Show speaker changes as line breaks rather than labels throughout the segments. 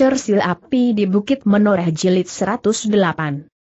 Cersil api di Bukit Menoreh Jilid 108.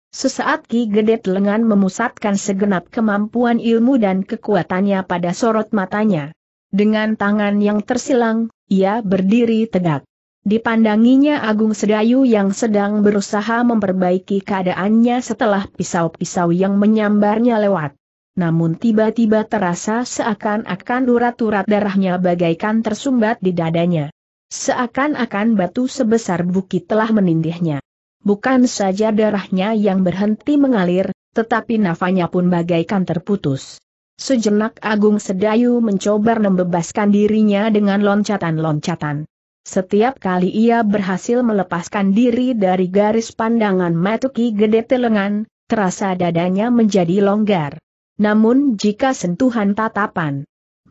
Sesaat Ki Gede lengan memusatkan segenap kemampuan ilmu dan kekuatannya pada sorot matanya. Dengan tangan yang tersilang, ia berdiri tegak. Dipandanginya Agung Sedayu yang sedang berusaha memperbaiki keadaannya setelah pisau-pisau yang menyambarnya lewat. Namun tiba-tiba terasa seakan-akan urat-urat darahnya bagaikan tersumbat di dadanya. Seakan-akan batu sebesar bukit telah menindihnya. Bukan saja darahnya yang berhenti mengalir, tetapi nafanya pun bagaikan terputus. Sejenak Agung Sedayu mencoba membebaskan dirinya dengan loncatan-loncatan. Setiap kali ia berhasil melepaskan diri dari garis pandangan Matuki Gede Telengan, terasa dadanya menjadi longgar. Namun jika sentuhan tatapan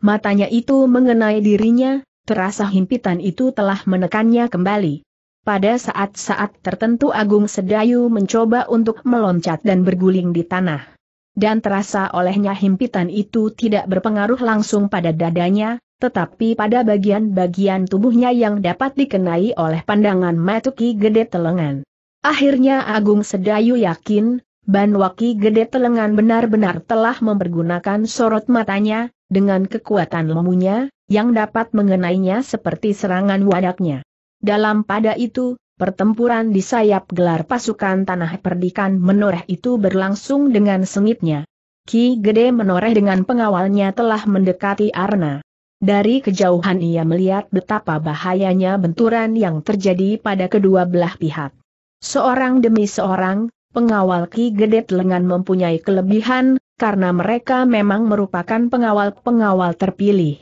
matanya itu mengenai dirinya, terasa himpitan itu telah menekannya kembali. Pada saat-saat tertentu Agung Sedayu mencoba untuk meloncat dan berguling di tanah. Dan terasa olehnya himpitan itu tidak berpengaruh langsung pada dadanya, tetapi pada bagian-bagian tubuhnya yang dapat dikenai oleh pandangan Matuki Gede Telengan. Akhirnya Agung Sedayu yakin, Banwaki Gede Telengan benar-benar telah mempergunakan sorot matanya, dengan kekuatan lemunya, yang dapat mengenainya seperti serangan wadaknya. Dalam pada itu, pertempuran di sayap gelar pasukan tanah perdikan menoreh itu berlangsung dengan sengitnya. Ki Gede menoreh dengan pengawalnya telah mendekati Arna. Dari kejauhan ia melihat betapa bahayanya benturan yang terjadi pada kedua belah pihak. Seorang demi seorang, Pengawal Ki Gede Lengan mempunyai kelebihan, karena mereka memang merupakan pengawal-pengawal terpilih.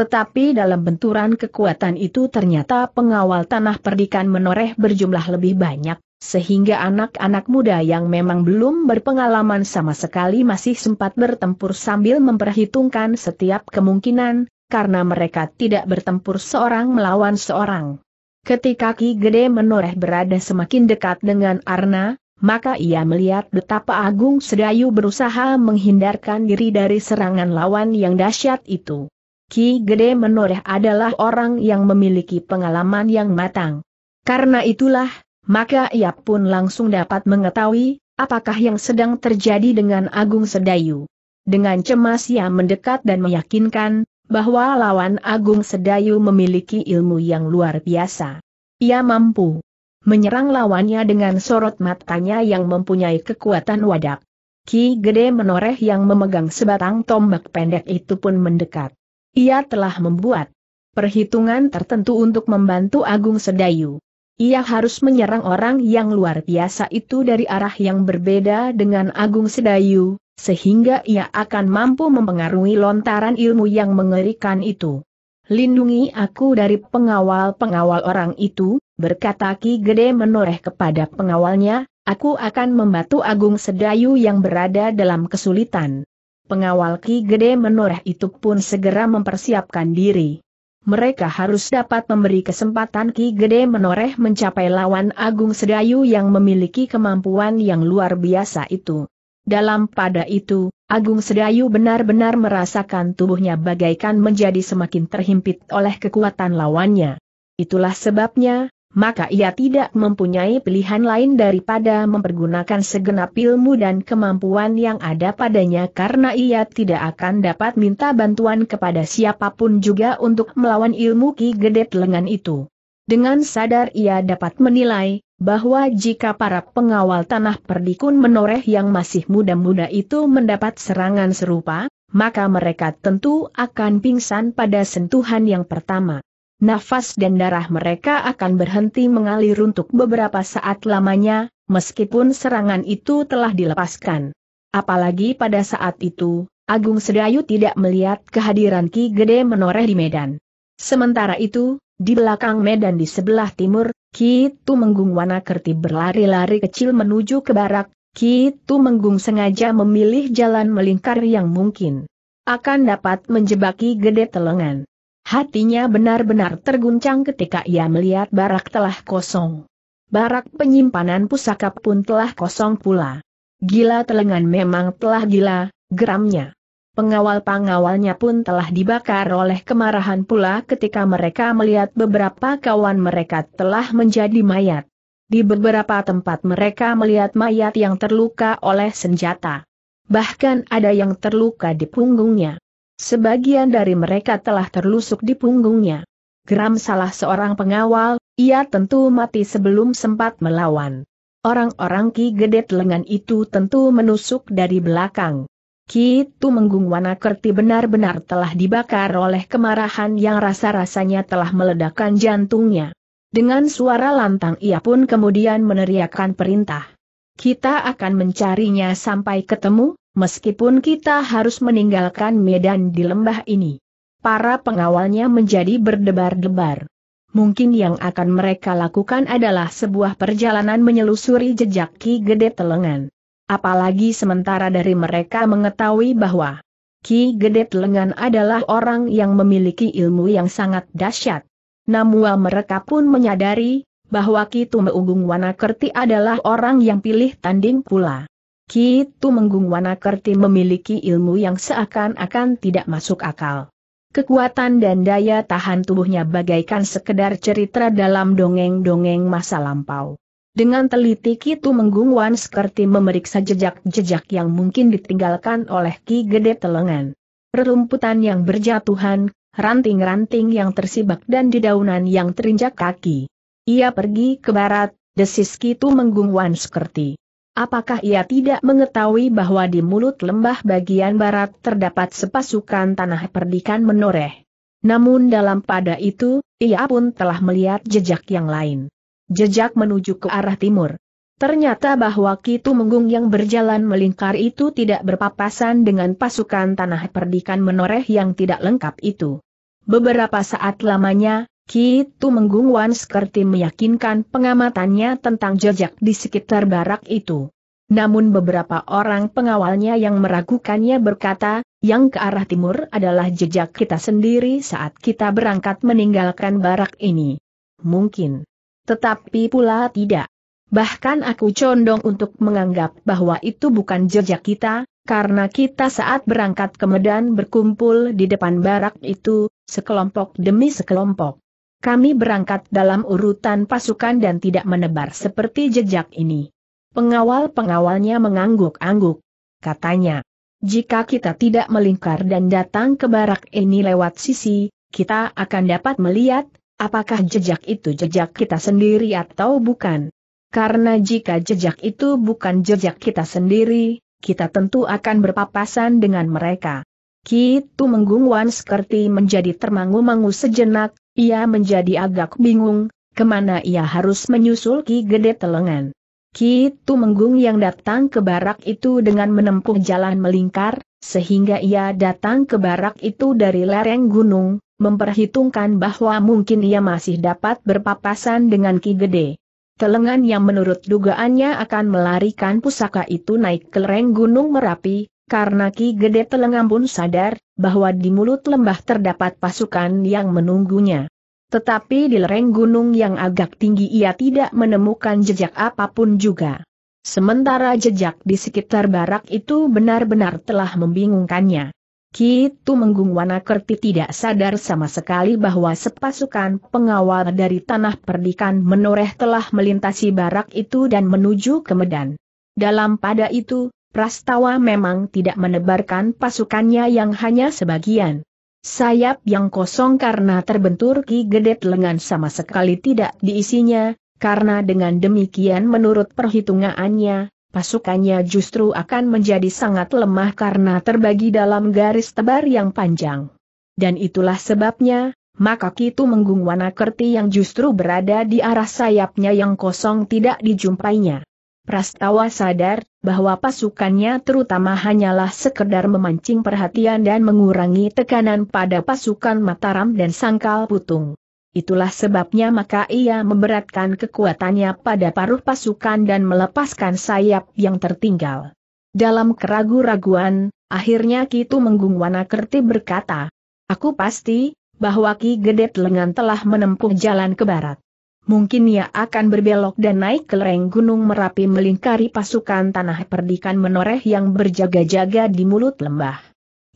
Tetapi dalam benturan kekuatan itu ternyata pengawal tanah perdikan menoreh berjumlah lebih banyak, sehingga anak-anak muda yang memang belum berpengalaman sama sekali masih sempat bertempur sambil memperhitungkan setiap kemungkinan, karena mereka tidak bertempur seorang melawan seorang. Ketika Ki Gede menoreh berada semakin dekat dengan Arna, maka ia melihat betapa Agung Sedayu berusaha menghindarkan diri dari serangan lawan yang dahsyat itu. Ki Gede Menoreh adalah orang yang memiliki pengalaman yang matang. Karena itulah, maka ia pun langsung dapat mengetahui, apakah yang sedang terjadi dengan Agung Sedayu. Dengan cemas ia mendekat dan meyakinkan, bahwa lawan Agung Sedayu memiliki ilmu yang luar biasa. Ia mampu menyerang lawannya dengan sorot matanya yang mempunyai kekuatan wadak. Ki Gede Menoreh yang memegang sebatang tombak pendek itu pun mendekat. Ia telah membuat perhitungan tertentu untuk membantu Agung Sedayu. Ia harus menyerang orang yang luar biasa itu dari arah yang berbeda dengan Agung Sedayu, sehingga ia akan mampu mempengaruhi lontaran ilmu yang mengerikan itu. Lindungi aku dari pengawal-pengawal orang itu, berkata Ki Gede menoreh kepada pengawalnya, aku akan membantu Agung Sedayu yang berada dalam kesulitan. Pengawal Ki Gede menoreh itu pun segera mempersiapkan diri. Mereka harus dapat memberi kesempatan Ki Gede menoreh mencapai lawan Agung Sedayu yang memiliki kemampuan yang luar biasa itu. Dalam pada itu, Agung Sedayu benar-benar merasakan tubuhnya bagaikan menjadi semakin terhimpit oleh kekuatan lawannya. Itulah sebabnya, maka ia tidak mempunyai pilihan lain daripada mempergunakan segenap ilmu dan kemampuan yang ada padanya karena ia tidak akan dapat minta bantuan kepada siapapun juga untuk melawan ilmu Ki Gedet lengan itu. Dengan sadar ia dapat menilai, bahwa jika para pengawal tanah perdikun menoreh yang masih muda-muda itu mendapat serangan serupa, maka mereka tentu akan pingsan pada sentuhan yang pertama nafas dan darah mereka akan berhenti mengalir untuk beberapa saat lamanya, meskipun serangan itu telah dilepaskan. Apalagi pada saat itu, Agung Sedayu tidak melihat kehadiran Ki Gede menoreh di medan. Sementara itu, di belakang medan di sebelah timur, Ki Tu Menggung Wanakerti berlari-lari kecil menuju ke barak, Ki Tu Menggung sengaja memilih jalan melingkar yang mungkin akan dapat menjebaki gede telengan. Hatinya benar-benar terguncang ketika ia melihat barak telah kosong. Barak penyimpanan pusaka pun telah kosong pula. Gila telengan memang telah gila, geramnya. Pengawal-pengawalnya pun telah dibakar oleh kemarahan pula ketika mereka melihat beberapa kawan mereka telah menjadi mayat. Di beberapa tempat mereka melihat mayat yang terluka oleh senjata. Bahkan ada yang terluka di punggungnya. Sebagian dari mereka telah terlusuk di punggungnya. Geram salah seorang pengawal, ia tentu mati sebelum sempat melawan. Orang-orang Ki Gedet lengan itu tentu menusuk dari belakang. Ki Tumenggung Wanakerti benar-benar telah dibakar oleh kemarahan yang rasa-rasanya telah meledakkan jantungnya. Dengan suara lantang ia pun kemudian meneriakkan perintah. Kita akan mencarinya sampai ketemu, Meskipun kita harus meninggalkan medan di lembah ini. Para pengawalnya menjadi berdebar-debar. Mungkin yang akan mereka lakukan adalah sebuah perjalanan menyelusuri jejak Ki Gede Telengan. Apalagi sementara dari mereka mengetahui bahwa Ki Gede Telengan adalah orang yang memiliki ilmu yang sangat dahsyat. Namun mereka pun menyadari bahwa Ki Tumeugung Wanakerti adalah orang yang pilih tanding pula. Ki Menggung Wanakerti memiliki ilmu yang seakan-akan tidak masuk akal. Kekuatan dan daya tahan tubuhnya bagaikan sekedar cerita dalam dongeng-dongeng masa lampau. Dengan teliti Ki Menggung Wanakerti memeriksa jejak-jejak yang mungkin ditinggalkan oleh Ki Gede Telengan. Rerumputan yang berjatuhan, ranting-ranting yang tersibak dan dedaunan yang terinjak kaki. Ia pergi ke barat, desis Ki Menggung Wanakerti. Apakah ia tidak mengetahui bahwa di mulut lembah bagian barat terdapat sepasukan tanah perdikan menoreh? Namun dalam pada itu, ia pun telah melihat jejak yang lain. Jejak menuju ke arah timur. Ternyata bahwa Kitu Menggung yang berjalan melingkar itu tidak berpapasan dengan pasukan tanah perdikan menoreh yang tidak lengkap itu. Beberapa saat lamanya, Ki Menggung Wan meyakinkan pengamatannya tentang jejak di sekitar barak itu. Namun beberapa orang pengawalnya yang meragukannya berkata, yang ke arah timur adalah jejak kita sendiri saat kita berangkat meninggalkan barak ini. Mungkin. Tetapi pula tidak. Bahkan aku condong untuk menganggap bahwa itu bukan jejak kita, karena kita saat berangkat ke Medan berkumpul di depan barak itu, sekelompok demi sekelompok kami berangkat dalam urutan pasukan dan tidak menebar seperti jejak ini. Pengawal-pengawalnya mengangguk-angguk. Katanya, jika kita tidak melingkar dan datang ke barak ini lewat sisi, kita akan dapat melihat, apakah jejak itu jejak kita sendiri atau bukan. Karena jika jejak itu bukan jejak kita sendiri, kita tentu akan berpapasan dengan mereka. Kitu menggungwan seperti menjadi termangu-mangu sejenak, ia menjadi agak bingung, kemana ia harus menyusul Ki Gede Telengan. Ki Tumenggung yang datang ke barak itu dengan menempuh jalan melingkar, sehingga ia datang ke barak itu dari lereng gunung, memperhitungkan bahwa mungkin ia masih dapat berpapasan dengan Ki Gede. Telengan yang menurut dugaannya akan melarikan pusaka itu naik ke lereng gunung Merapi, karena Ki Gede Telengam pun sadar, bahwa di mulut lembah terdapat pasukan yang menunggunya. Tetapi di lereng gunung yang agak tinggi ia tidak menemukan jejak apapun juga. Sementara jejak di sekitar barak itu benar-benar telah membingungkannya. Ki itu Menggung Wanakerti tidak sadar sama sekali bahwa sepasukan pengawal dari tanah perdikan menoreh telah melintasi barak itu dan menuju ke Medan. Dalam pada itu, Prastawa memang tidak menebarkan pasukannya yang hanya sebagian. Sayap yang kosong karena terbentur Ki Gedet lengan sama sekali tidak diisinya, karena dengan demikian menurut perhitungannya, pasukannya justru akan menjadi sangat lemah karena terbagi dalam garis tebar yang panjang. Dan itulah sebabnya, maka Kitu Menggung kerti yang justru berada di arah sayapnya yang kosong tidak dijumpainya. Prastawa sadar bahwa pasukannya terutama hanyalah sekedar memancing perhatian dan mengurangi tekanan pada pasukan Mataram dan Sangkal Putung. Itulah sebabnya maka ia memberatkan kekuatannya pada paruh pasukan dan melepaskan sayap yang tertinggal. Dalam keragu-raguan, akhirnya Kitu Menggung Wanakerti berkata, Aku pasti, bahwa Ki Gedet Lengan telah menempuh jalan ke barat mungkin ia akan berbelok dan naik ke lereng Gunung Merapi melingkari pasukan tanah perdikan menoreh yang berjaga-jaga di mulut lembah.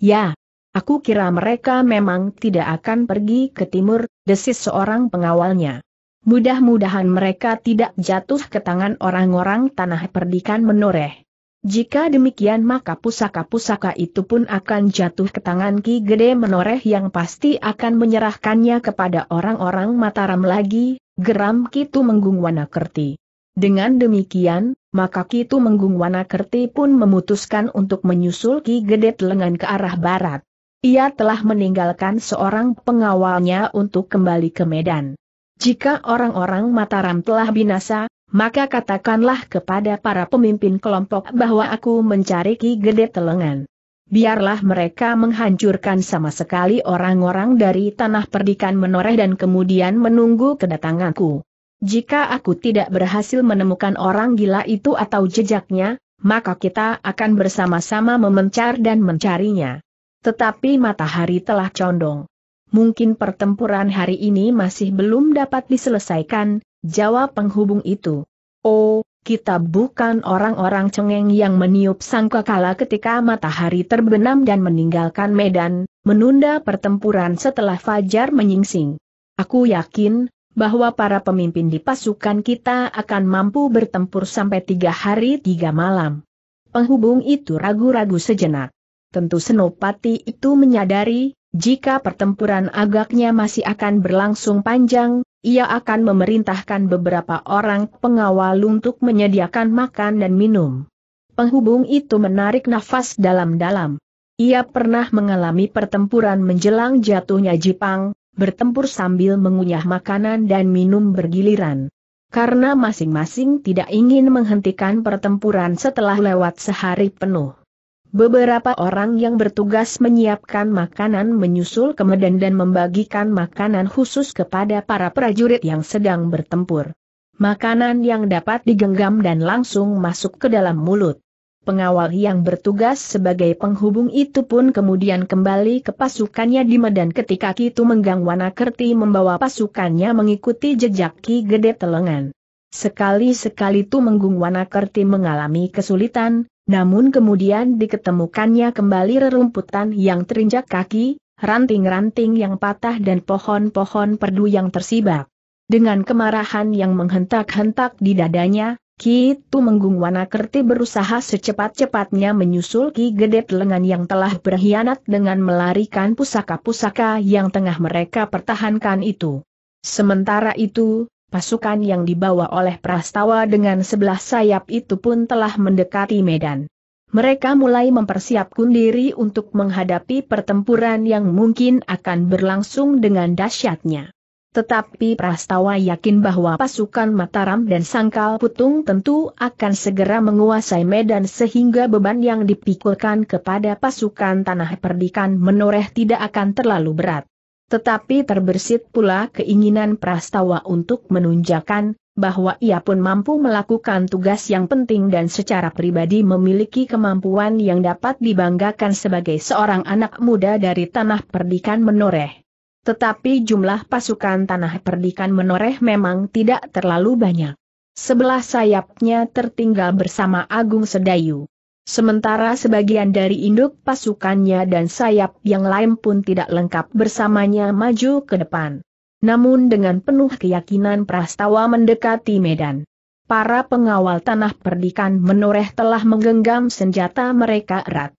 Ya, aku kira mereka memang tidak akan pergi ke timur, desis seorang pengawalnya. Mudah-mudahan mereka tidak jatuh ke tangan orang-orang tanah perdikan menoreh. Jika demikian maka pusaka-pusaka itu pun akan jatuh ke tangan Ki Gede Menoreh yang pasti akan menyerahkannya kepada orang-orang Mataram lagi, Geram Kitu Menggung Wanakerti. Dengan demikian, maka Kitu Menggung Wanakerti pun memutuskan untuk menyusul Ki Gede Telengan ke arah barat. Ia telah meninggalkan seorang pengawalnya untuk kembali ke Medan. Jika orang-orang Mataram telah binasa, maka katakanlah kepada para pemimpin kelompok bahwa aku mencari Ki Gede Telengan biarlah mereka menghancurkan sama sekali orang-orang dari tanah perdikan menoreh dan kemudian menunggu kedatanganku. Jika aku tidak berhasil menemukan orang gila itu atau jejaknya, maka kita akan bersama-sama memencar dan mencarinya. Tetapi matahari telah condong. Mungkin pertempuran hari ini masih belum dapat diselesaikan, jawab penghubung itu. Oh, kita bukan orang-orang cengeng yang meniup sangkakala ketika matahari terbenam dan meninggalkan medan, menunda pertempuran setelah fajar menyingsing. Aku yakin, bahwa para pemimpin di pasukan kita akan mampu bertempur sampai tiga hari tiga malam. Penghubung itu ragu-ragu sejenak. Tentu Senopati itu menyadari, jika pertempuran agaknya masih akan berlangsung panjang, ia akan memerintahkan beberapa orang pengawal untuk menyediakan makan dan minum. Penghubung itu menarik nafas dalam-dalam. Ia pernah mengalami pertempuran menjelang jatuhnya Jepang, bertempur sambil mengunyah makanan dan minum bergiliran. Karena masing-masing tidak ingin menghentikan pertempuran setelah lewat sehari penuh. Beberapa orang yang bertugas menyiapkan makanan menyusul ke medan dan membagikan makanan khusus kepada para prajurit yang sedang bertempur. Makanan yang dapat digenggam dan langsung masuk ke dalam mulut. Pengawal yang bertugas sebagai penghubung itu pun kemudian kembali ke pasukannya di medan ketika Kitu Menggang Wanakerti membawa pasukannya mengikuti jejak Ki Gede Telengan. Sekali-sekali Menggung Wanakerti mengalami kesulitan, namun kemudian diketemukannya kembali rerumputan yang terinjak kaki, ranting-ranting yang patah dan pohon-pohon perdu yang tersibak. Dengan kemarahan yang menghentak-hentak di dadanya, Ki Menggung Wanakerti berusaha secepat-cepatnya menyusul Ki Gedet Lengan yang telah berkhianat dengan melarikan pusaka-pusaka yang tengah mereka pertahankan itu. Sementara itu, pasukan yang dibawa oleh Prastawa dengan sebelah sayap itu pun telah mendekati medan. Mereka mulai mempersiapkan diri untuk menghadapi pertempuran yang mungkin akan berlangsung dengan dahsyatnya. Tetapi Prastawa yakin bahwa pasukan Mataram dan Sangkal Putung tentu akan segera menguasai medan sehingga beban yang dipikulkan kepada pasukan Tanah Perdikan menoreh tidak akan terlalu berat. Tetapi terbersit pula keinginan Prastawa untuk menunjukkan bahwa ia pun mampu melakukan tugas yang penting dan secara pribadi memiliki kemampuan yang dapat dibanggakan sebagai seorang anak muda dari tanah perdikan menoreh. Tetapi jumlah pasukan tanah perdikan menoreh memang tidak terlalu banyak. Sebelah sayapnya tertinggal bersama Agung Sedayu. Sementara sebagian dari induk pasukannya dan sayap yang lain pun tidak lengkap bersamanya maju ke depan. Namun dengan penuh keyakinan Prastawa mendekati medan. Para pengawal tanah perdikan menoreh telah menggenggam senjata mereka erat.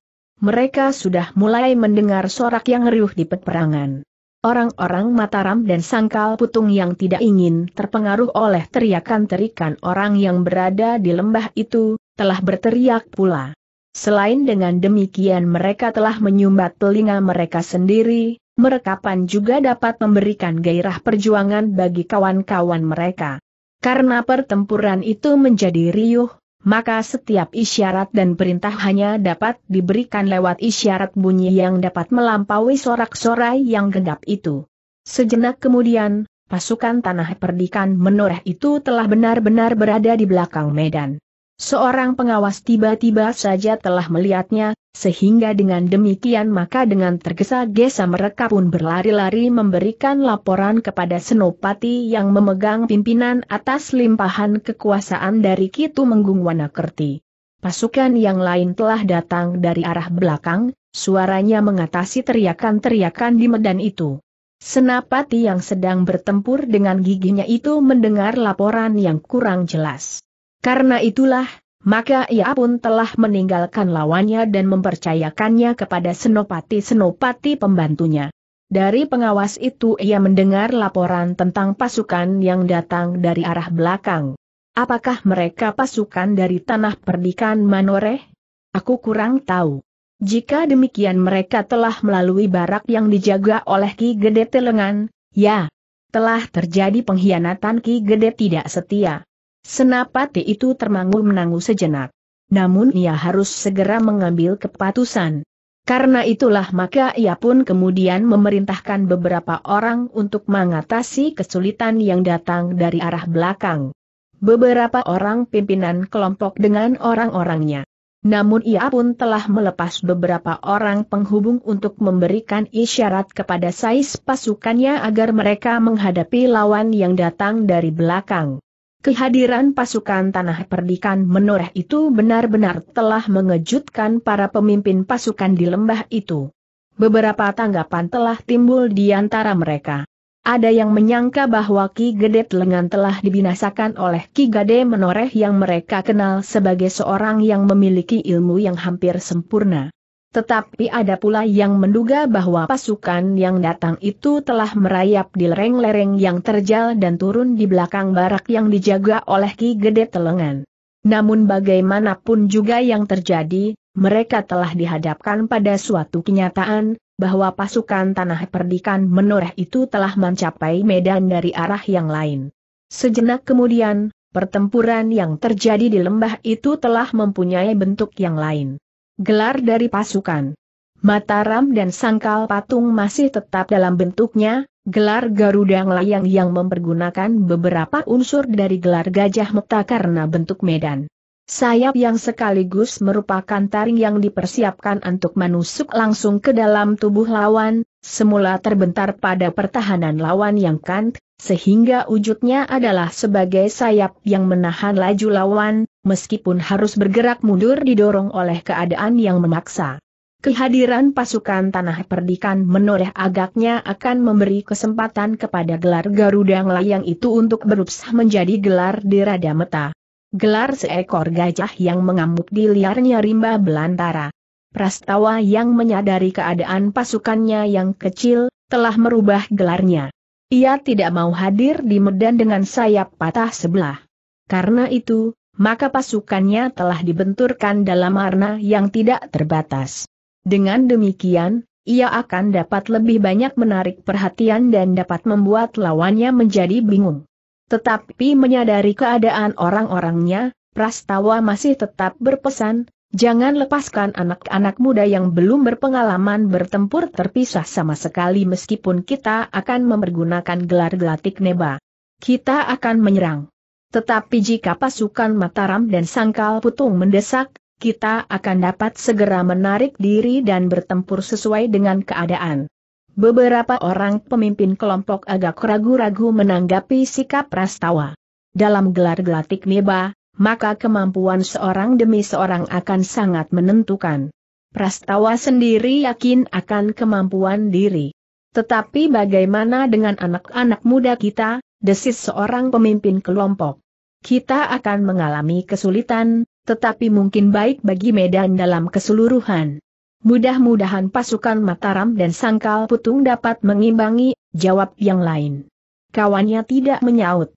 Mereka sudah mulai mendengar sorak yang riuh di peperangan. Orang-orang Mataram dan Sangkal Putung yang tidak ingin terpengaruh oleh teriakan-terikan orang yang berada di lembah itu, telah berteriak pula. Selain dengan demikian mereka telah menyumbat telinga mereka sendiri, merekapan juga dapat memberikan gairah perjuangan bagi kawan-kawan mereka. Karena pertempuran itu menjadi riuh, maka setiap isyarat dan perintah hanya dapat diberikan lewat isyarat bunyi yang dapat melampaui sorak-sorai yang gendap itu. Sejenak kemudian, pasukan tanah perdikan menoreh itu telah benar-benar berada di belakang medan. Seorang pengawas tiba-tiba saja telah melihatnya, sehingga dengan demikian maka dengan tergesa-gesa mereka pun berlari-lari memberikan laporan kepada Senopati yang memegang pimpinan atas limpahan kekuasaan dari Kitu Menggung Wanakerti. Pasukan yang lain telah datang dari arah belakang, suaranya mengatasi teriakan-teriakan di medan itu. Senapati yang sedang bertempur dengan giginya itu mendengar laporan yang kurang jelas. Karena itulah, maka ia pun telah meninggalkan lawannya dan mempercayakannya kepada senopati-senopati pembantunya. Dari pengawas itu ia mendengar laporan tentang pasukan yang datang dari arah belakang. Apakah mereka pasukan dari tanah perdikan Manoreh? Aku kurang tahu. Jika demikian mereka telah melalui barak yang dijaga oleh Ki Gede Telengan, ya, telah terjadi pengkhianatan Ki Gede tidak setia. Senapati itu termangu-menangu sejenak. Namun ia harus segera mengambil keputusan. Karena itulah maka ia pun kemudian memerintahkan beberapa orang untuk mengatasi kesulitan yang datang dari arah belakang. Beberapa orang pimpinan kelompok dengan orang-orangnya. Namun ia pun telah melepas beberapa orang penghubung untuk memberikan isyarat kepada sais pasukannya agar mereka menghadapi lawan yang datang dari belakang. Kehadiran pasukan tanah perdikan menoreh itu benar-benar telah mengejutkan para pemimpin pasukan di lembah itu. Beberapa tanggapan telah timbul di antara mereka. Ada yang menyangka bahwa Ki Gede Lengan telah dibinasakan oleh Ki Gade Menoreh yang mereka kenal sebagai seorang yang memiliki ilmu yang hampir sempurna. Tetapi ada pula yang menduga bahwa pasukan yang datang itu telah merayap di lereng-lereng yang terjal dan turun di belakang barak yang dijaga oleh Ki Gede Telengan. Namun bagaimanapun juga yang terjadi, mereka telah dihadapkan pada suatu kenyataan, bahwa pasukan tanah perdikan menoreh itu telah mencapai medan dari arah yang lain. Sejenak kemudian, pertempuran yang terjadi di lembah itu telah mempunyai bentuk yang lain. Gelar dari pasukan. Mataram dan sangkal patung masih tetap dalam bentuknya, gelar Garuda Layang yang mempergunakan beberapa unsur dari gelar Gajah Mekta karena bentuk medan. Sayap yang sekaligus merupakan taring yang dipersiapkan untuk menusuk langsung ke dalam tubuh lawan, semula terbentar pada pertahanan lawan yang kant, sehingga wujudnya adalah sebagai sayap yang menahan laju lawan, meskipun harus bergerak mundur didorong oleh keadaan yang memaksa. Kehadiran pasukan Tanah Perdikan menoreh agaknya akan memberi kesempatan kepada gelar Garuda Ngelayang itu untuk berusaha menjadi gelar Dirada Meta. Gelar seekor gajah yang mengamuk di liarnya rimba belantara. Prastawa yang menyadari keadaan pasukannya yang kecil, telah merubah gelarnya. Ia tidak mau hadir di Medan dengan sayap patah sebelah. Karena itu, maka pasukannya telah dibenturkan dalam arna yang tidak terbatas. Dengan demikian, ia akan dapat lebih banyak menarik perhatian dan dapat membuat lawannya menjadi bingung. Tetapi menyadari keadaan orang-orangnya, Prastawa masih tetap berpesan, Jangan lepaskan anak-anak muda yang belum berpengalaman bertempur terpisah sama sekali meskipun kita akan mempergunakan gelar gelatik neba. Kita akan menyerang. Tetapi jika pasukan Mataram dan Sangkal Putung mendesak, kita akan dapat segera menarik diri dan bertempur sesuai dengan keadaan. Beberapa orang pemimpin kelompok agak ragu-ragu menanggapi sikap Rastawa. Dalam gelar gelatik neba, maka kemampuan seorang demi seorang akan sangat menentukan. Prastawa sendiri yakin akan kemampuan diri. Tetapi bagaimana dengan anak-anak muda kita, desis seorang pemimpin kelompok? Kita akan mengalami kesulitan, tetapi mungkin baik bagi Medan dalam keseluruhan. Mudah-mudahan pasukan Mataram dan Sangkal Putung dapat mengimbangi, jawab yang lain. Kawannya tidak menyaut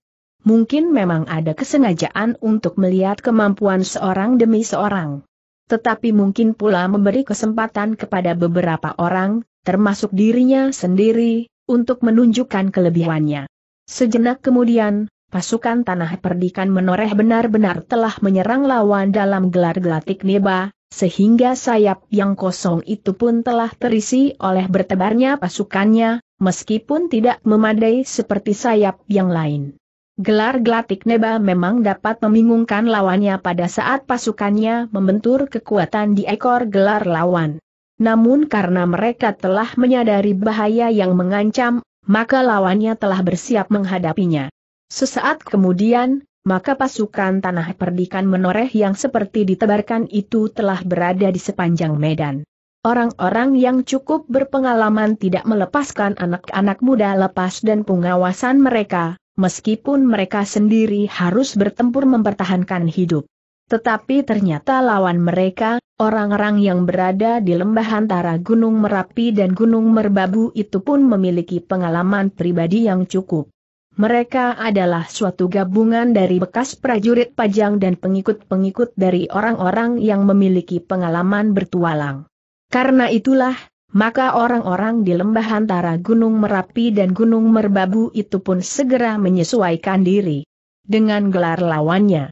mungkin memang ada kesengajaan untuk melihat kemampuan seorang demi seorang. Tetapi mungkin pula memberi kesempatan kepada beberapa orang, termasuk dirinya sendiri, untuk menunjukkan kelebihannya. Sejenak kemudian, pasukan tanah perdikan menoreh benar-benar telah menyerang lawan dalam gelar gelatik neba, sehingga sayap yang kosong itu pun telah terisi oleh bertebarnya pasukannya, meskipun tidak memadai seperti sayap yang lain. Gelar gelatik Neba memang dapat membingungkan lawannya pada saat pasukannya membentur kekuatan di ekor gelar lawan. Namun karena mereka telah menyadari bahaya yang mengancam, maka lawannya telah bersiap menghadapinya. Sesaat kemudian, maka pasukan tanah perdikan menoreh yang seperti ditebarkan itu telah berada di sepanjang medan. Orang-orang yang cukup berpengalaman tidak melepaskan anak-anak muda lepas dan pengawasan mereka, meskipun mereka sendiri harus bertempur mempertahankan hidup. Tetapi ternyata lawan mereka, orang-orang yang berada di lembah antara Gunung Merapi dan Gunung Merbabu itu pun memiliki pengalaman pribadi yang cukup. Mereka adalah suatu gabungan dari bekas prajurit pajang dan pengikut-pengikut dari orang-orang yang memiliki pengalaman bertualang. Karena itulah, maka orang-orang di lembah antara Gunung Merapi dan Gunung Merbabu itu pun segera menyesuaikan diri dengan gelar lawannya.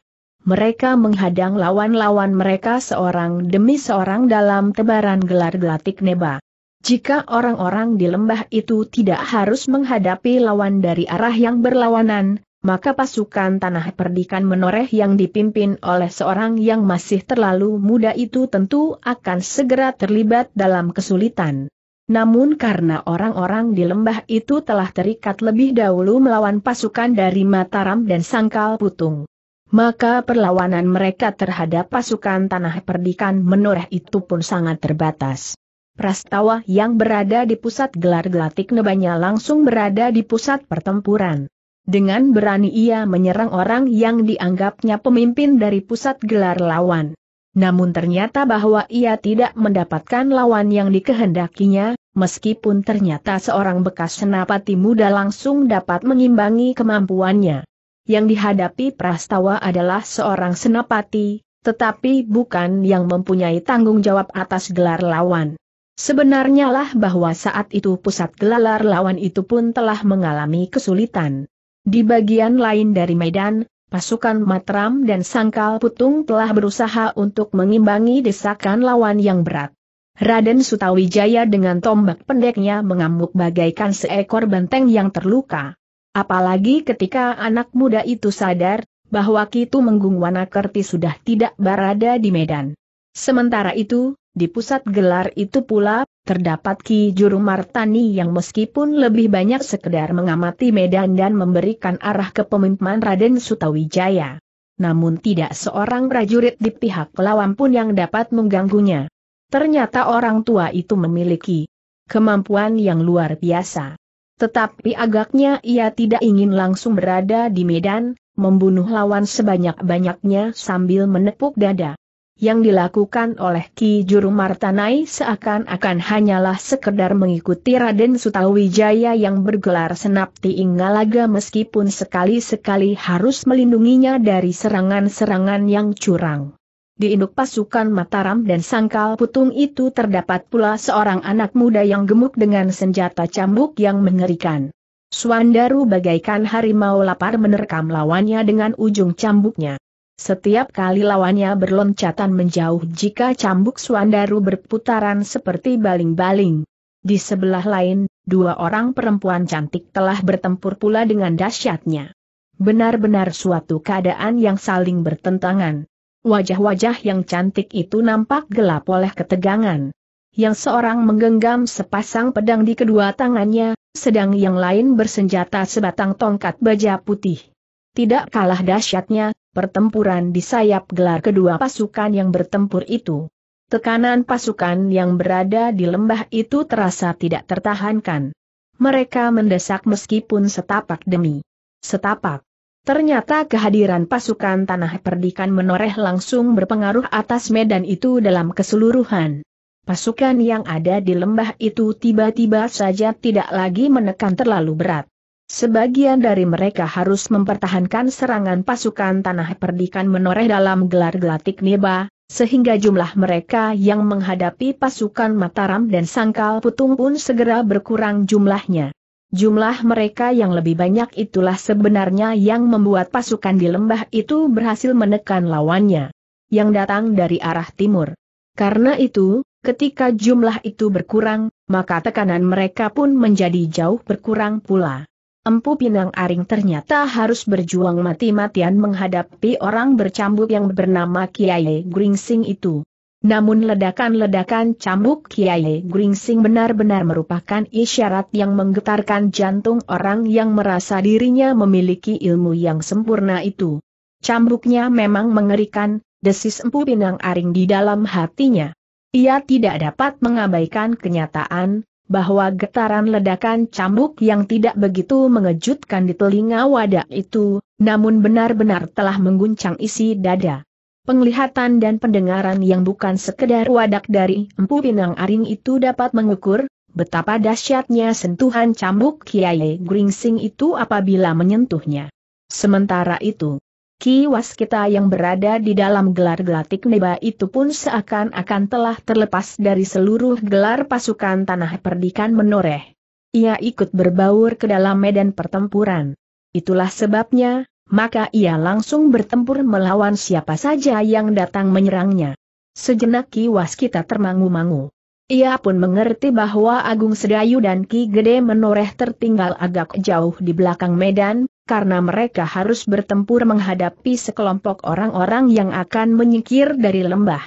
Mereka menghadang lawan-lawan mereka seorang demi seorang dalam tebaran gelar gelatik neba. Jika orang-orang di lembah itu tidak harus menghadapi lawan dari arah yang berlawanan, maka pasukan tanah perdikan menoreh yang dipimpin oleh seorang yang masih terlalu muda itu tentu akan segera terlibat dalam kesulitan. Namun karena orang-orang di lembah itu telah terikat lebih dahulu melawan pasukan dari Mataram dan Sangkal Putung. Maka perlawanan mereka terhadap pasukan tanah perdikan menoreh itu pun sangat terbatas. Prastawa yang berada di pusat gelar gelatik nebanya langsung berada di pusat pertempuran. Dengan berani ia menyerang orang yang dianggapnya pemimpin dari pusat gelar lawan. Namun ternyata bahwa ia tidak mendapatkan lawan yang dikehendakinya, meskipun ternyata seorang bekas senapati muda langsung dapat mengimbangi kemampuannya. Yang dihadapi Prastawa adalah seorang senapati, tetapi bukan yang mempunyai tanggung jawab atas gelar lawan. Sebenarnya lah bahwa saat itu pusat gelar lawan itu pun telah mengalami kesulitan. Di bagian lain dari medan, pasukan Matram dan Sangkal Putung telah berusaha untuk mengimbangi desakan lawan yang berat. Raden Sutawijaya dengan tombak pendeknya mengamuk bagaikan seekor banteng yang terluka. Apalagi ketika anak muda itu sadar, bahwa Kitu Menggung Wanakerti sudah tidak berada di Medan. Sementara itu, di pusat gelar itu pula, terdapat Ki Juru Martani yang meskipun lebih banyak sekedar mengamati medan dan memberikan arah ke kepemimpinan Raden Sutawijaya. Namun tidak seorang prajurit di pihak lawan pun yang dapat mengganggunya. Ternyata orang tua itu memiliki kemampuan yang luar biasa. Tetapi agaknya ia tidak ingin langsung berada di medan, membunuh lawan sebanyak-banyaknya sambil menepuk dada yang dilakukan oleh Ki Juru Martanai seakan-akan hanyalah sekedar mengikuti Raden Sutawijaya yang bergelar Senapti Inggalaga meskipun sekali-sekali harus melindunginya dari serangan-serangan yang curang. Di induk pasukan Mataram dan Sangkal Putung itu terdapat pula seorang anak muda yang gemuk dengan senjata cambuk yang mengerikan. Suandaru bagaikan harimau lapar menerkam lawannya dengan ujung cambuknya. Setiap kali lawannya berloncatan menjauh jika cambuk Suandaru berputaran seperti baling-baling. Di sebelah lain, dua orang perempuan cantik telah bertempur pula dengan dahsyatnya. Benar-benar suatu keadaan yang saling bertentangan. Wajah-wajah yang cantik itu nampak gelap oleh ketegangan. Yang seorang menggenggam sepasang pedang di kedua tangannya, sedang yang lain bersenjata sebatang tongkat baja putih. Tidak kalah dahsyatnya, pertempuran di sayap gelar kedua pasukan yang bertempur itu. Tekanan pasukan yang berada di lembah itu terasa tidak tertahankan. Mereka mendesak meskipun setapak demi setapak. Ternyata kehadiran pasukan Tanah Perdikan menoreh langsung berpengaruh atas medan itu dalam keseluruhan. Pasukan yang ada di lembah itu tiba-tiba saja tidak lagi menekan terlalu berat. Sebagian dari mereka harus mempertahankan serangan pasukan tanah perdikan menoreh dalam gelar gelatik neba, sehingga jumlah mereka yang menghadapi pasukan Mataram dan Sangkal Putung pun segera berkurang jumlahnya. Jumlah mereka yang lebih banyak itulah sebenarnya yang membuat pasukan di lembah itu berhasil menekan lawannya, yang datang dari arah timur. Karena itu, ketika jumlah itu berkurang, maka tekanan mereka pun menjadi jauh berkurang pula. Empu Pinang Aring ternyata harus berjuang mati-matian menghadapi orang bercambuk yang bernama Kiai Gringsing itu. Namun ledakan-ledakan cambuk Kiai Gringsing benar-benar merupakan isyarat yang menggetarkan jantung orang yang merasa dirinya memiliki ilmu yang sempurna itu. Cambuknya memang mengerikan, desis Empu Pinang Aring di dalam hatinya. Ia tidak dapat mengabaikan kenyataan, bahwa getaran ledakan cambuk yang tidak begitu mengejutkan di telinga wadah itu, namun benar-benar telah mengguncang isi dada. Penglihatan dan pendengaran yang bukan sekedar wadak dari empu pinang aring itu dapat mengukur betapa dahsyatnya sentuhan cambuk Kiai Gringsing itu apabila menyentuhnya. Sementara itu, Kiwas kita yang berada di dalam gelar gelatik neba itu pun seakan-akan telah terlepas dari seluruh gelar pasukan tanah perdikan menoreh. Ia ikut berbaur ke dalam medan pertempuran. Itulah sebabnya, maka ia langsung bertempur melawan siapa saja yang datang menyerangnya. Sejenak Kiwas kita termangu-mangu. Ia pun mengerti bahwa Agung Sedayu dan Ki Gede menoreh tertinggal agak jauh di belakang medan, karena mereka harus bertempur menghadapi sekelompok orang-orang yang akan menyingkir dari lembah.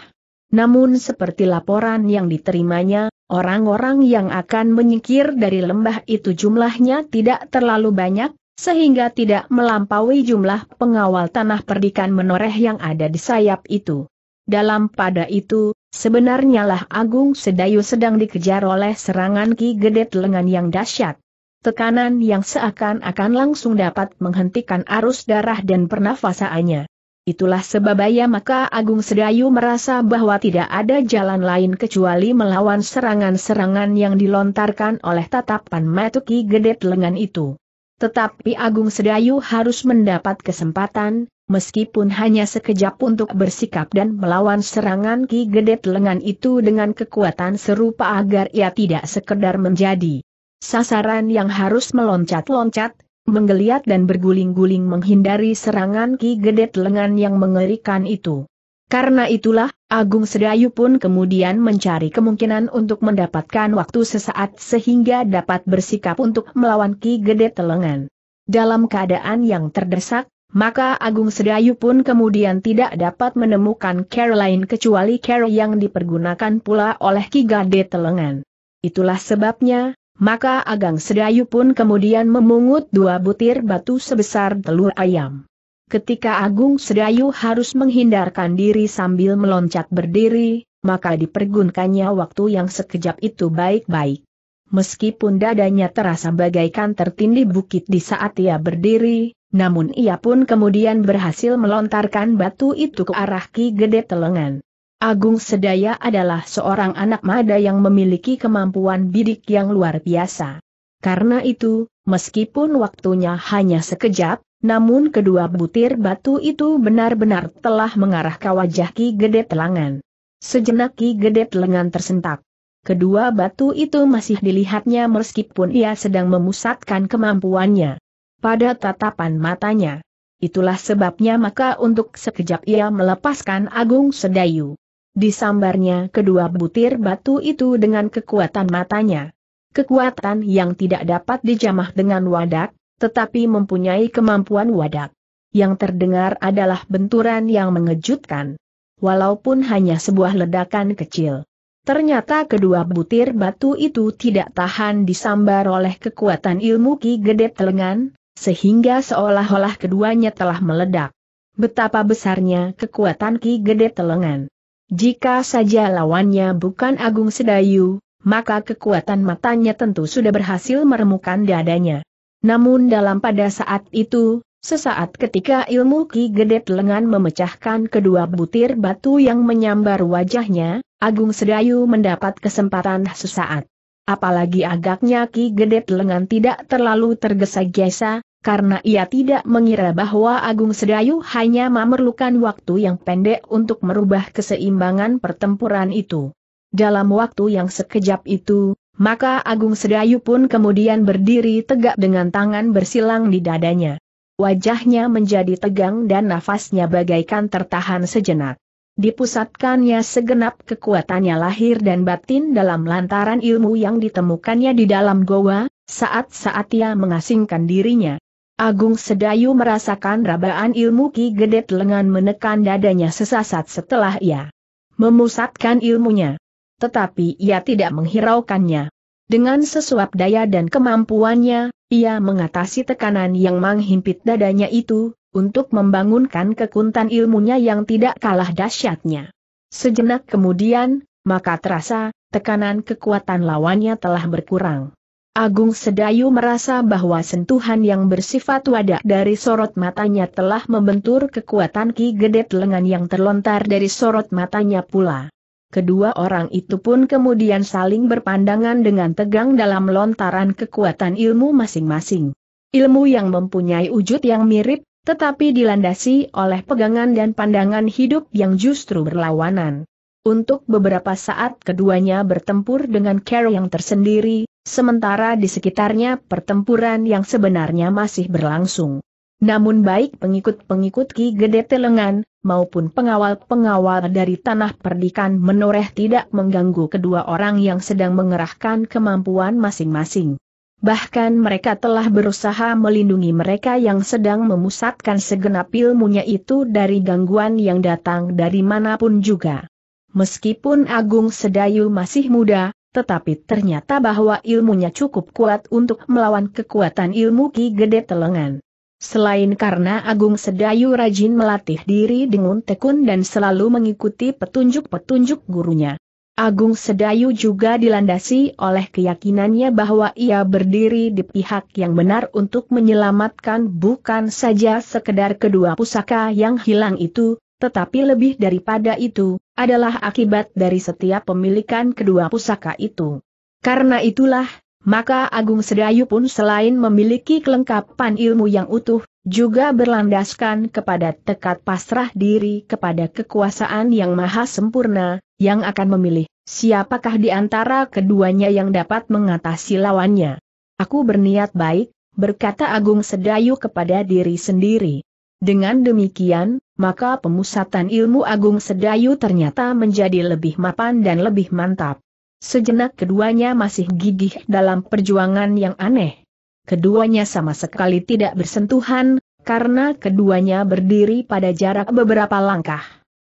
Namun seperti laporan yang diterimanya, orang-orang yang akan menyingkir dari lembah itu jumlahnya tidak terlalu banyak, sehingga tidak melampaui jumlah pengawal tanah perdikan menoreh yang ada di sayap itu. Dalam pada itu, sebenarnya lah Agung Sedayu sedang dikejar oleh serangan Ki Gedet lengan yang dahsyat. Tekanan yang seakan-akan langsung dapat menghentikan arus darah dan pernafasannya. Itulah sebabnya maka Agung Sedayu merasa bahwa tidak ada jalan lain kecuali melawan serangan-serangan yang dilontarkan oleh tatapan Matuki Gedet lengan itu. Tetapi Agung Sedayu harus mendapat kesempatan, meskipun hanya sekejap untuk bersikap dan melawan serangan Ki Gedet lengan itu dengan kekuatan serupa agar ia tidak sekedar menjadi sasaran yang harus meloncat-loncat, menggeliat dan berguling-guling menghindari serangan Ki Gedet lengan yang mengerikan itu. Karena itulah, Agung Sedayu pun kemudian mencari kemungkinan untuk mendapatkan waktu sesaat sehingga dapat bersikap untuk melawan Ki Gede Lengan. Dalam keadaan yang terdesak, maka Agung Sedayu pun kemudian tidak dapat menemukan care lain kecuali care yang dipergunakan pula oleh Ki Gade Telengan. Itulah sebabnya, maka Agung Sedayu pun kemudian memungut dua butir batu sebesar telur ayam. Ketika Agung Sedayu harus menghindarkan diri sambil meloncat berdiri, maka dipergunkannya waktu yang sekejap itu baik-baik. Meskipun dadanya terasa bagaikan tertindih bukit di saat ia berdiri, namun ia pun kemudian berhasil melontarkan batu itu ke arah Ki Gede Telengan. Agung Sedaya adalah seorang anak mada yang memiliki kemampuan bidik yang luar biasa. Karena itu, meskipun waktunya hanya sekejap, namun kedua butir batu itu benar-benar telah mengarah ke wajah Ki Gede Telengan. Sejenak Ki Gede Telengan tersentak. Kedua batu itu masih dilihatnya meskipun ia sedang memusatkan kemampuannya pada tatapan matanya. Itulah sebabnya maka untuk sekejap ia melepaskan Agung Sedayu. Disambarnya kedua butir batu itu dengan kekuatan matanya. Kekuatan yang tidak dapat dijamah dengan wadak, tetapi mempunyai kemampuan wadak. Yang terdengar adalah benturan yang mengejutkan. Walaupun hanya sebuah ledakan kecil. Ternyata kedua butir batu itu tidak tahan disambar oleh kekuatan ilmu Ki Gede Telengan, sehingga seolah-olah keduanya telah meledak. Betapa besarnya kekuatan Ki Gede Telengan. Jika saja lawannya bukan Agung Sedayu, maka kekuatan matanya tentu sudah berhasil meremukan dadanya. Namun dalam pada saat itu, Sesaat ketika ilmu Ki Gede Telengan memecahkan kedua butir batu yang menyambar wajahnya, Agung Sedayu mendapat kesempatan sesaat. Apalagi agaknya Ki Gede Telengan tidak terlalu tergesa-gesa, karena ia tidak mengira bahwa Agung Sedayu hanya memerlukan waktu yang pendek untuk merubah keseimbangan pertempuran itu. Dalam waktu yang sekejap itu, maka Agung Sedayu pun kemudian berdiri tegak dengan tangan bersilang di dadanya. Wajahnya menjadi tegang dan nafasnya bagaikan tertahan sejenak. Dipusatkannya segenap kekuatannya lahir dan batin dalam lantaran ilmu yang ditemukannya di dalam goa, saat-saat ia mengasingkan dirinya. Agung Sedayu merasakan rabaan ilmu Ki Gedet lengan menekan dadanya sesaat setelah ia memusatkan ilmunya. Tetapi ia tidak menghiraukannya. Dengan sesuap daya dan kemampuannya, ia mengatasi tekanan yang menghimpit dadanya itu, untuk membangunkan kekuntan ilmunya yang tidak kalah dahsyatnya. Sejenak kemudian, maka terasa, tekanan kekuatan lawannya telah berkurang. Agung Sedayu merasa bahwa sentuhan yang bersifat wadah dari sorot matanya telah membentur kekuatan Ki Gedet lengan yang terlontar dari sorot matanya pula. Kedua orang itu pun kemudian saling berpandangan dengan tegang dalam lontaran kekuatan ilmu masing-masing. Ilmu yang mempunyai wujud yang mirip, tetapi dilandasi oleh pegangan dan pandangan hidup yang justru berlawanan. Untuk beberapa saat keduanya bertempur dengan care yang tersendiri, sementara di sekitarnya pertempuran yang sebenarnya masih berlangsung. Namun baik pengikut-pengikut Ki Gede Telengan, maupun pengawal-pengawal dari Tanah Perdikan menoreh tidak mengganggu kedua orang yang sedang mengerahkan kemampuan masing-masing. Bahkan mereka telah berusaha melindungi mereka yang sedang memusatkan segenap ilmunya itu dari gangguan yang datang dari manapun juga. Meskipun Agung Sedayu masih muda, tetapi ternyata bahwa ilmunya cukup kuat untuk melawan kekuatan ilmu Ki Gede Telengan. Selain karena Agung Sedayu rajin melatih diri dengan tekun dan selalu mengikuti petunjuk-petunjuk gurunya. Agung Sedayu juga dilandasi oleh keyakinannya bahwa ia berdiri di pihak yang benar untuk menyelamatkan bukan saja sekedar kedua pusaka yang hilang itu, tetapi lebih daripada itu, adalah akibat dari setiap pemilikan kedua pusaka itu. Karena itulah, maka Agung Sedayu pun selain memiliki kelengkapan ilmu yang utuh, juga berlandaskan kepada tekad pasrah diri kepada kekuasaan yang maha sempurna, yang akan memilih siapakah di antara keduanya yang dapat mengatasi lawannya. Aku berniat baik, berkata Agung Sedayu kepada diri sendiri. Dengan demikian, maka pemusatan ilmu agung sedayu ternyata menjadi lebih mapan dan lebih mantap. Sejenak keduanya masih gigih dalam perjuangan yang aneh. Keduanya sama sekali tidak bersentuhan, karena keduanya berdiri pada jarak beberapa langkah.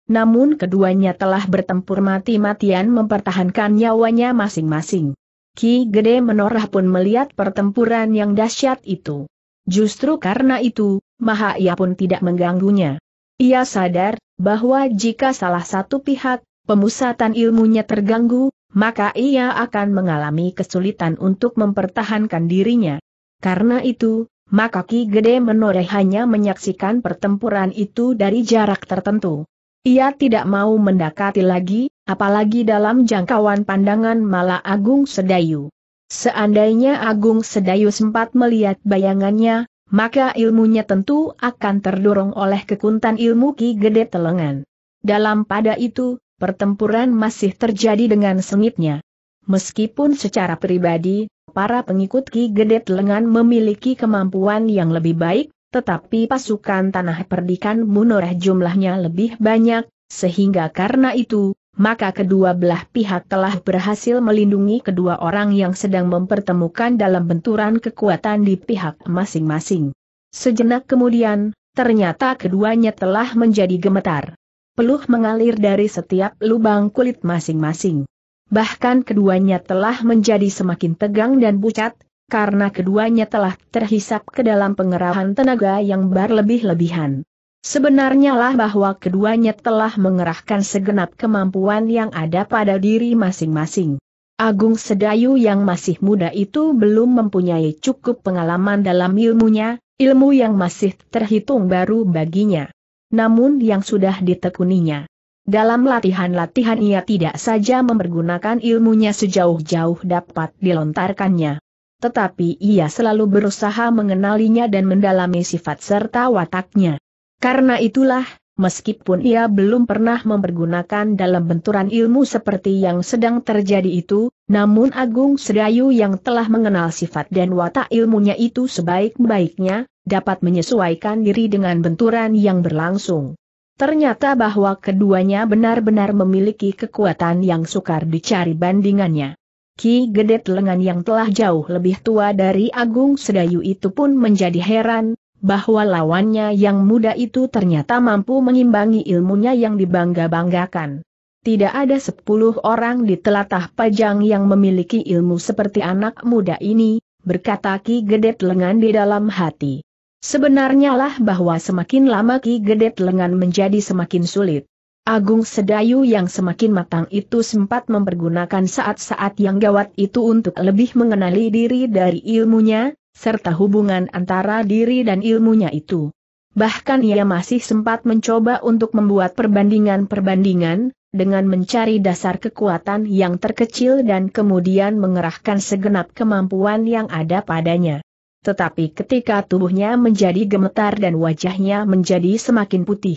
Namun keduanya telah bertempur mati-matian mempertahankan nyawanya masing-masing. Ki Gede Menorah pun melihat pertempuran yang dahsyat itu. Justru karena itu, maha ia pun tidak mengganggunya. Ia sadar, bahwa jika salah satu pihak, pemusatan ilmunya terganggu, maka ia akan mengalami kesulitan untuk mempertahankan dirinya. Karena itu, maka Ki Gede Menoreh hanya menyaksikan pertempuran itu dari jarak tertentu. Ia tidak mau mendekati lagi, apalagi dalam jangkauan pandangan Mala Agung Sedayu. Seandainya Agung Sedayu sempat melihat bayangannya, maka ilmunya tentu akan terdorong oleh kekuntan ilmu Ki Gede Telengan. Dalam pada itu, pertempuran masih terjadi dengan sengitnya. Meskipun secara pribadi, para pengikut Ki Gede Telengan memiliki kemampuan yang lebih baik, tetapi pasukan tanah perdikan Munorah jumlahnya lebih banyak, sehingga karena itu, maka kedua belah pihak telah berhasil melindungi kedua orang yang sedang mempertemukan dalam benturan kekuatan di pihak masing-masing. Sejenak kemudian, ternyata keduanya telah menjadi gemetar. Peluh mengalir dari setiap lubang kulit masing-masing. Bahkan keduanya telah menjadi semakin tegang dan pucat, karena keduanya telah terhisap ke dalam pengerahan tenaga yang berlebih-lebihan. Sebenarnya lah bahwa keduanya telah mengerahkan segenap kemampuan yang ada pada diri masing-masing. Agung Sedayu yang masih muda itu belum mempunyai cukup pengalaman dalam ilmunya, ilmu yang masih terhitung baru baginya. Namun yang sudah ditekuninya. Dalam latihan-latihan ia tidak saja mempergunakan ilmunya sejauh-jauh dapat dilontarkannya. Tetapi ia selalu berusaha mengenalinya dan mendalami sifat serta wataknya. Karena itulah, meskipun ia belum pernah mempergunakan dalam benturan ilmu seperti yang sedang terjadi itu, namun Agung Sedayu yang telah mengenal sifat dan watak ilmunya itu sebaik-baiknya, dapat menyesuaikan diri dengan benturan yang berlangsung. Ternyata bahwa keduanya benar-benar memiliki kekuatan yang sukar dicari bandingannya. Ki Gedet lengan yang telah jauh lebih tua dari Agung Sedayu itu pun menjadi heran, bahwa lawannya yang muda itu ternyata mampu mengimbangi ilmunya yang dibangga-banggakan. Tidak ada sepuluh orang di telatah pajang yang memiliki ilmu seperti anak muda ini, berkata Ki Gedet Lengan di dalam hati. Sebenarnya lah bahwa semakin lama Ki Gedet Lengan menjadi semakin sulit. Agung Sedayu yang semakin matang itu sempat mempergunakan saat-saat yang gawat itu untuk lebih mengenali diri dari ilmunya, serta hubungan antara diri dan ilmunya itu. Bahkan ia masih sempat mencoba untuk membuat perbandingan-perbandingan, dengan mencari dasar kekuatan yang terkecil dan kemudian mengerahkan segenap kemampuan yang ada padanya. Tetapi ketika tubuhnya menjadi gemetar dan wajahnya menjadi semakin putih,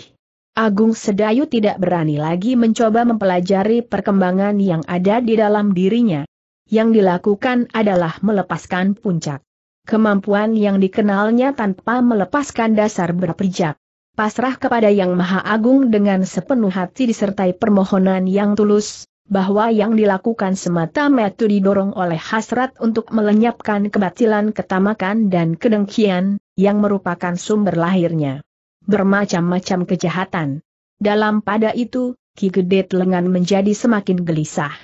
Agung Sedayu tidak berani lagi mencoba mempelajari perkembangan yang ada di dalam dirinya. Yang dilakukan adalah melepaskan puncak kemampuan yang dikenalnya tanpa melepaskan dasar berpijak. Pasrah kepada Yang Maha Agung dengan sepenuh hati disertai permohonan yang tulus, bahwa yang dilakukan semata-mata didorong oleh hasrat untuk melenyapkan kebatilan ketamakan dan kedengkian, yang merupakan sumber lahirnya. Bermacam-macam kejahatan. Dalam pada itu, Ki Gede Lengan menjadi semakin gelisah.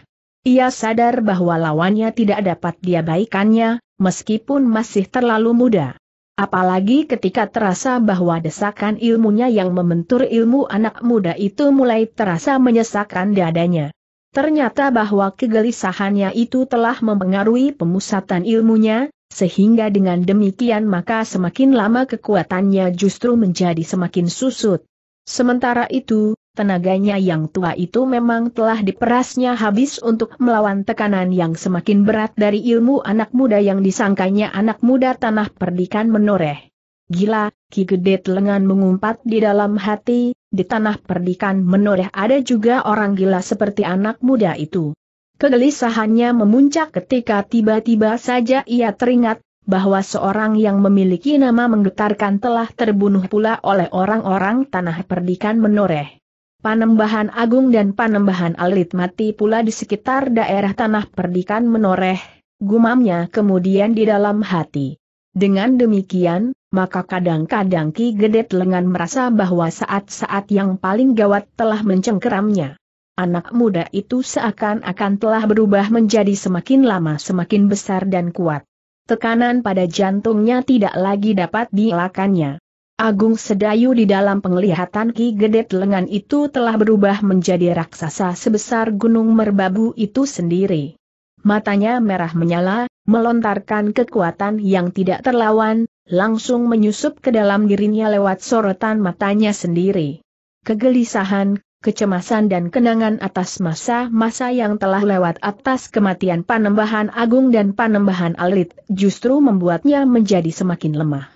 Ia sadar bahwa lawannya tidak dapat diabaikannya, meskipun masih terlalu muda. Apalagi ketika terasa bahwa desakan ilmunya yang membentur ilmu anak muda itu mulai terasa menyesakkan dadanya. Ternyata bahwa kegelisahannya itu telah mempengaruhi pemusatan ilmunya, sehingga dengan demikian maka semakin lama kekuatannya justru menjadi semakin susut. Sementara itu, Tenaganya yang tua itu memang telah diperasnya habis untuk melawan tekanan yang semakin berat dari ilmu anak muda yang disangkanya anak muda tanah perdikan menoreh. Gila, Ki Gede telengan mengumpat di dalam hati, di tanah perdikan menoreh ada juga orang gila seperti anak muda itu. Kegelisahannya memuncak ketika tiba-tiba saja ia teringat bahwa seorang yang memiliki nama menggetarkan telah terbunuh pula oleh orang-orang tanah perdikan menoreh. Panembahan Agung dan Panembahan Alit mati pula di sekitar daerah tanah perdikan menoreh, gumamnya kemudian di dalam hati. Dengan demikian, maka kadang-kadang Ki Gedet lengan merasa bahwa saat-saat yang paling gawat telah mencengkeramnya. Anak muda itu seakan-akan telah berubah menjadi semakin lama semakin besar dan kuat. Tekanan pada jantungnya tidak lagi dapat dielakannya. Agung Sedayu di dalam penglihatan Ki Gedet lengan itu telah berubah menjadi raksasa sebesar gunung merbabu itu sendiri. Matanya merah menyala, melontarkan kekuatan yang tidak terlawan, langsung menyusup ke dalam dirinya lewat sorotan matanya sendiri. Kegelisahan, kecemasan dan kenangan atas masa-masa yang telah lewat atas kematian Panembahan Agung dan Panembahan Alit justru membuatnya menjadi semakin lemah.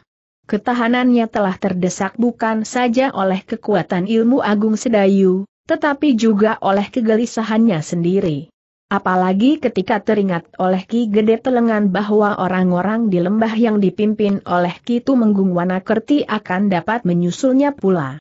Ketahanannya telah terdesak bukan saja oleh kekuatan ilmu agung sedayu, tetapi juga oleh kegelisahannya sendiri. Apalagi ketika teringat oleh Ki Gede Telengan bahwa orang-orang di lembah yang dipimpin oleh Ki Tumenggung Wanakerti akan dapat menyusulnya pula.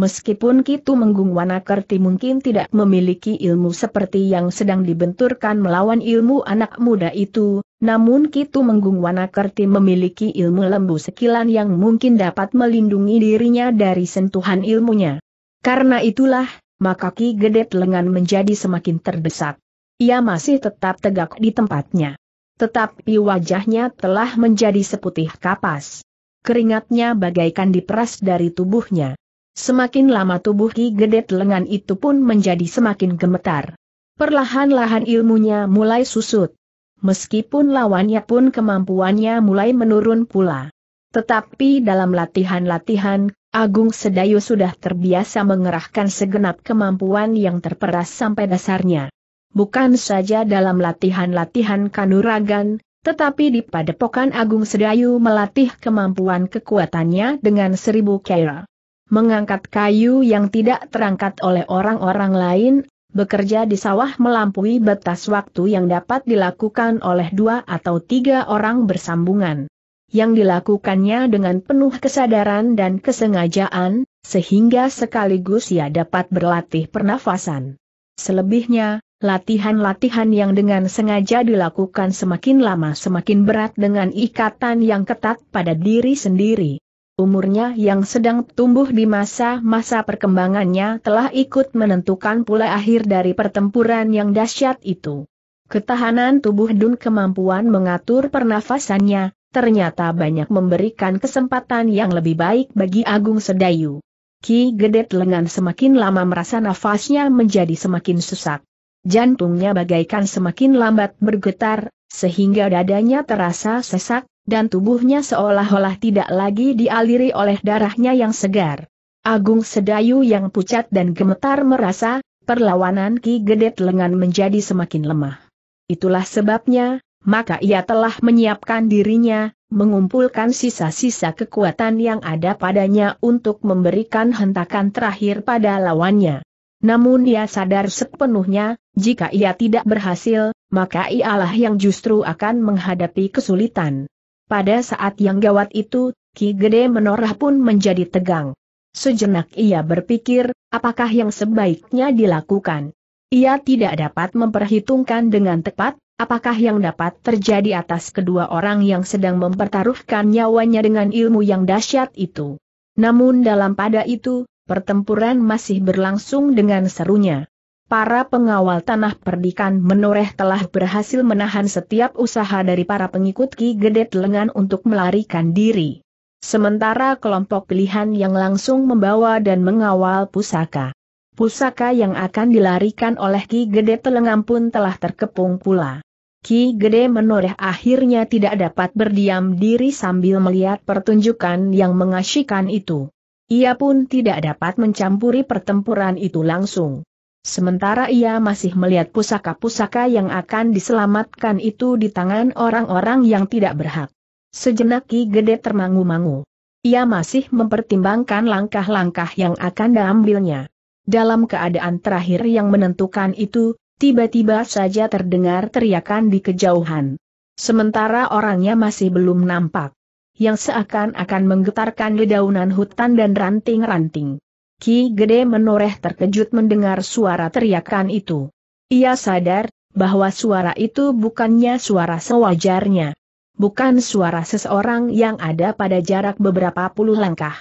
Meskipun Kitu Menggung Wanakerti mungkin tidak memiliki ilmu seperti yang sedang dibenturkan melawan ilmu anak muda itu, namun Kitu Menggung Wanakerti memiliki ilmu lembu sekilan yang mungkin dapat melindungi dirinya dari sentuhan ilmunya. Karena itulah, maka Ki Gedet lengan menjadi semakin terdesak. Ia masih tetap tegak di tempatnya. Tetapi wajahnya telah menjadi seputih kapas. Keringatnya bagaikan diperas dari tubuhnya. Semakin lama tubuh Ki gedet lengan itu pun menjadi semakin gemetar. Perlahan-lahan ilmunya mulai susut. Meskipun lawannya pun kemampuannya mulai menurun pula. Tetapi dalam latihan-latihan, Agung Sedayu sudah terbiasa mengerahkan segenap kemampuan yang terperas sampai dasarnya. Bukan saja dalam latihan-latihan kanuragan, tetapi di padepokan Agung Sedayu melatih kemampuan kekuatannya dengan seribu kera mengangkat kayu yang tidak terangkat oleh orang-orang lain, bekerja di sawah melampaui batas waktu yang dapat dilakukan oleh dua atau tiga orang bersambungan. Yang dilakukannya dengan penuh kesadaran dan kesengajaan, sehingga sekaligus ia dapat berlatih pernafasan. Selebihnya, latihan-latihan yang dengan sengaja dilakukan semakin lama semakin berat dengan ikatan yang ketat pada diri sendiri. Umurnya yang sedang tumbuh di masa-masa perkembangannya telah ikut menentukan pula akhir dari pertempuran yang dahsyat itu. Ketahanan tubuh Dun kemampuan mengatur pernafasannya, ternyata banyak memberikan kesempatan yang lebih baik bagi Agung Sedayu. Ki Gedet lengan semakin lama merasa nafasnya menjadi semakin sesak. Jantungnya bagaikan semakin lambat bergetar, sehingga dadanya terasa sesak, dan tubuhnya seolah-olah tidak lagi dialiri oleh darahnya yang segar. Agung Sedayu yang pucat dan gemetar merasa, perlawanan Ki Gedet lengan menjadi semakin lemah. Itulah sebabnya, maka ia telah menyiapkan dirinya, mengumpulkan sisa-sisa kekuatan yang ada padanya untuk memberikan hentakan terakhir pada lawannya. Namun ia sadar sepenuhnya, jika ia tidak berhasil, maka ialah yang justru akan menghadapi kesulitan. Pada saat yang gawat itu, Ki Gede Menorah pun menjadi tegang. Sejenak ia berpikir, apakah yang sebaiknya dilakukan. Ia tidak dapat memperhitungkan dengan tepat, apakah yang dapat terjadi atas kedua orang yang sedang mempertaruhkan nyawanya dengan ilmu yang dahsyat itu. Namun dalam pada itu, pertempuran masih berlangsung dengan serunya para pengawal tanah perdikan menoreh telah berhasil menahan setiap usaha dari para pengikut Ki Gede Lengan untuk melarikan diri. Sementara kelompok pilihan yang langsung membawa dan mengawal pusaka. Pusaka yang akan dilarikan oleh Ki Gede Telengam pun telah terkepung pula. Ki Gede menoreh akhirnya tidak dapat berdiam diri sambil melihat pertunjukan yang mengasyikan itu. Ia pun tidak dapat mencampuri pertempuran itu langsung. Sementara ia masih melihat pusaka-pusaka yang akan diselamatkan itu di tangan orang-orang yang tidak berhak. Sejenak Ki Gede termangu-mangu. Ia masih mempertimbangkan langkah-langkah yang akan diambilnya. Dalam keadaan terakhir yang menentukan itu, tiba-tiba saja terdengar teriakan di kejauhan. Sementara orangnya masih belum nampak. Yang seakan-akan menggetarkan dedaunan hutan dan ranting-ranting. Ki Gede menoreh terkejut mendengar suara teriakan itu. Ia sadar, bahwa suara itu bukannya suara sewajarnya. Bukan suara seseorang yang ada pada jarak beberapa puluh langkah.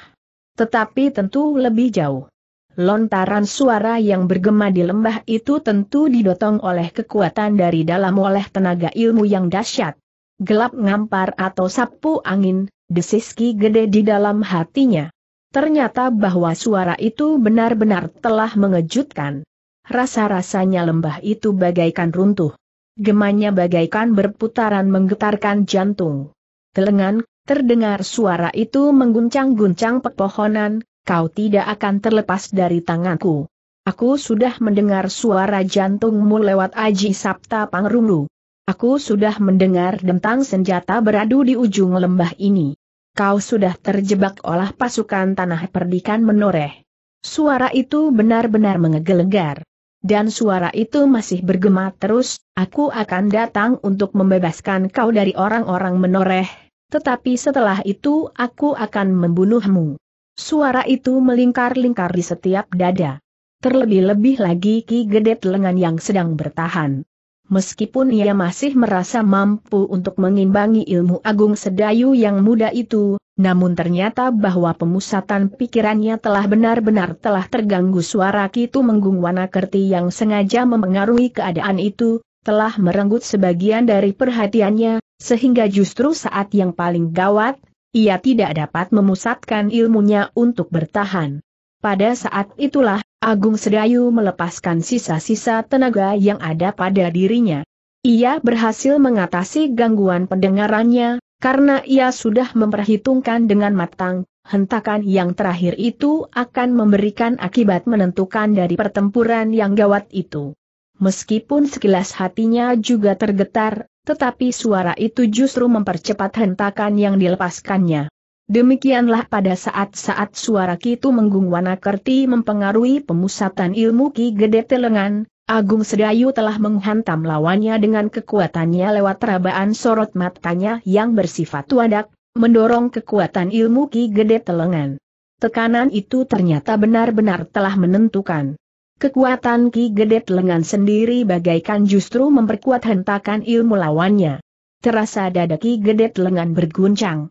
Tetapi tentu lebih jauh. Lontaran suara yang bergema di lembah itu tentu didotong oleh kekuatan dari dalam oleh tenaga ilmu yang dahsyat. Gelap ngampar atau sapu angin, desiski Gede di dalam hatinya. Ternyata bahwa suara itu benar-benar telah mengejutkan. Rasa-rasanya lembah itu bagaikan runtuh. Gemanya bagaikan berputaran menggetarkan jantung. Telengan, terdengar suara itu mengguncang-guncang pepohonan, kau tidak akan terlepas dari tanganku. Aku sudah mendengar suara jantungmu lewat Aji Sabta Pangrungu. Aku sudah mendengar dentang senjata beradu di ujung lembah ini kau sudah terjebak oleh pasukan tanah perdikan menoreh. Suara itu benar-benar mengegelegar. Dan suara itu masih bergema terus, aku akan datang untuk membebaskan kau dari orang-orang menoreh, tetapi setelah itu aku akan membunuhmu. Suara itu melingkar-lingkar di setiap dada. Terlebih-lebih lagi Ki Gedet lengan yang sedang bertahan. Meskipun ia masih merasa mampu untuk mengimbangi ilmu agung sedayu yang muda itu, namun ternyata bahwa pemusatan pikirannya telah benar-benar telah terganggu suara Kitu Menggung kerti yang sengaja memengaruhi keadaan itu, telah merenggut sebagian dari perhatiannya, sehingga justru saat yang paling gawat, ia tidak dapat memusatkan ilmunya untuk bertahan. Pada saat itulah, Agung Sedayu melepaskan sisa-sisa tenaga yang ada pada dirinya. Ia berhasil mengatasi gangguan pendengarannya, karena ia sudah memperhitungkan dengan matang, hentakan yang terakhir itu akan memberikan akibat menentukan dari pertempuran yang gawat itu. Meskipun sekilas hatinya juga tergetar, tetapi suara itu justru mempercepat hentakan yang dilepaskannya. Demikianlah pada saat-saat suara Kitu Menggung Wanakerti mempengaruhi pemusatan ilmu Ki Gede Telengan, Agung Sedayu telah menghantam lawannya dengan kekuatannya lewat rabaan sorot matanya yang bersifat wadak, mendorong kekuatan ilmu Ki Gede Telengan. Tekanan itu ternyata benar-benar telah menentukan. Kekuatan Ki Gede Telengan sendiri bagaikan justru memperkuat hentakan ilmu lawannya. Terasa dada Ki Gede Telengan berguncang.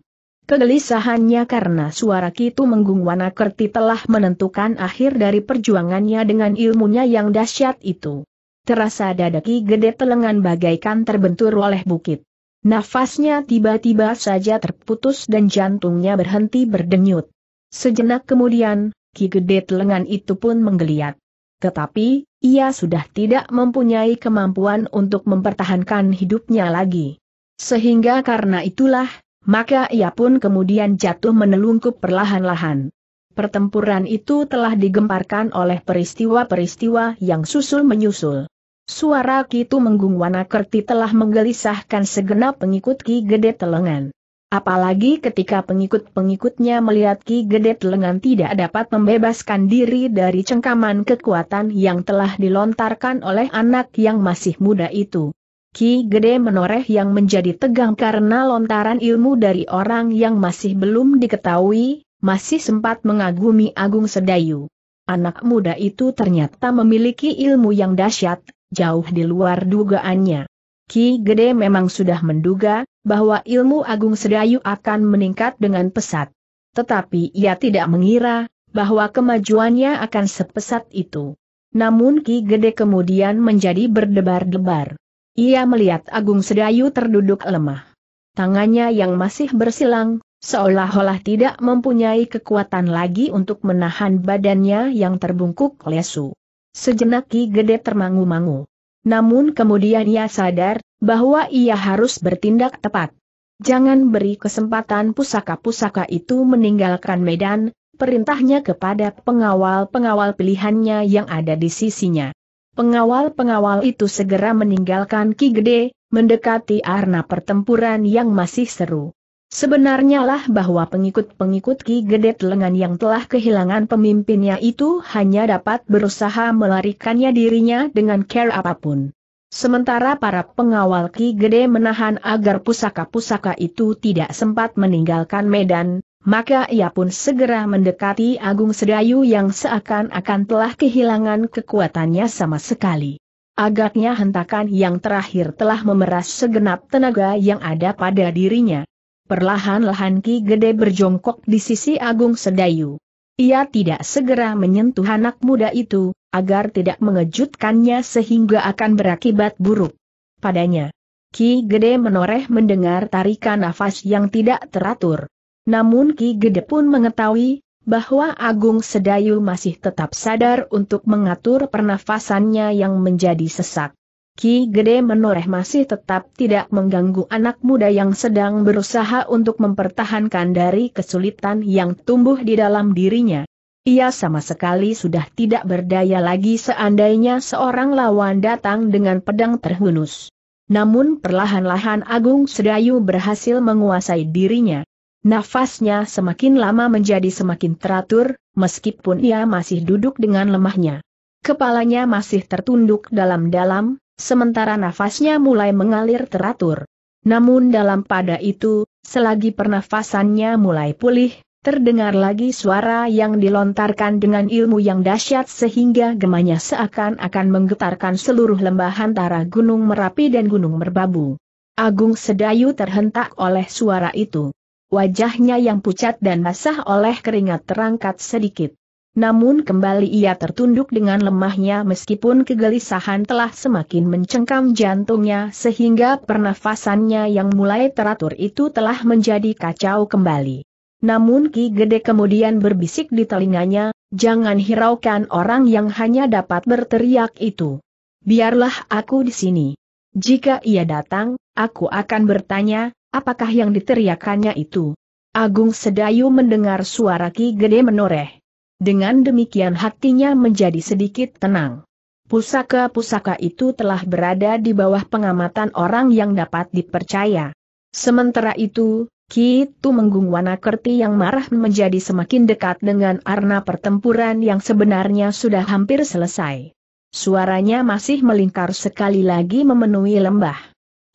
Kegelisahannya karena suara Kitu Menggung Wanakerti telah menentukan akhir dari perjuangannya dengan ilmunya yang dahsyat itu. Terasa dadaki gede telengan bagaikan terbentur oleh bukit. Nafasnya tiba-tiba saja terputus dan jantungnya berhenti berdenyut. Sejenak kemudian, Ki gede telengan itu pun menggeliat. Tetapi, ia sudah tidak mempunyai kemampuan untuk mempertahankan hidupnya lagi. Sehingga karena itulah, maka ia pun kemudian jatuh menelungkup perlahan-lahan. Pertempuran itu telah digemparkan oleh peristiwa-peristiwa yang susul-menyusul. Suara Kitu Menggung Wanakerti telah menggelisahkan segenap pengikut Ki Gede Telengan. Apalagi ketika pengikut-pengikutnya melihat Ki Gede Telengan tidak dapat membebaskan diri dari cengkaman kekuatan yang telah dilontarkan oleh anak yang masih muda itu. Ki Gede menoreh yang menjadi tegang karena lontaran ilmu dari orang yang masih belum diketahui, masih sempat mengagumi Agung Sedayu. Anak muda itu ternyata memiliki ilmu yang dahsyat, jauh di luar dugaannya. Ki Gede memang sudah menduga bahwa ilmu Agung Sedayu akan meningkat dengan pesat. Tetapi ia tidak mengira bahwa kemajuannya akan sepesat itu. Namun Ki Gede kemudian menjadi berdebar-debar. Ia melihat Agung Sedayu terduduk lemah. Tangannya yang masih bersilang, seolah-olah tidak mempunyai kekuatan lagi untuk menahan badannya yang terbungkuk lesu. Sejenak Ki Gede termangu-mangu. Namun kemudian ia sadar, bahwa ia harus bertindak tepat. Jangan beri kesempatan pusaka-pusaka itu meninggalkan medan, perintahnya kepada pengawal-pengawal pilihannya yang ada di sisinya. Pengawal-pengawal itu segera meninggalkan Ki Gede, mendekati arena pertempuran yang masih seru. Sebenarnya lah bahwa pengikut-pengikut Ki Gede Telengan yang telah kehilangan pemimpinnya itu hanya dapat berusaha melarikannya dirinya dengan care apapun. Sementara para pengawal Ki Gede menahan agar pusaka-pusaka itu tidak sempat meninggalkan medan, maka ia pun segera mendekati Agung Sedayu yang seakan-akan telah kehilangan kekuatannya sama sekali. Agaknya hentakan yang terakhir telah memeras segenap tenaga yang ada pada dirinya. Perlahan-lahan Ki Gede berjongkok di sisi Agung Sedayu. Ia tidak segera menyentuh anak muda itu, agar tidak mengejutkannya sehingga akan berakibat buruk padanya. Ki Gede menoreh mendengar tarikan nafas yang tidak teratur. Namun Ki Gede pun mengetahui, bahwa Agung Sedayu masih tetap sadar untuk mengatur pernafasannya yang menjadi sesak. Ki Gede menoreh masih tetap tidak mengganggu anak muda yang sedang berusaha untuk mempertahankan dari kesulitan yang tumbuh di dalam dirinya. Ia sama sekali sudah tidak berdaya lagi seandainya seorang lawan datang dengan pedang terhunus. Namun perlahan-lahan Agung Sedayu berhasil menguasai dirinya. Nafasnya semakin lama menjadi semakin teratur, meskipun ia masih duduk dengan lemahnya. Kepalanya masih tertunduk dalam-dalam, sementara nafasnya mulai mengalir teratur. Namun dalam pada itu, selagi pernafasannya mulai pulih, terdengar lagi suara yang dilontarkan dengan ilmu yang dahsyat sehingga gemanya seakan-akan menggetarkan seluruh lembah antara Gunung Merapi dan Gunung Merbabu. Agung Sedayu terhentak oleh suara itu. Wajahnya yang pucat dan basah oleh keringat terangkat sedikit. Namun kembali ia tertunduk dengan lemahnya meskipun kegelisahan telah semakin mencengkam jantungnya sehingga pernafasannya yang mulai teratur itu telah menjadi kacau kembali. Namun Ki Gede kemudian berbisik di telinganya, jangan hiraukan orang yang hanya dapat berteriak itu. Biarlah aku di sini. Jika ia datang, aku akan bertanya, Apakah yang diteriakannya itu? Agung Sedayu mendengar suara Ki Gede menoreh. Dengan demikian hatinya menjadi sedikit tenang. Pusaka-pusaka itu telah berada di bawah pengamatan orang yang dapat dipercaya. Sementara itu, Ki itu Tumenggung kerti yang marah menjadi semakin dekat dengan arna pertempuran yang sebenarnya sudah hampir selesai. Suaranya masih melingkar sekali lagi memenuhi lembah.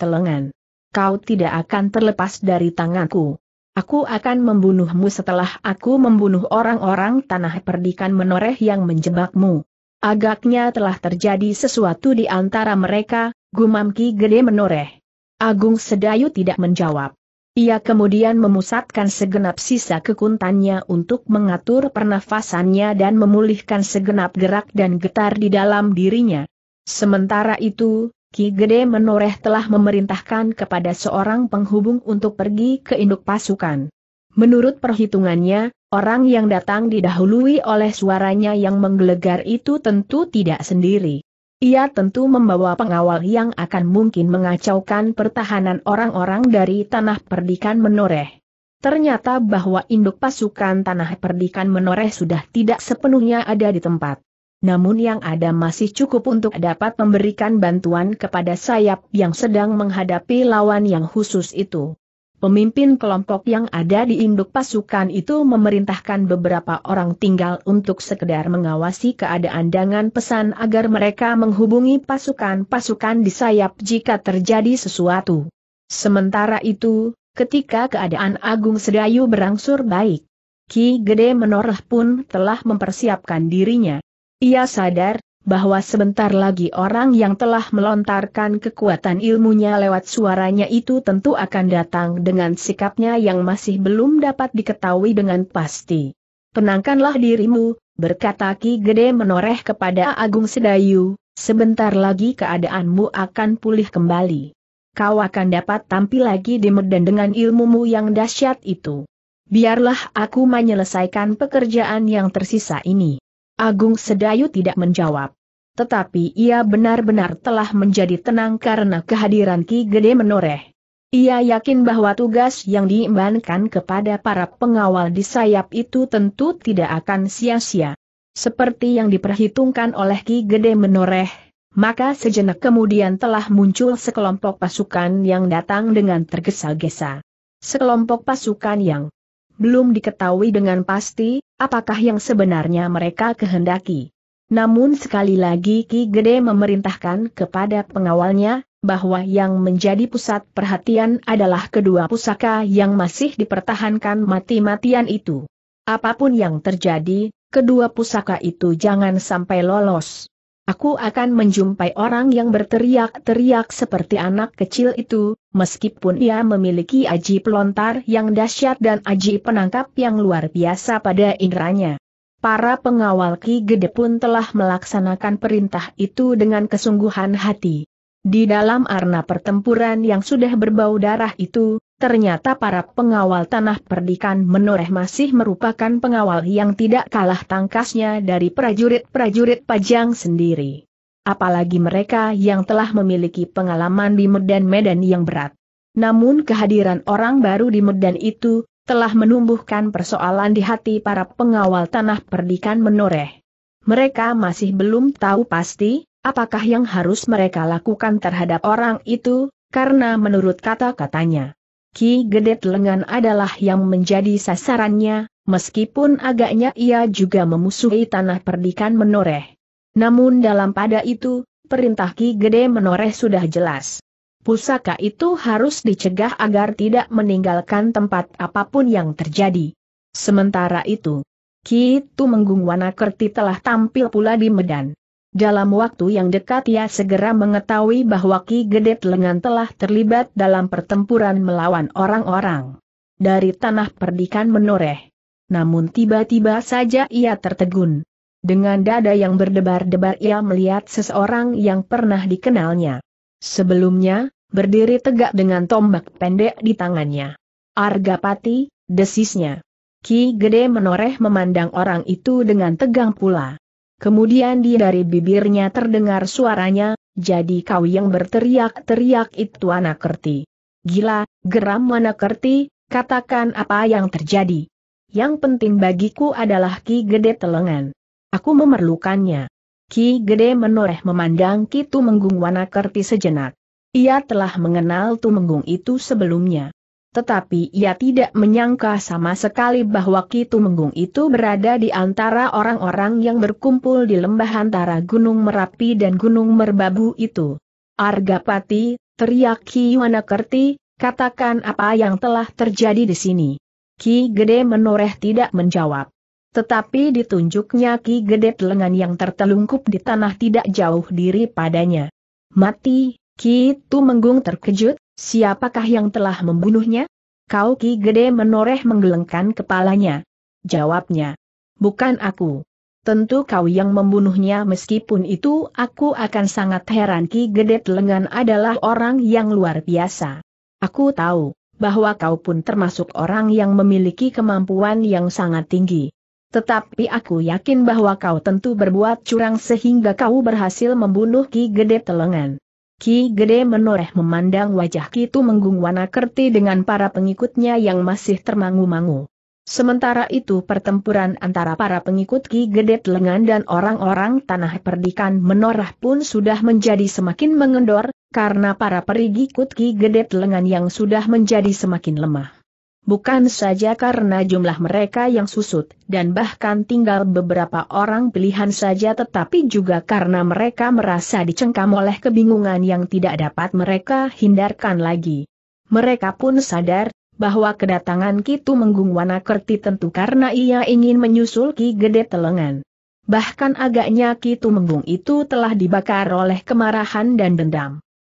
Telengan kau tidak akan terlepas dari tanganku. Aku akan membunuhmu setelah aku membunuh orang-orang tanah perdikan menoreh yang menjebakmu. Agaknya telah terjadi sesuatu di antara mereka, gumam Ki Gede menoreh. Agung Sedayu tidak menjawab. Ia kemudian memusatkan segenap sisa kekuntannya untuk mengatur pernafasannya dan memulihkan segenap gerak dan getar di dalam dirinya. Sementara itu, Ki Gede Menoreh telah memerintahkan kepada seorang penghubung untuk pergi ke induk pasukan. Menurut perhitungannya, orang yang datang didahului oleh suaranya yang menggelegar itu tentu tidak sendiri. Ia tentu membawa pengawal yang akan mungkin mengacaukan pertahanan orang-orang dari tanah perdikan menoreh. Ternyata bahwa induk pasukan tanah perdikan menoreh sudah tidak sepenuhnya ada di tempat namun yang ada masih cukup untuk dapat memberikan bantuan kepada sayap yang sedang menghadapi lawan yang khusus itu. Pemimpin kelompok yang ada di induk pasukan itu memerintahkan beberapa orang tinggal untuk sekedar mengawasi keadaan dengan pesan agar mereka menghubungi pasukan-pasukan di sayap jika terjadi sesuatu. Sementara itu, ketika keadaan Agung Sedayu berangsur baik, Ki Gede Menoreh pun telah mempersiapkan dirinya. Ia sadar bahwa sebentar lagi orang yang telah melontarkan kekuatan ilmunya lewat suaranya itu tentu akan datang dengan sikapnya yang masih belum dapat diketahui dengan pasti. Tenangkanlah dirimu, berkata Ki Gede menoreh kepada Agung Sedayu, sebentar lagi keadaanmu akan pulih kembali. Kau akan dapat tampil lagi di Medan dengan ilmumu yang dahsyat itu. Biarlah aku menyelesaikan pekerjaan yang tersisa ini. Agung Sedayu tidak menjawab. Tetapi ia benar-benar telah menjadi tenang karena kehadiran Ki Gede menoreh. Ia yakin bahwa tugas yang diimbankan kepada para pengawal di sayap itu tentu tidak akan sia-sia. Seperti yang diperhitungkan oleh Ki Gede Menoreh, maka sejenak kemudian telah muncul sekelompok pasukan yang datang dengan tergesa-gesa. Sekelompok pasukan yang belum diketahui dengan pasti, apakah yang sebenarnya mereka kehendaki. Namun sekali lagi Ki Gede memerintahkan kepada pengawalnya, bahwa yang menjadi pusat perhatian adalah kedua pusaka yang masih dipertahankan mati-matian itu. Apapun yang terjadi, kedua pusaka itu jangan sampai lolos. Aku akan menjumpai orang yang berteriak-teriak seperti anak kecil itu, meskipun ia memiliki aji pelontar yang dahsyat dan aji penangkap yang luar biasa pada inderanya. Para pengawal Ki Gede pun telah melaksanakan perintah itu dengan kesungguhan hati. Di dalam arena pertempuran yang sudah berbau darah itu, Ternyata para pengawal tanah perdikan menoreh masih merupakan pengawal yang tidak kalah tangkasnya dari prajurit-prajurit pajang sendiri. Apalagi mereka yang telah memiliki pengalaman di medan-medan yang berat. Namun kehadiran orang baru di medan itu, telah menumbuhkan persoalan di hati para pengawal tanah perdikan menoreh. Mereka masih belum tahu pasti, apakah yang harus mereka lakukan terhadap orang itu, karena menurut kata-katanya, Ki Gedet Lengan adalah yang menjadi sasarannya, meskipun agaknya ia juga memusuhi tanah perdikan menoreh. Namun dalam pada itu, perintah Ki Gede menoreh sudah jelas. Pusaka itu harus dicegah agar tidak meninggalkan tempat apapun yang terjadi. Sementara itu, Ki Tumenggung Wanakerti telah tampil pula di Medan. Dalam waktu yang dekat ia segera mengetahui bahwa Ki Gede Lengan telah terlibat dalam pertempuran melawan orang-orang dari tanah perdikan menoreh. Namun tiba-tiba saja ia tertegun. Dengan dada yang berdebar-debar ia melihat seseorang yang pernah dikenalnya. Sebelumnya, berdiri tegak dengan tombak pendek di tangannya. Argapati, desisnya. Ki Gede menoreh memandang orang itu dengan tegang pula. Kemudian di dari bibirnya terdengar suaranya, jadi kau yang berteriak-teriak itu anak kerti. Gila, geram Wanakerti, kerti, katakan apa yang terjadi. Yang penting bagiku adalah Ki Gede Telengan. Aku memerlukannya. Ki Gede menoreh memandang Ki Tumenggung Wanakerti sejenak. Ia telah mengenal Tumenggung itu sebelumnya tetapi ia tidak menyangka sama sekali bahwa Kitu Menggung itu berada di antara orang-orang yang berkumpul di lembah antara Gunung Merapi dan Gunung Merbabu itu. Argapati, teriak Ki Kerti, katakan apa yang telah terjadi di sini. Ki Gede menoreh tidak menjawab. Tetapi ditunjuknya Ki Gede lengan yang tertelungkup di tanah tidak jauh diri padanya. Mati, Ki Tumenggung terkejut, Siapakah yang telah membunuhnya? Kau Ki Gede menoreh menggelengkan kepalanya. Jawabnya. Bukan aku. Tentu kau yang membunuhnya meskipun itu aku akan sangat heran Ki Gede Telengan adalah orang yang luar biasa. Aku tahu, bahwa kau pun termasuk orang yang memiliki kemampuan yang sangat tinggi. Tetapi aku yakin bahwa kau tentu berbuat curang sehingga kau berhasil membunuh Ki Gede Telengan. Ki Gede menoreh memandang wajah Kitu Menggung Wanakerti dengan para pengikutnya yang masih termangu-mangu. Sementara itu pertempuran antara para pengikut Ki Gede Lengan dan orang-orang Tanah Perdikan Menorah pun sudah menjadi semakin mengendor, karena para perigi Ki Gede Lengan yang sudah menjadi semakin lemah bukan saja karena jumlah mereka yang susut, dan bahkan tinggal beberapa orang pilihan saja tetapi juga karena mereka merasa dicengkam oleh kebingungan yang tidak dapat mereka hindarkan lagi. Mereka pun sadar, bahwa kedatangan Kitu Menggung Kerti tentu karena ia ingin menyusul Ki Gede Telengan. Bahkan agaknya Kitu Menggung itu telah dibakar oleh kemarahan dan dendam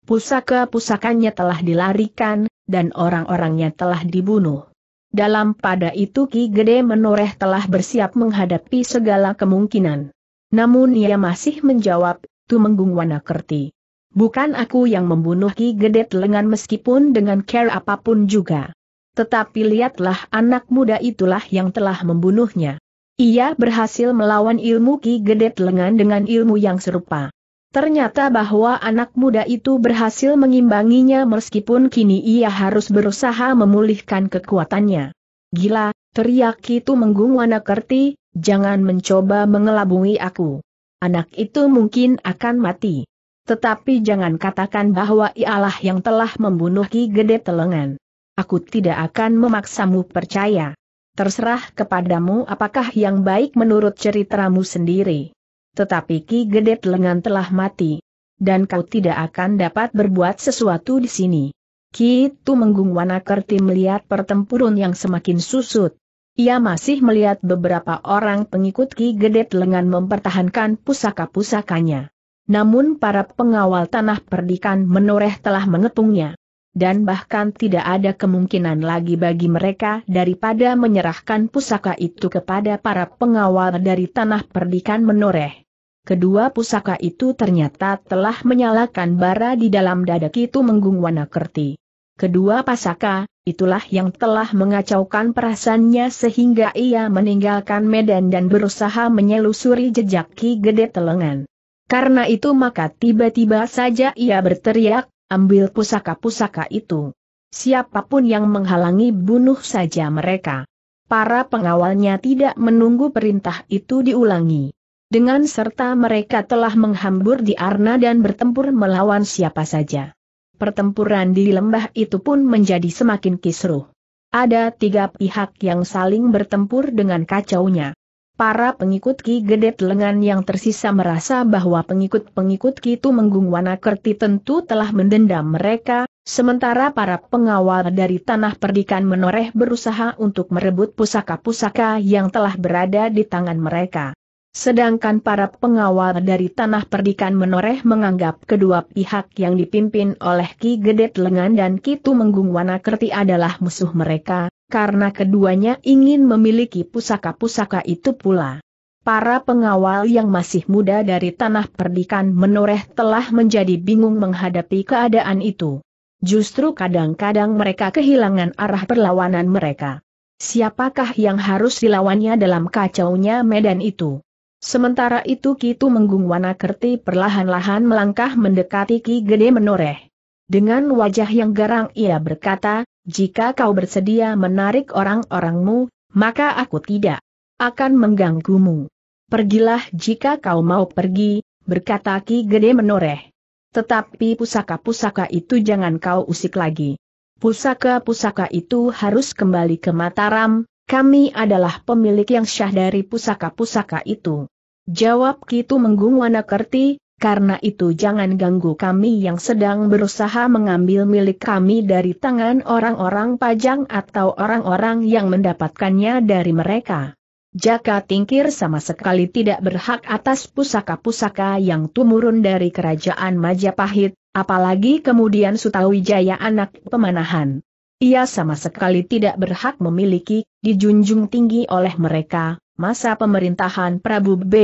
pusaka-pusakanya telah dilarikan, dan orang-orangnya telah dibunuh. Dalam pada itu Ki Gede Menoreh telah bersiap menghadapi segala kemungkinan. Namun ia masih menjawab, Tumenggung Wanakerti. Bukan aku yang membunuh Ki Gede Telengan meskipun dengan care apapun juga. Tetapi lihatlah anak muda itulah yang telah membunuhnya. Ia berhasil melawan ilmu Ki Gede Telengan dengan ilmu yang serupa. Ternyata bahwa anak muda itu berhasil mengimbanginya meskipun kini ia harus berusaha memulihkan kekuatannya. Gila, teriak itu menggung Nakerti. jangan mencoba mengelabui aku. Anak itu mungkin akan mati. Tetapi jangan katakan bahwa ialah yang telah membunuh Ki Gede Telengan. Aku tidak akan memaksamu percaya. Terserah kepadamu apakah yang baik menurut ceritamu sendiri tetapi Ki Gede Lengan telah mati. Dan kau tidak akan dapat berbuat sesuatu di sini. Ki Tumenggung Wanakerti melihat pertempuran yang semakin susut. Ia masih melihat beberapa orang pengikut Ki Gede Lengan mempertahankan pusaka-pusakanya. Namun para pengawal tanah perdikan menoreh telah mengepungnya. Dan bahkan tidak ada kemungkinan lagi bagi mereka daripada menyerahkan pusaka itu kepada para pengawal dari tanah perdikan menoreh. Kedua pusaka itu ternyata telah menyalakan bara di dalam dada Kitu Menggung Wanakerti. Kedua pasaka, itulah yang telah mengacaukan perasaannya sehingga ia meninggalkan medan dan berusaha menyelusuri jejak Ki Gede Telengan. Karena itu maka tiba-tiba saja ia berteriak, ambil pusaka-pusaka itu. Siapapun yang menghalangi bunuh saja mereka. Para pengawalnya tidak menunggu perintah itu diulangi. Dengan serta mereka telah menghambur di arna dan bertempur melawan siapa saja. Pertempuran di lembah itu pun menjadi semakin kisruh. Ada tiga pihak yang saling bertempur dengan kacaunya. Para pengikut Ki Gedet Lengan yang tersisa merasa bahwa pengikut-pengikut Ki itu Menggung Wanakerti tentu telah mendendam mereka, sementara para pengawal dari Tanah Perdikan Menoreh berusaha untuk merebut pusaka-pusaka yang telah berada di tangan mereka. Sedangkan para pengawal dari tanah perdikan menoreh menganggap kedua pihak yang dipimpin oleh Ki Gedet Lengan dan Ki Tumenggung Wanakerti adalah musuh mereka, karena keduanya ingin memiliki pusaka-pusaka itu pula. Para pengawal yang masih muda dari tanah perdikan menoreh telah menjadi bingung menghadapi keadaan itu. Justru kadang-kadang mereka kehilangan arah perlawanan mereka. Siapakah yang harus dilawannya dalam kacaunya medan itu? Sementara itu Kitu Menggung Wanakerti perlahan-lahan melangkah mendekati Ki Gede Menoreh. Dengan wajah yang garang ia berkata, jika kau bersedia menarik orang-orangmu, maka aku tidak akan mengganggumu. Pergilah jika kau mau pergi, berkata Ki Gede Menoreh. Tetapi pusaka-pusaka itu jangan kau usik lagi. Pusaka-pusaka itu harus kembali ke Mataram, kami adalah pemilik yang syah dari pusaka-pusaka itu. Jawab Kitu Menggung Wanakerti, karena itu jangan ganggu kami yang sedang berusaha mengambil milik kami dari tangan orang-orang pajang atau orang-orang yang mendapatkannya dari mereka. Jaka Tingkir sama sekali tidak berhak atas pusaka-pusaka yang tumurun dari kerajaan Majapahit, apalagi kemudian Sutawijaya anak pemanahan. Ia sama sekali tidak berhak memiliki, dijunjung tinggi oleh mereka, masa pemerintahan Prabu B.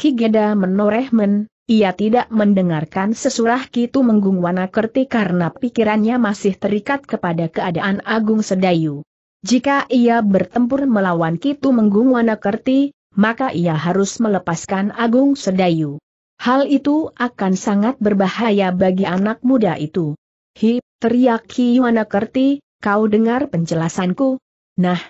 Kigeda menorehmen, ia tidak mendengarkan sesurah Kitu Menggung Kerti karena pikirannya masih terikat kepada keadaan Agung Sedayu. Jika ia bertempur melawan Kitu Menggung Kerti, maka ia harus melepaskan Agung Sedayu. Hal itu akan sangat berbahaya bagi anak muda itu. Hi, teriak Ki Wanakerti, kau dengar penjelasanku? Nah,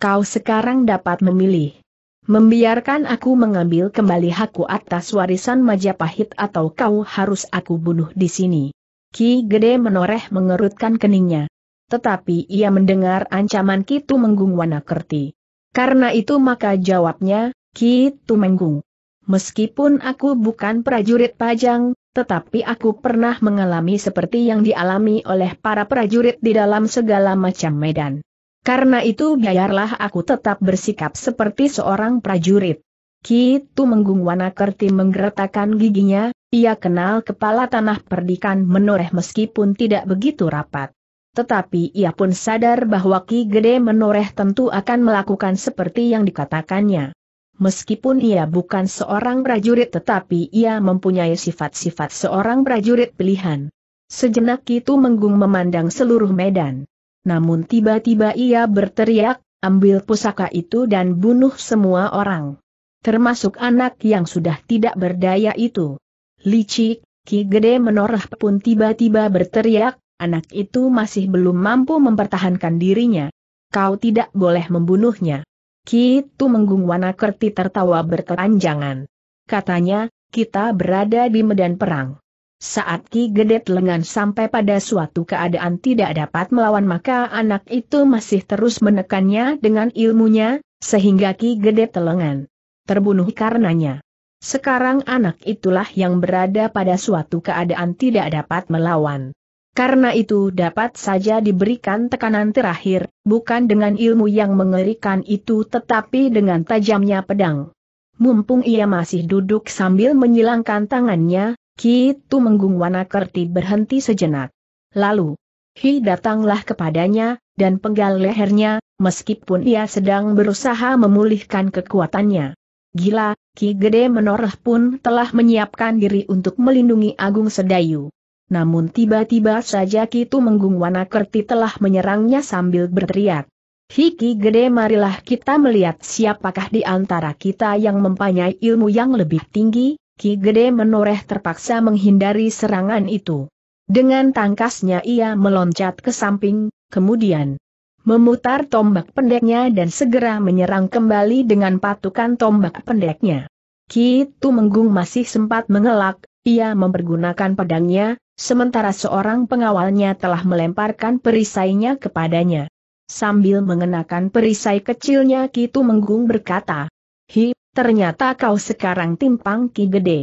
kau sekarang dapat memilih. Membiarkan aku mengambil kembali hakku atas warisan Majapahit atau kau harus aku bunuh di sini. Ki Gede menoreh mengerutkan keningnya. Tetapi ia mendengar ancaman Kitu Menggung Wanakerti. Karena itu maka jawabnya, Kitu Menggung. Meskipun aku bukan prajurit pajang, tetapi aku pernah mengalami seperti yang dialami oleh para prajurit di dalam segala macam medan. Karena itu biarlah aku tetap bersikap seperti seorang prajurit. Kitu Menggung Wanakerti menggeretakan giginya, ia kenal kepala tanah perdikan menoreh meskipun tidak begitu rapat. Tetapi ia pun sadar bahwa Ki Gede menoreh tentu akan melakukan seperti yang dikatakannya. Meskipun ia bukan seorang prajurit tetapi ia mempunyai sifat-sifat seorang prajurit pilihan. Sejenak itu Menggung memandang seluruh medan. Namun tiba-tiba ia berteriak, ambil pusaka itu dan bunuh semua orang. Termasuk anak yang sudah tidak berdaya itu. Licik, Ki Gede menoreh pun tiba-tiba berteriak, anak itu masih belum mampu mempertahankan dirinya. Kau tidak boleh membunuhnya. Ki Tu Menggung Kerti tertawa berkelanjangan. Katanya, kita berada di medan perang. Saat Ki Gedet lengan sampai pada suatu keadaan tidak dapat melawan maka anak itu masih terus menekannya dengan ilmunya, sehingga Ki Gedet lengan terbunuh karenanya. Sekarang anak itulah yang berada pada suatu keadaan tidak dapat melawan. Karena itu dapat saja diberikan tekanan terakhir, bukan dengan ilmu yang mengerikan itu tetapi dengan tajamnya pedang. Mumpung ia masih duduk sambil menyilangkan tangannya, Ki gitu Menggung Wanakerti berhenti sejenak. Lalu, Hi datanglah kepadanya, dan penggal lehernya, meskipun ia sedang berusaha memulihkan kekuatannya. Gila, Ki Gede Menoreh pun telah menyiapkan diri untuk melindungi Agung Sedayu. Namun tiba-tiba saja Ki gitu Menggung Wanakerti telah menyerangnya sambil berteriak. Ki gede marilah kita melihat siapakah di antara kita yang mempunyai ilmu yang lebih tinggi, Ki Gede menoreh terpaksa menghindari serangan itu. Dengan tangkasnya ia meloncat ke samping, kemudian memutar tombak pendeknya dan segera menyerang kembali dengan patukan tombak pendeknya. Ki Menggung masih sempat mengelak, ia mempergunakan pedangnya, sementara seorang pengawalnya telah melemparkan perisainya kepadanya. Sambil mengenakan perisai kecilnya Ki Menggung berkata, Hi, ternyata kau sekarang timpang ki gede.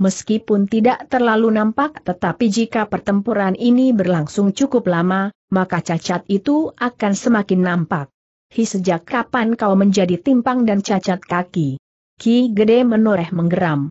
Meskipun tidak terlalu nampak tetapi jika pertempuran ini berlangsung cukup lama, maka cacat itu akan semakin nampak. Hi sejak kapan kau menjadi timpang dan cacat kaki? Ki gede menoreh menggeram.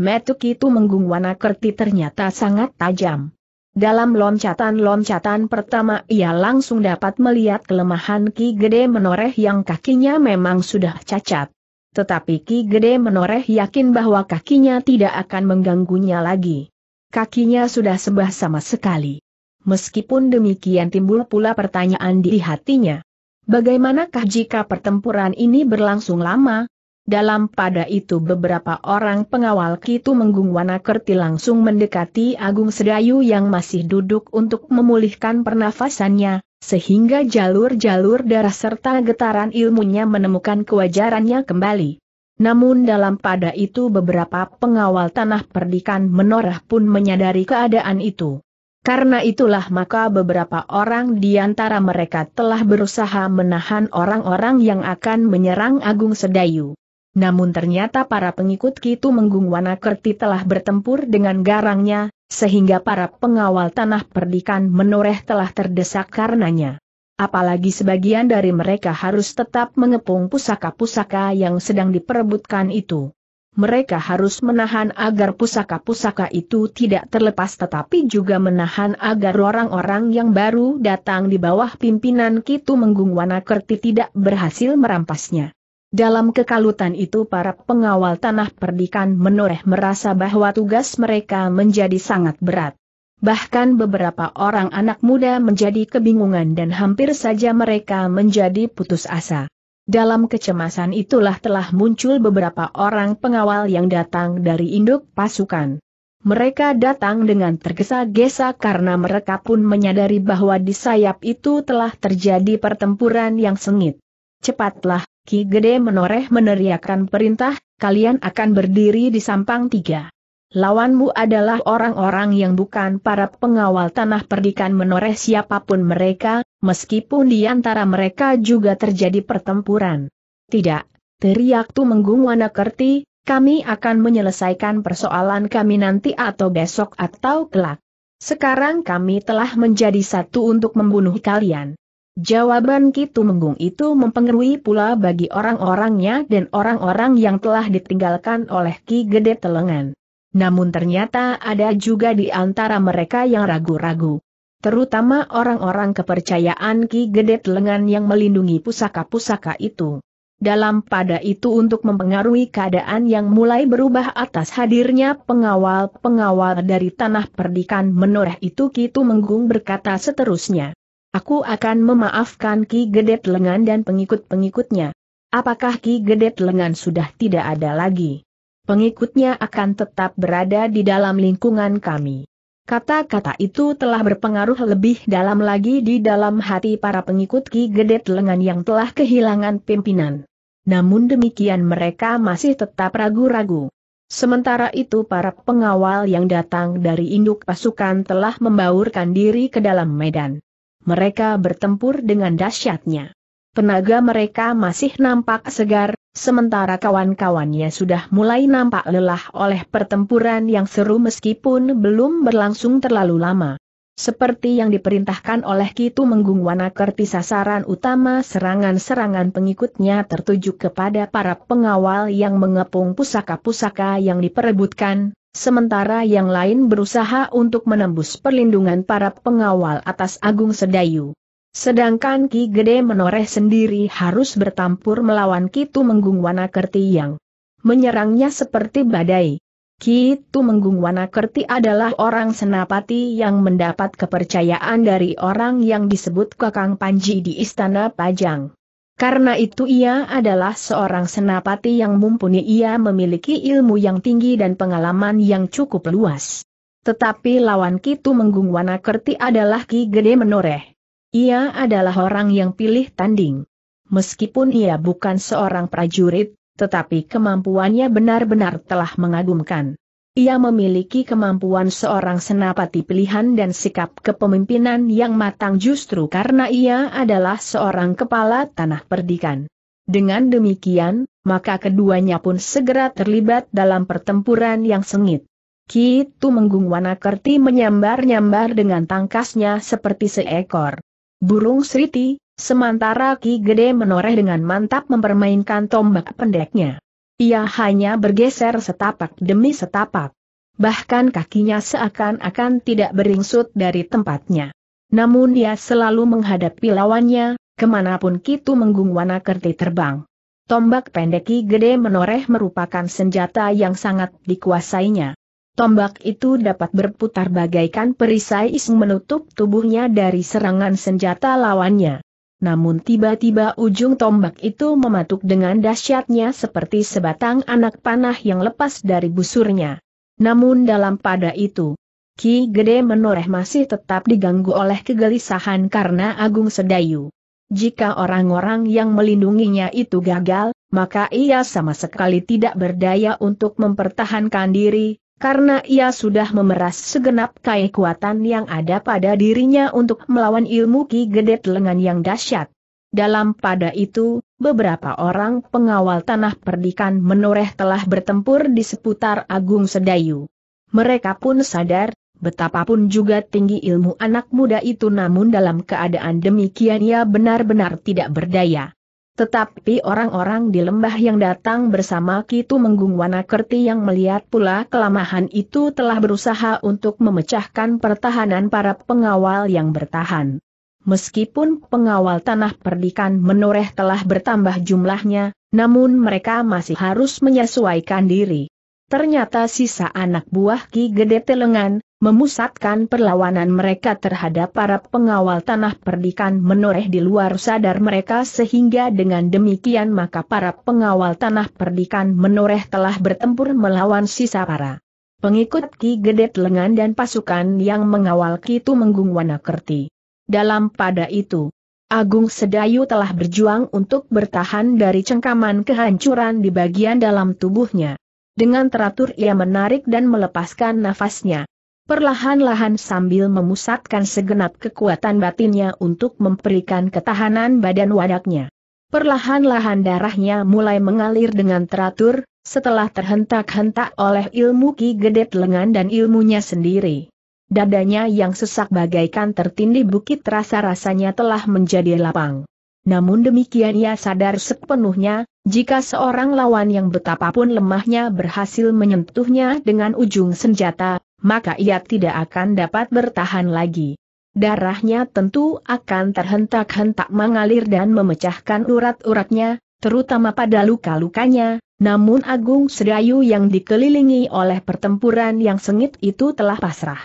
Metuk itu menggung wana kerti ternyata sangat tajam. Dalam loncatan-loncatan pertama ia langsung dapat melihat kelemahan Ki Gede Menoreh yang kakinya memang sudah cacat. Tetapi Ki Gede menoreh yakin bahwa kakinya tidak akan mengganggunya lagi. Kakinya sudah sembah sama sekali. Meskipun demikian timbul pula pertanyaan di hatinya. Bagaimanakah jika pertempuran ini berlangsung lama? Dalam pada itu beberapa orang pengawal Kitu Menggung Wanakerti langsung mendekati Agung Sedayu yang masih duduk untuk memulihkan pernafasannya, sehingga jalur-jalur darah serta getaran ilmunya menemukan kewajarannya kembali. Namun dalam pada itu beberapa pengawal tanah perdikan menorah pun menyadari keadaan itu. Karena itulah maka beberapa orang di antara mereka telah berusaha menahan orang-orang yang akan menyerang Agung Sedayu. Namun ternyata para pengikut Kitu Menggung Wanakerti telah bertempur dengan garangnya, sehingga para pengawal tanah perdikan menoreh telah terdesak karenanya. Apalagi sebagian dari mereka harus tetap mengepung pusaka-pusaka yang sedang diperebutkan itu. Mereka harus menahan agar pusaka-pusaka itu tidak terlepas tetapi juga menahan agar orang-orang yang baru datang di bawah pimpinan Kitu Menggung Wanakerti tidak berhasil merampasnya. Dalam kekalutan itu para pengawal tanah perdikan menoreh merasa bahwa tugas mereka menjadi sangat berat. Bahkan beberapa orang anak muda menjadi kebingungan dan hampir saja mereka menjadi putus asa. Dalam kecemasan itulah telah muncul beberapa orang pengawal yang datang dari induk pasukan. Mereka datang dengan tergesa-gesa karena mereka pun menyadari bahwa di sayap itu telah terjadi pertempuran yang sengit. Cepatlah, Ki Gede menoreh meneriakkan perintah, kalian akan berdiri di sampang tiga. Lawanmu adalah orang-orang yang bukan para pengawal tanah perdikan menoreh siapapun mereka, meskipun di antara mereka juga terjadi pertempuran. Tidak, teriak Tu Menggung Kerti, kami akan menyelesaikan persoalan kami nanti atau besok atau kelak. Sekarang kami telah menjadi satu untuk membunuh kalian. Jawaban Kitu Menggung itu mempengaruhi pula bagi orang-orangnya dan orang-orang yang telah ditinggalkan oleh Ki Gede Telengan. Namun ternyata ada juga di antara mereka yang ragu-ragu. Terutama orang-orang kepercayaan Ki Gede Telengan yang melindungi pusaka-pusaka itu. Dalam pada itu untuk mempengaruhi keadaan yang mulai berubah atas hadirnya pengawal-pengawal dari tanah perdikan menoreh itu Kitu Menggung berkata seterusnya. Aku akan memaafkan Ki Gedet Lengan dan pengikut-pengikutnya. Apakah Ki Gedet Lengan sudah tidak ada lagi? Pengikutnya akan tetap berada di dalam lingkungan kami. Kata-kata itu telah berpengaruh lebih dalam lagi di dalam hati para pengikut Ki Gedet Lengan yang telah kehilangan pimpinan. Namun demikian mereka masih tetap ragu-ragu. Sementara itu para pengawal yang datang dari induk pasukan telah membaurkan diri ke dalam medan mereka bertempur dengan dahsyatnya. Tenaga mereka masih nampak segar, sementara kawan-kawannya sudah mulai nampak lelah oleh pertempuran yang seru meskipun belum berlangsung terlalu lama. Seperti yang diperintahkan oleh Kitu Menggung Wanakerti sasaran utama serangan-serangan pengikutnya tertuju kepada para pengawal yang mengepung pusaka-pusaka yang diperebutkan, sementara yang lain berusaha untuk menembus perlindungan para pengawal atas Agung Sedayu. Sedangkan Ki Gede Menoreh sendiri harus bertampur melawan Kitu Menggung Wanakerti yang menyerangnya seperti badai. Kitu Menggung Wanakerti adalah orang senapati yang mendapat kepercayaan dari orang yang disebut Kakang Panji di Istana Pajang. Karena itu ia adalah seorang senapati yang mumpuni ia memiliki ilmu yang tinggi dan pengalaman yang cukup luas. Tetapi lawan Kitu Menggung Wanakerti adalah Ki Gede Menoreh. Ia adalah orang yang pilih tanding. Meskipun ia bukan seorang prajurit, tetapi kemampuannya benar-benar telah mengagumkan. Ia memiliki kemampuan seorang senapati pilihan dan sikap kepemimpinan yang matang justru karena ia adalah seorang kepala tanah perdikan. Dengan demikian, maka keduanya pun segera terlibat dalam pertempuran yang sengit. Kitu Menggung Wanakerti menyambar-nyambar dengan tangkasnya seperti seekor burung seriti, sementara Ki Gede menoreh dengan mantap mempermainkan tombak pendeknya. Ia hanya bergeser setapak demi setapak. Bahkan kakinya seakan-akan tidak beringsut dari tempatnya. Namun dia selalu menghadapi lawannya, kemanapun Kitu Menggung Wanakerti terbang. Tombak pendek gede menoreh merupakan senjata yang sangat dikuasainya. Tombak itu dapat berputar bagaikan perisai iseng menutup tubuhnya dari serangan senjata lawannya. Namun tiba-tiba ujung tombak itu mematuk dengan dahsyatnya seperti sebatang anak panah yang lepas dari busurnya. Namun dalam pada itu, Ki Gede Menoreh masih tetap diganggu oleh kegelisahan karena Agung Sedayu. Jika orang-orang yang melindunginya itu gagal, maka ia sama sekali tidak berdaya untuk mempertahankan diri, karena ia sudah memeras segenap kekuatan yang ada pada dirinya untuk melawan ilmu Ki Gede lengan yang dahsyat. Dalam pada itu, beberapa orang pengawal tanah perdikan menoreh telah bertempur di seputar Agung Sedayu. Mereka pun sadar, betapapun juga tinggi ilmu anak muda itu namun dalam keadaan demikian ia benar-benar tidak berdaya. Tetapi orang-orang di lembah yang datang bersama Kitu Menggung Wanakerti yang melihat pula kelamahan itu telah berusaha untuk memecahkan pertahanan para pengawal yang bertahan. Meskipun pengawal tanah perdikan menoreh telah bertambah jumlahnya, namun mereka masih harus menyesuaikan diri. Ternyata sisa anak buah Ki Gede Telengan, memusatkan perlawanan mereka terhadap para pengawal tanah perdikan menoreh di luar sadar mereka sehingga dengan demikian maka para pengawal tanah perdikan menoreh telah bertempur melawan sisa para pengikut Ki Gedet Lengan dan pasukan yang mengawal Ki Tumenggung Wanakerti. Dalam pada itu, Agung Sedayu telah berjuang untuk bertahan dari cengkaman kehancuran di bagian dalam tubuhnya. Dengan teratur ia menarik dan melepaskan nafasnya perlahan-lahan sambil memusatkan segenap kekuatan batinnya untuk memberikan ketahanan badan wadaknya. Perlahan-lahan darahnya mulai mengalir dengan teratur, setelah terhentak-hentak oleh ilmu Ki Gedet lengan dan ilmunya sendiri. Dadanya yang sesak bagaikan tertindih bukit rasa-rasanya telah menjadi lapang. Namun demikian ia sadar sepenuhnya, jika seorang lawan yang betapapun lemahnya berhasil menyentuhnya dengan ujung senjata, maka ia tidak akan dapat bertahan lagi. Darahnya tentu akan terhentak-hentak mengalir dan memecahkan urat-uratnya, terutama pada luka-lukanya, namun Agung Sedayu yang dikelilingi oleh pertempuran yang sengit itu telah pasrah.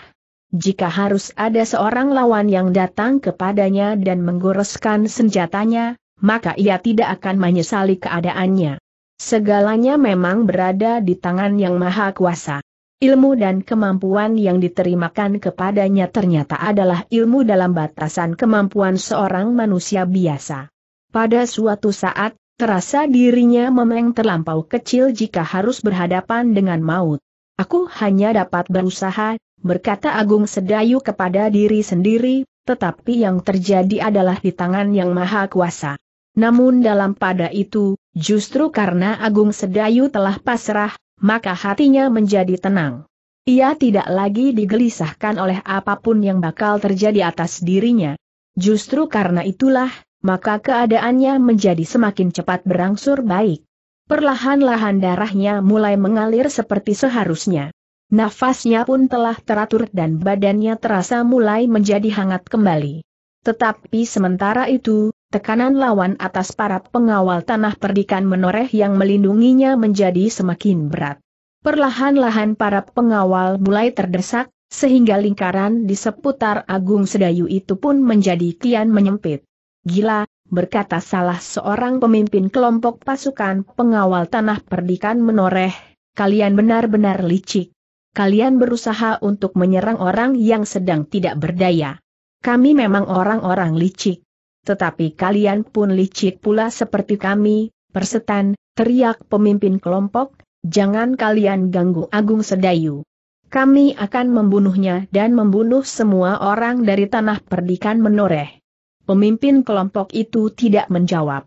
Jika harus ada seorang lawan yang datang kepadanya dan menggoreskan senjatanya, maka ia tidak akan menyesali keadaannya. Segalanya memang berada di tangan Yang Maha Kuasa. Ilmu dan kemampuan yang diterimakan kepadanya ternyata adalah ilmu dalam batasan kemampuan seorang manusia biasa. Pada suatu saat, terasa dirinya memang terlampau kecil jika harus berhadapan dengan maut. Aku hanya dapat berusaha, berkata Agung Sedayu kepada diri sendiri, tetapi yang terjadi adalah di tangan yang maha kuasa. Namun dalam pada itu, justru karena Agung Sedayu telah pasrah, maka hatinya menjadi tenang. Ia tidak lagi digelisahkan oleh apapun yang bakal terjadi atas dirinya. Justru karena itulah, maka keadaannya menjadi semakin cepat berangsur baik. Perlahan-lahan darahnya mulai mengalir seperti seharusnya. Nafasnya pun telah teratur dan badannya terasa mulai menjadi hangat kembali. Tetapi sementara itu, tekanan lawan atas para pengawal tanah perdikan menoreh yang melindunginya menjadi semakin berat. Perlahan-lahan para pengawal mulai terdesak, sehingga lingkaran di seputar Agung Sedayu itu pun menjadi kian menyempit. Gila, berkata salah seorang pemimpin kelompok pasukan pengawal tanah perdikan menoreh, kalian benar-benar licik. Kalian berusaha untuk menyerang orang yang sedang tidak berdaya. Kami memang orang-orang licik. Tetapi kalian pun licik pula seperti kami, persetan, teriak pemimpin kelompok, jangan kalian ganggu Agung Sedayu. Kami akan membunuhnya dan membunuh semua orang dari tanah perdikan menoreh. Pemimpin kelompok itu tidak menjawab.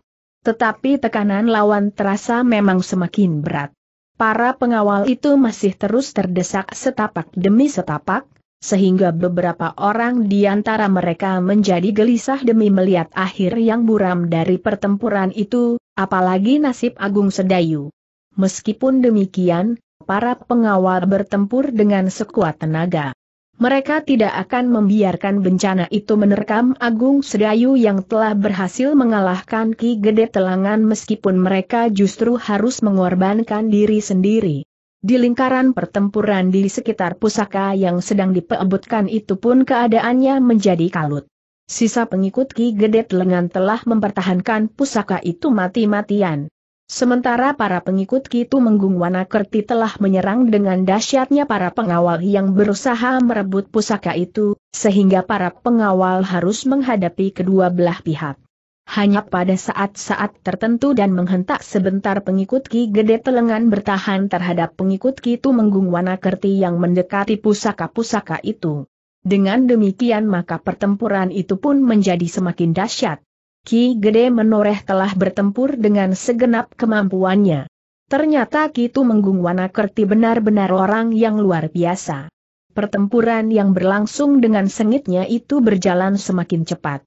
Tetapi tekanan lawan terasa memang semakin berat. Para pengawal itu masih terus terdesak setapak demi setapak, sehingga beberapa orang di antara mereka menjadi gelisah demi melihat akhir yang buram dari pertempuran itu, apalagi nasib Agung Sedayu. Meskipun demikian, para pengawal bertempur dengan sekuat tenaga. Mereka tidak akan membiarkan bencana itu menerkam Agung Sedayu yang telah berhasil mengalahkan Ki Gede Telangan meskipun mereka justru harus mengorbankan diri sendiri. Di lingkaran pertempuran di sekitar pusaka yang sedang dipebutkan itu pun keadaannya menjadi kalut. Sisa pengikut Ki Gedet Lengan telah mempertahankan pusaka itu mati-matian. Sementara para pengikut Ki Tumenggung Wanakerti telah menyerang dengan dahsyatnya para pengawal yang berusaha merebut pusaka itu, sehingga para pengawal harus menghadapi kedua belah pihak. Hanya pada saat-saat tertentu dan menghentak sebentar pengikut Ki Gede Telengan bertahan terhadap pengikut Ki Tumenggung Wanakerti yang mendekati pusaka-pusaka itu. Dengan demikian maka pertempuran itu pun menjadi semakin dahsyat. Ki Gede Menoreh telah bertempur dengan segenap kemampuannya. Ternyata Ki Tumenggung Wanakerti benar-benar orang yang luar biasa. Pertempuran yang berlangsung dengan sengitnya itu berjalan semakin cepat.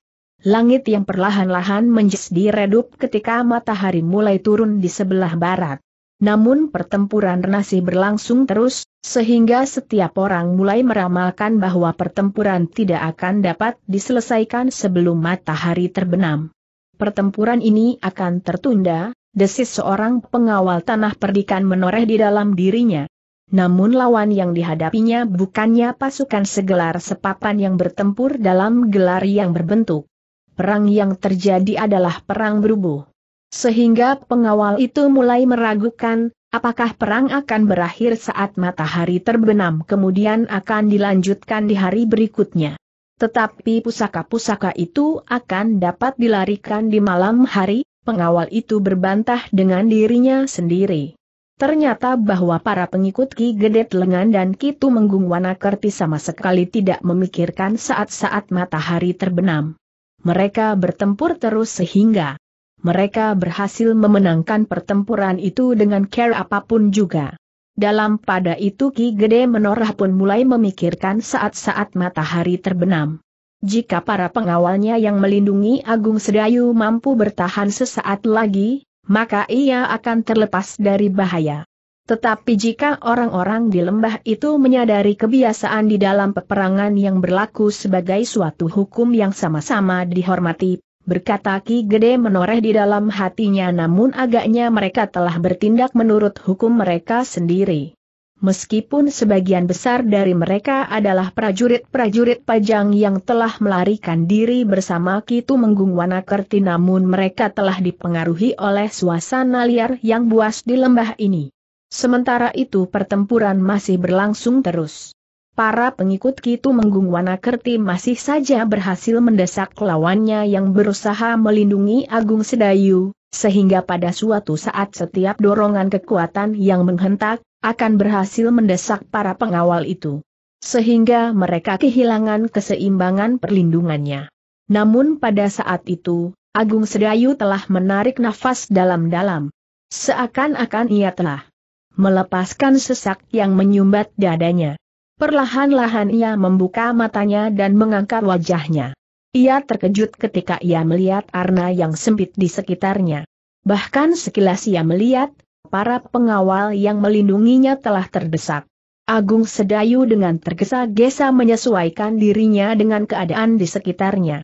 Langit yang perlahan-lahan menjes redup ketika matahari mulai turun di sebelah barat. Namun pertempuran masih berlangsung terus, sehingga setiap orang mulai meramalkan bahwa pertempuran tidak akan dapat diselesaikan sebelum matahari terbenam. Pertempuran ini akan tertunda, desis seorang pengawal tanah perdikan menoreh di dalam dirinya. Namun lawan yang dihadapinya bukannya pasukan segelar sepapan yang bertempur dalam gelar yang berbentuk perang yang terjadi adalah perang berubuh. Sehingga pengawal itu mulai meragukan, apakah perang akan berakhir saat matahari terbenam kemudian akan dilanjutkan di hari berikutnya. Tetapi pusaka-pusaka itu akan dapat dilarikan di malam hari, pengawal itu berbantah dengan dirinya sendiri. Ternyata bahwa para pengikut Ki Gedet Lengan dan Kitu Menggung Wanakerti sama sekali tidak memikirkan saat-saat matahari terbenam mereka bertempur terus sehingga mereka berhasil memenangkan pertempuran itu dengan care apapun juga. Dalam pada itu Ki Gede Menorah pun mulai memikirkan saat-saat matahari terbenam. Jika para pengawalnya yang melindungi Agung Sedayu mampu bertahan sesaat lagi, maka ia akan terlepas dari bahaya. Tetapi jika orang-orang di lembah itu menyadari kebiasaan di dalam peperangan yang berlaku sebagai suatu hukum yang sama-sama dihormati, berkata Ki Gede menoreh di dalam hatinya namun agaknya mereka telah bertindak menurut hukum mereka sendiri. Meskipun sebagian besar dari mereka adalah prajurit-prajurit pajang yang telah melarikan diri bersama Kitu Menggung Wanakerti namun mereka telah dipengaruhi oleh suasana liar yang buas di lembah ini. Sementara itu pertempuran masih berlangsung terus. Para pengikut Kitu Menggung Wanakerti masih saja berhasil mendesak lawannya yang berusaha melindungi Agung Sedayu, sehingga pada suatu saat setiap dorongan kekuatan yang menghentak, akan berhasil mendesak para pengawal itu. Sehingga mereka kehilangan keseimbangan perlindungannya. Namun pada saat itu, Agung Sedayu telah menarik nafas dalam-dalam. Seakan-akan ia telah melepaskan sesak yang menyumbat dadanya. Perlahan-lahan ia membuka matanya dan mengangkat wajahnya. Ia terkejut ketika ia melihat arna yang sempit di sekitarnya. Bahkan sekilas ia melihat, para pengawal yang melindunginya telah terdesak. Agung Sedayu dengan tergesa-gesa menyesuaikan dirinya dengan keadaan di sekitarnya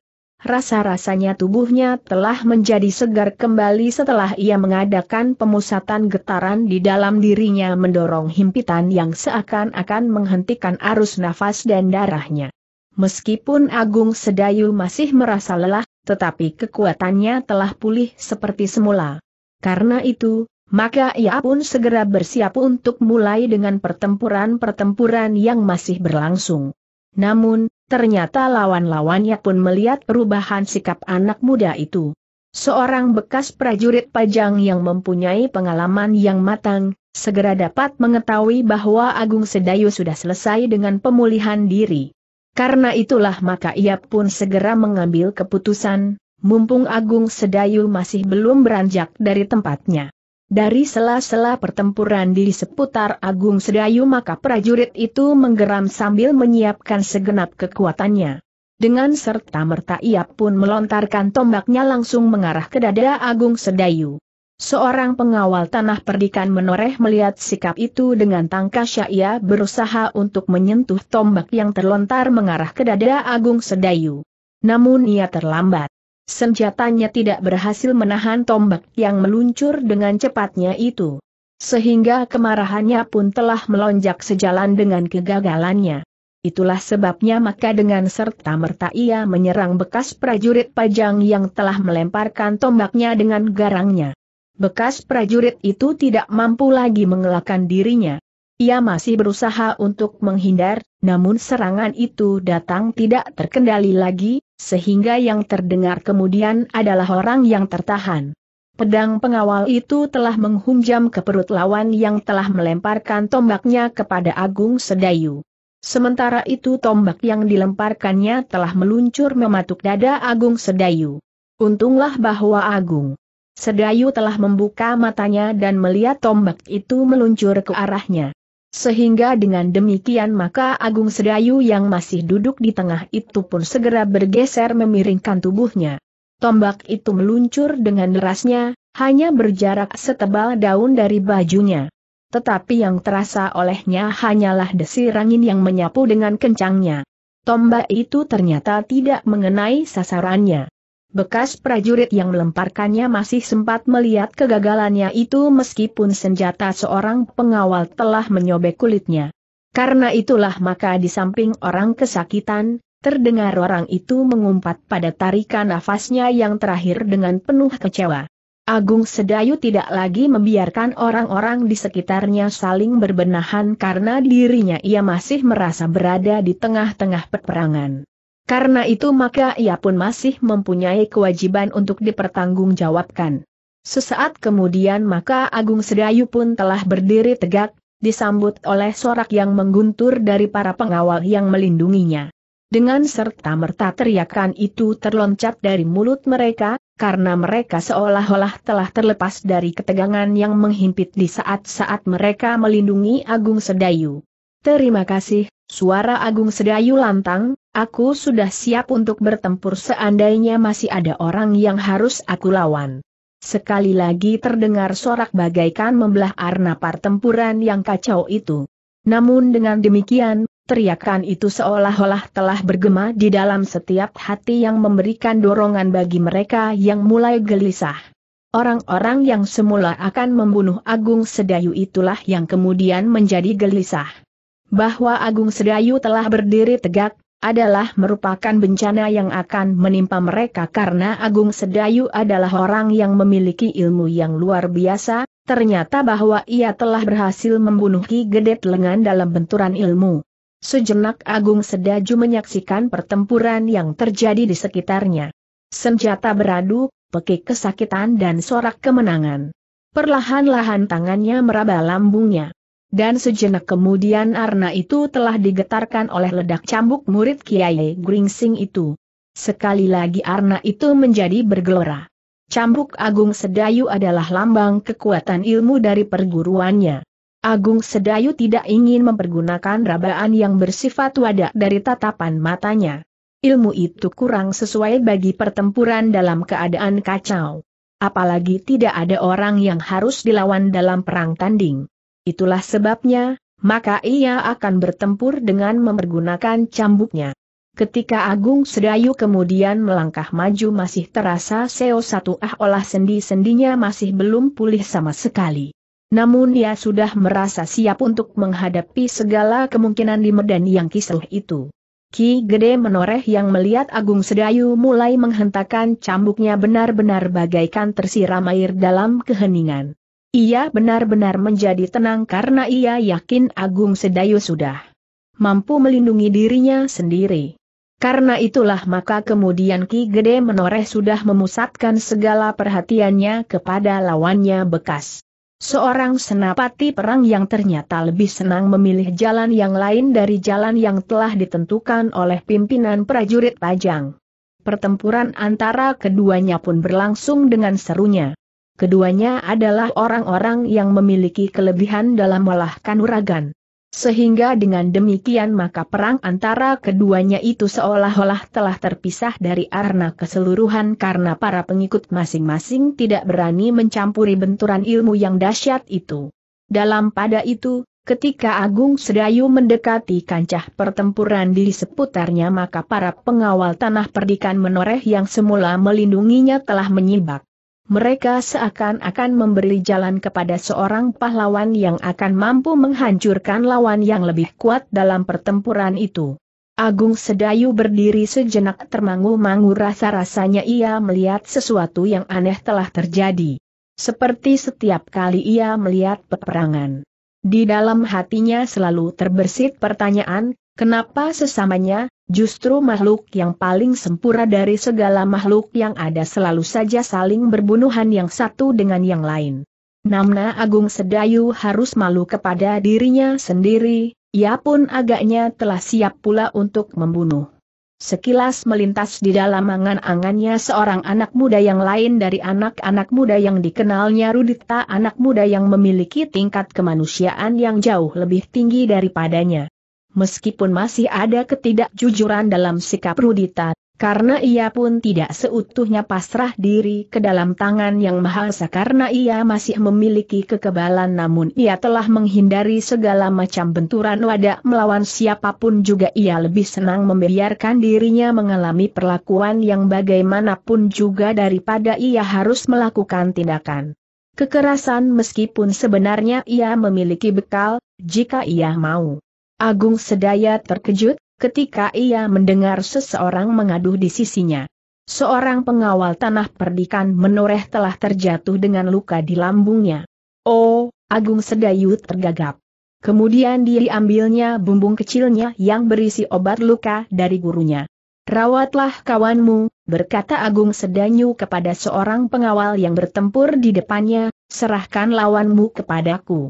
rasa-rasanya tubuhnya telah menjadi segar kembali setelah ia mengadakan pemusatan getaran di dalam dirinya mendorong himpitan yang seakan-akan menghentikan arus nafas dan darahnya. Meskipun Agung Sedayu masih merasa lelah, tetapi kekuatannya telah pulih seperti semula. Karena itu, maka ia pun segera bersiap untuk mulai dengan pertempuran-pertempuran yang masih berlangsung. Namun, Ternyata lawan-lawannya pun melihat perubahan sikap anak muda itu. Seorang bekas prajurit pajang yang mempunyai pengalaman yang matang, segera dapat mengetahui bahwa Agung Sedayu sudah selesai dengan pemulihan diri. Karena itulah maka ia pun segera mengambil keputusan, mumpung Agung Sedayu masih belum beranjak dari tempatnya. Dari sela-sela pertempuran di seputar Agung Sedayu maka prajurit itu menggeram sambil menyiapkan segenap kekuatannya. Dengan serta merta ia pun melontarkan tombaknya langsung mengarah ke dada Agung Sedayu. Seorang pengawal tanah perdikan menoreh melihat sikap itu dengan tangkasya ia berusaha untuk menyentuh tombak yang terlontar mengarah ke dada Agung Sedayu. Namun ia terlambat. Senjatanya tidak berhasil menahan tombak yang meluncur dengan cepatnya itu. Sehingga kemarahannya pun telah melonjak sejalan dengan kegagalannya. Itulah sebabnya maka dengan serta-merta ia menyerang bekas prajurit pajang yang telah melemparkan tombaknya dengan garangnya. Bekas prajurit itu tidak mampu lagi mengelakkan dirinya. Ia masih berusaha untuk menghindar, namun serangan itu datang tidak terkendali lagi, sehingga yang terdengar kemudian adalah orang yang tertahan. Pedang pengawal itu telah menghunjam ke perut lawan yang telah melemparkan tombaknya kepada Agung Sedayu. Sementara itu tombak yang dilemparkannya telah meluncur mematuk dada Agung Sedayu. Untunglah bahwa Agung Sedayu telah membuka matanya dan melihat tombak itu meluncur ke arahnya. Sehingga dengan demikian maka Agung Sedayu yang masih duduk di tengah itu pun segera bergeser memiringkan tubuhnya. Tombak itu meluncur dengan derasnya, hanya berjarak setebal daun dari bajunya. Tetapi yang terasa olehnya hanyalah desir angin yang menyapu dengan kencangnya. Tombak itu ternyata tidak mengenai sasarannya. Bekas prajurit yang melemparkannya masih sempat melihat kegagalannya itu meskipun senjata seorang pengawal telah menyobek kulitnya. Karena itulah maka di samping orang kesakitan, terdengar orang itu mengumpat pada tarikan nafasnya yang terakhir dengan penuh kecewa. Agung Sedayu tidak lagi membiarkan orang-orang di sekitarnya saling berbenahan karena dirinya ia masih merasa berada di tengah-tengah peperangan. Karena itu maka ia pun masih mempunyai kewajiban untuk dipertanggungjawabkan. Sesaat kemudian maka Agung Sedayu pun telah berdiri tegak, disambut oleh sorak yang mengguntur dari para pengawal yang melindunginya. Dengan serta-merta teriakan itu terloncat dari mulut mereka, karena mereka seolah-olah telah terlepas dari ketegangan yang menghimpit di saat-saat mereka melindungi Agung Sedayu. Terima kasih, suara Agung Sedayu lantang, Aku sudah siap untuk bertempur seandainya masih ada orang yang harus aku lawan. Sekali lagi terdengar sorak bagaikan membelah arna pertempuran yang kacau itu. Namun dengan demikian, teriakan itu seolah-olah telah bergema di dalam setiap hati yang memberikan dorongan bagi mereka yang mulai gelisah. Orang-orang yang semula akan membunuh Agung Sedayu itulah yang kemudian menjadi gelisah. Bahwa Agung Sedayu telah berdiri tegak, adalah merupakan bencana yang akan menimpa mereka karena Agung Sedayu adalah orang yang memiliki ilmu yang luar biasa, ternyata bahwa ia telah berhasil membunuh Ki Gedet Lengan dalam benturan ilmu. Sejenak Agung Sedayu menyaksikan pertempuran yang terjadi di sekitarnya. Senjata beradu, pekik kesakitan dan sorak kemenangan. Perlahan-lahan tangannya meraba lambungnya. Dan sejenak kemudian arna itu telah digetarkan oleh ledak cambuk murid Kiai Gringsing itu. Sekali lagi arna itu menjadi bergelora. Cambuk Agung Sedayu adalah lambang kekuatan ilmu dari perguruannya. Agung Sedayu tidak ingin mempergunakan rabaan yang bersifat wadah dari tatapan matanya. Ilmu itu kurang sesuai bagi pertempuran dalam keadaan kacau. Apalagi tidak ada orang yang harus dilawan dalam perang tanding. Itulah sebabnya, maka ia akan bertempur dengan mempergunakan cambuknya. Ketika Agung Sedayu kemudian melangkah maju masih terasa Seo Satu Ah olah sendi-sendinya masih belum pulih sama sekali. Namun dia sudah merasa siap untuk menghadapi segala kemungkinan di medan yang kisruh itu. Ki Gede menoreh yang melihat Agung Sedayu mulai menghentakkan cambuknya benar-benar bagaikan tersiram air dalam keheningan. Ia benar-benar menjadi tenang karena ia yakin Agung Sedayu sudah mampu melindungi dirinya sendiri. Karena itulah maka kemudian Ki Gede Menoreh sudah memusatkan segala perhatiannya kepada lawannya bekas. Seorang senapati perang yang ternyata lebih senang memilih jalan yang lain dari jalan yang telah ditentukan oleh pimpinan prajurit Pajang. Pertempuran antara keduanya pun berlangsung dengan serunya. Keduanya adalah orang-orang yang memiliki kelebihan dalam olah kanuragan. Sehingga dengan demikian maka perang antara keduanya itu seolah-olah telah terpisah dari arna keseluruhan karena para pengikut masing-masing tidak berani mencampuri benturan ilmu yang dahsyat itu. Dalam pada itu, ketika Agung Sedayu mendekati kancah pertempuran di seputarnya maka para pengawal tanah perdikan menoreh yang semula melindunginya telah menyibak mereka seakan-akan memberi jalan kepada seorang pahlawan yang akan mampu menghancurkan lawan yang lebih kuat dalam pertempuran itu. Agung Sedayu berdiri sejenak termangu-mangu rasa-rasanya ia melihat sesuatu yang aneh telah terjadi. Seperti setiap kali ia melihat peperangan. Di dalam hatinya selalu terbersit pertanyaan, kenapa sesamanya, Justru makhluk yang paling sempurna dari segala makhluk yang ada selalu saja saling berbunuhan yang satu dengan yang lain. Namna Agung Sedayu harus malu kepada dirinya sendiri, ia pun agaknya telah siap pula untuk membunuh. Sekilas melintas di dalam angan-angannya seorang anak muda yang lain dari anak-anak muda yang dikenalnya Rudita anak muda yang memiliki tingkat kemanusiaan yang jauh lebih tinggi daripadanya meskipun masih ada ketidakjujuran dalam sikap Rudita, karena ia pun tidak seutuhnya pasrah diri ke dalam tangan yang maha esa karena ia masih memiliki kekebalan namun ia telah menghindari segala macam benturan wadah melawan siapapun juga ia lebih senang membiarkan dirinya mengalami perlakuan yang bagaimanapun juga daripada ia harus melakukan tindakan kekerasan meskipun sebenarnya ia memiliki bekal, jika ia mau. Agung Sedaya terkejut ketika ia mendengar seseorang mengaduh di sisinya. Seorang pengawal tanah perdikan menoreh telah terjatuh dengan luka di lambungnya. Oh, Agung Sedayu tergagap. Kemudian dia diambilnya bumbung kecilnya yang berisi obat luka dari gurunya. Rawatlah kawanmu, berkata Agung Sedayu kepada seorang pengawal yang bertempur di depannya, serahkan lawanmu kepadaku.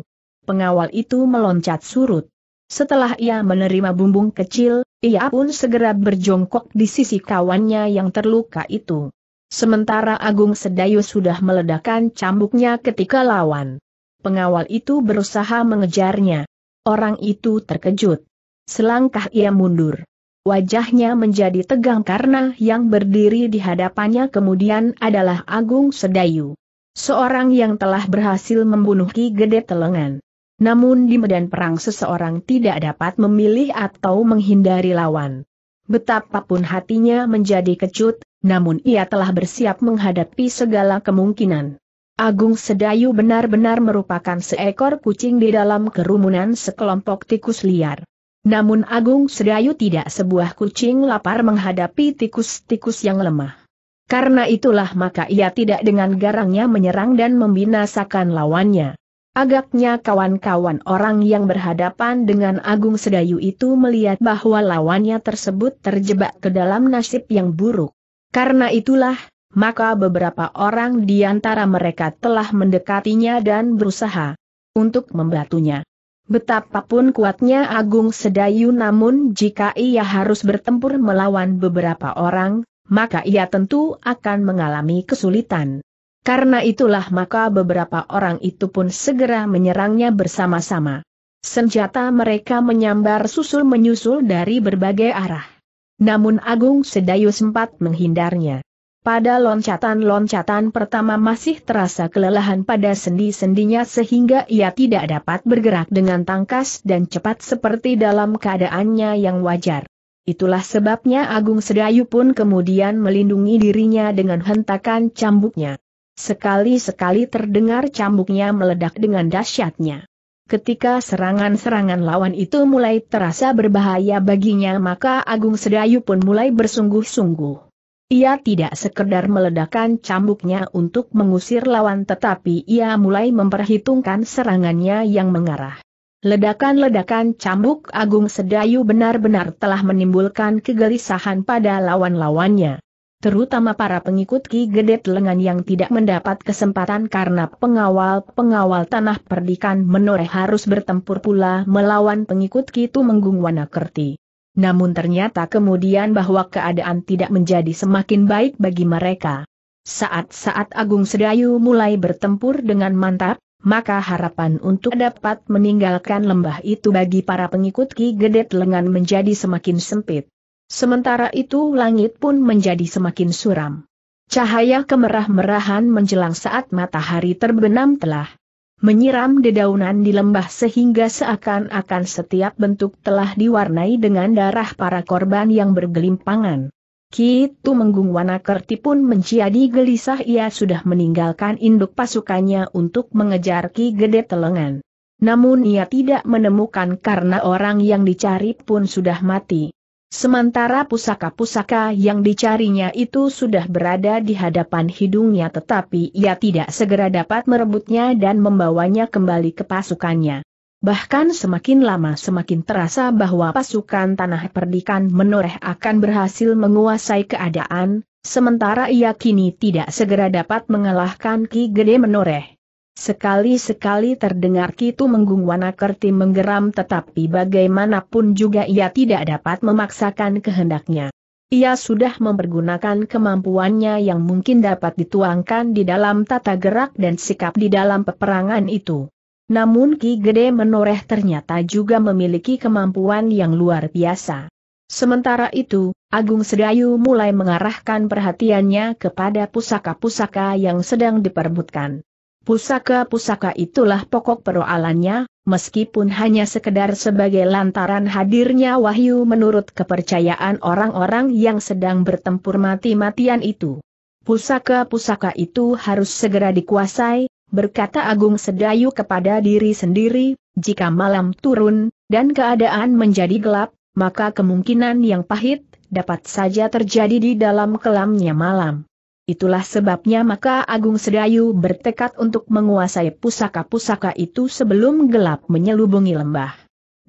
Pengawal itu meloncat surut. Setelah ia menerima bumbung kecil, ia pun segera berjongkok di sisi kawannya yang terluka itu. Sementara Agung Sedayu sudah meledakkan cambuknya ketika lawan. Pengawal itu berusaha mengejarnya. Orang itu terkejut. Selangkah ia mundur. Wajahnya menjadi tegang karena yang berdiri di hadapannya kemudian adalah Agung Sedayu. Seorang yang telah berhasil membunuh Ki Gede Telengan. Namun di medan perang seseorang tidak dapat memilih atau menghindari lawan. Betapapun hatinya menjadi kecut, namun ia telah bersiap menghadapi segala kemungkinan. Agung Sedayu benar-benar merupakan seekor kucing di dalam kerumunan sekelompok tikus liar. Namun Agung Sedayu tidak sebuah kucing lapar menghadapi tikus-tikus yang lemah. Karena itulah maka ia tidak dengan garangnya menyerang dan membinasakan lawannya. Agaknya kawan-kawan orang yang berhadapan dengan Agung Sedayu itu melihat bahwa lawannya tersebut terjebak ke dalam nasib yang buruk. Karena itulah, maka beberapa orang di antara mereka telah mendekatinya dan berusaha untuk membantunya. Betapapun kuatnya Agung Sedayu namun jika ia harus bertempur melawan beberapa orang, maka ia tentu akan mengalami kesulitan. Karena itulah maka beberapa orang itu pun segera menyerangnya bersama-sama. Senjata mereka menyambar susul-menyusul dari berbagai arah. Namun Agung Sedayu sempat menghindarnya. Pada loncatan-loncatan pertama masih terasa kelelahan pada sendi-sendinya sehingga ia tidak dapat bergerak dengan tangkas dan cepat seperti dalam keadaannya yang wajar. Itulah sebabnya Agung Sedayu pun kemudian melindungi dirinya dengan hentakan cambuknya. Sekali-sekali terdengar cambuknya meledak dengan dahsyatnya. Ketika serangan-serangan lawan itu mulai terasa berbahaya baginya maka Agung Sedayu pun mulai bersungguh-sungguh. Ia tidak sekedar meledakkan cambuknya untuk mengusir lawan tetapi ia mulai memperhitungkan serangannya yang mengarah. Ledakan-ledakan cambuk Agung Sedayu benar-benar telah menimbulkan kegelisahan pada lawan-lawannya terutama para pengikut Ki Gedet Lengan yang tidak mendapat kesempatan karena pengawal-pengawal tanah perdikan menoreh harus bertempur pula melawan pengikut Ki Tumenggung Wanakerti. Namun ternyata kemudian bahwa keadaan tidak menjadi semakin baik bagi mereka. Saat-saat Agung Sedayu mulai bertempur dengan mantap, maka harapan untuk dapat meninggalkan lembah itu bagi para pengikut Ki Gedet Lengan menjadi semakin sempit. Sementara itu langit pun menjadi semakin suram. Cahaya kemerah-merahan menjelang saat matahari terbenam telah menyiram dedaunan di lembah sehingga seakan-akan setiap bentuk telah diwarnai dengan darah para korban yang bergelimpangan. Kitu Menggung Wanakerti pun menjadi gelisah ia sudah meninggalkan induk pasukannya untuk mengejar Ki Gede Telengan. Namun ia tidak menemukan karena orang yang dicari pun sudah mati. Sementara pusaka-pusaka yang dicarinya itu sudah berada di hadapan hidungnya tetapi ia tidak segera dapat merebutnya dan membawanya kembali ke pasukannya. Bahkan semakin lama semakin terasa bahwa pasukan tanah perdikan menoreh akan berhasil menguasai keadaan, sementara ia kini tidak segera dapat mengalahkan Ki Gede menoreh. Sekali-sekali terdengar Kitu menggungwana kerti menggeram tetapi bagaimanapun juga ia tidak dapat memaksakan kehendaknya. Ia sudah mempergunakan kemampuannya yang mungkin dapat dituangkan di dalam tata gerak dan sikap di dalam peperangan itu. Namun Ki Gede Menoreh ternyata juga memiliki kemampuan yang luar biasa. Sementara itu, Agung Sedayu mulai mengarahkan perhatiannya kepada pusaka-pusaka yang sedang diperbutkan. Pusaka-pusaka itulah pokok peroalannya, meskipun hanya sekedar sebagai lantaran hadirnya wahyu menurut kepercayaan orang-orang yang sedang bertempur mati-matian itu. Pusaka-pusaka itu harus segera dikuasai, berkata Agung Sedayu kepada diri sendiri, jika malam turun, dan keadaan menjadi gelap, maka kemungkinan yang pahit, dapat saja terjadi di dalam kelamnya malam. Itulah sebabnya maka Agung Sedayu bertekad untuk menguasai pusaka-pusaka itu sebelum gelap menyelubungi lembah.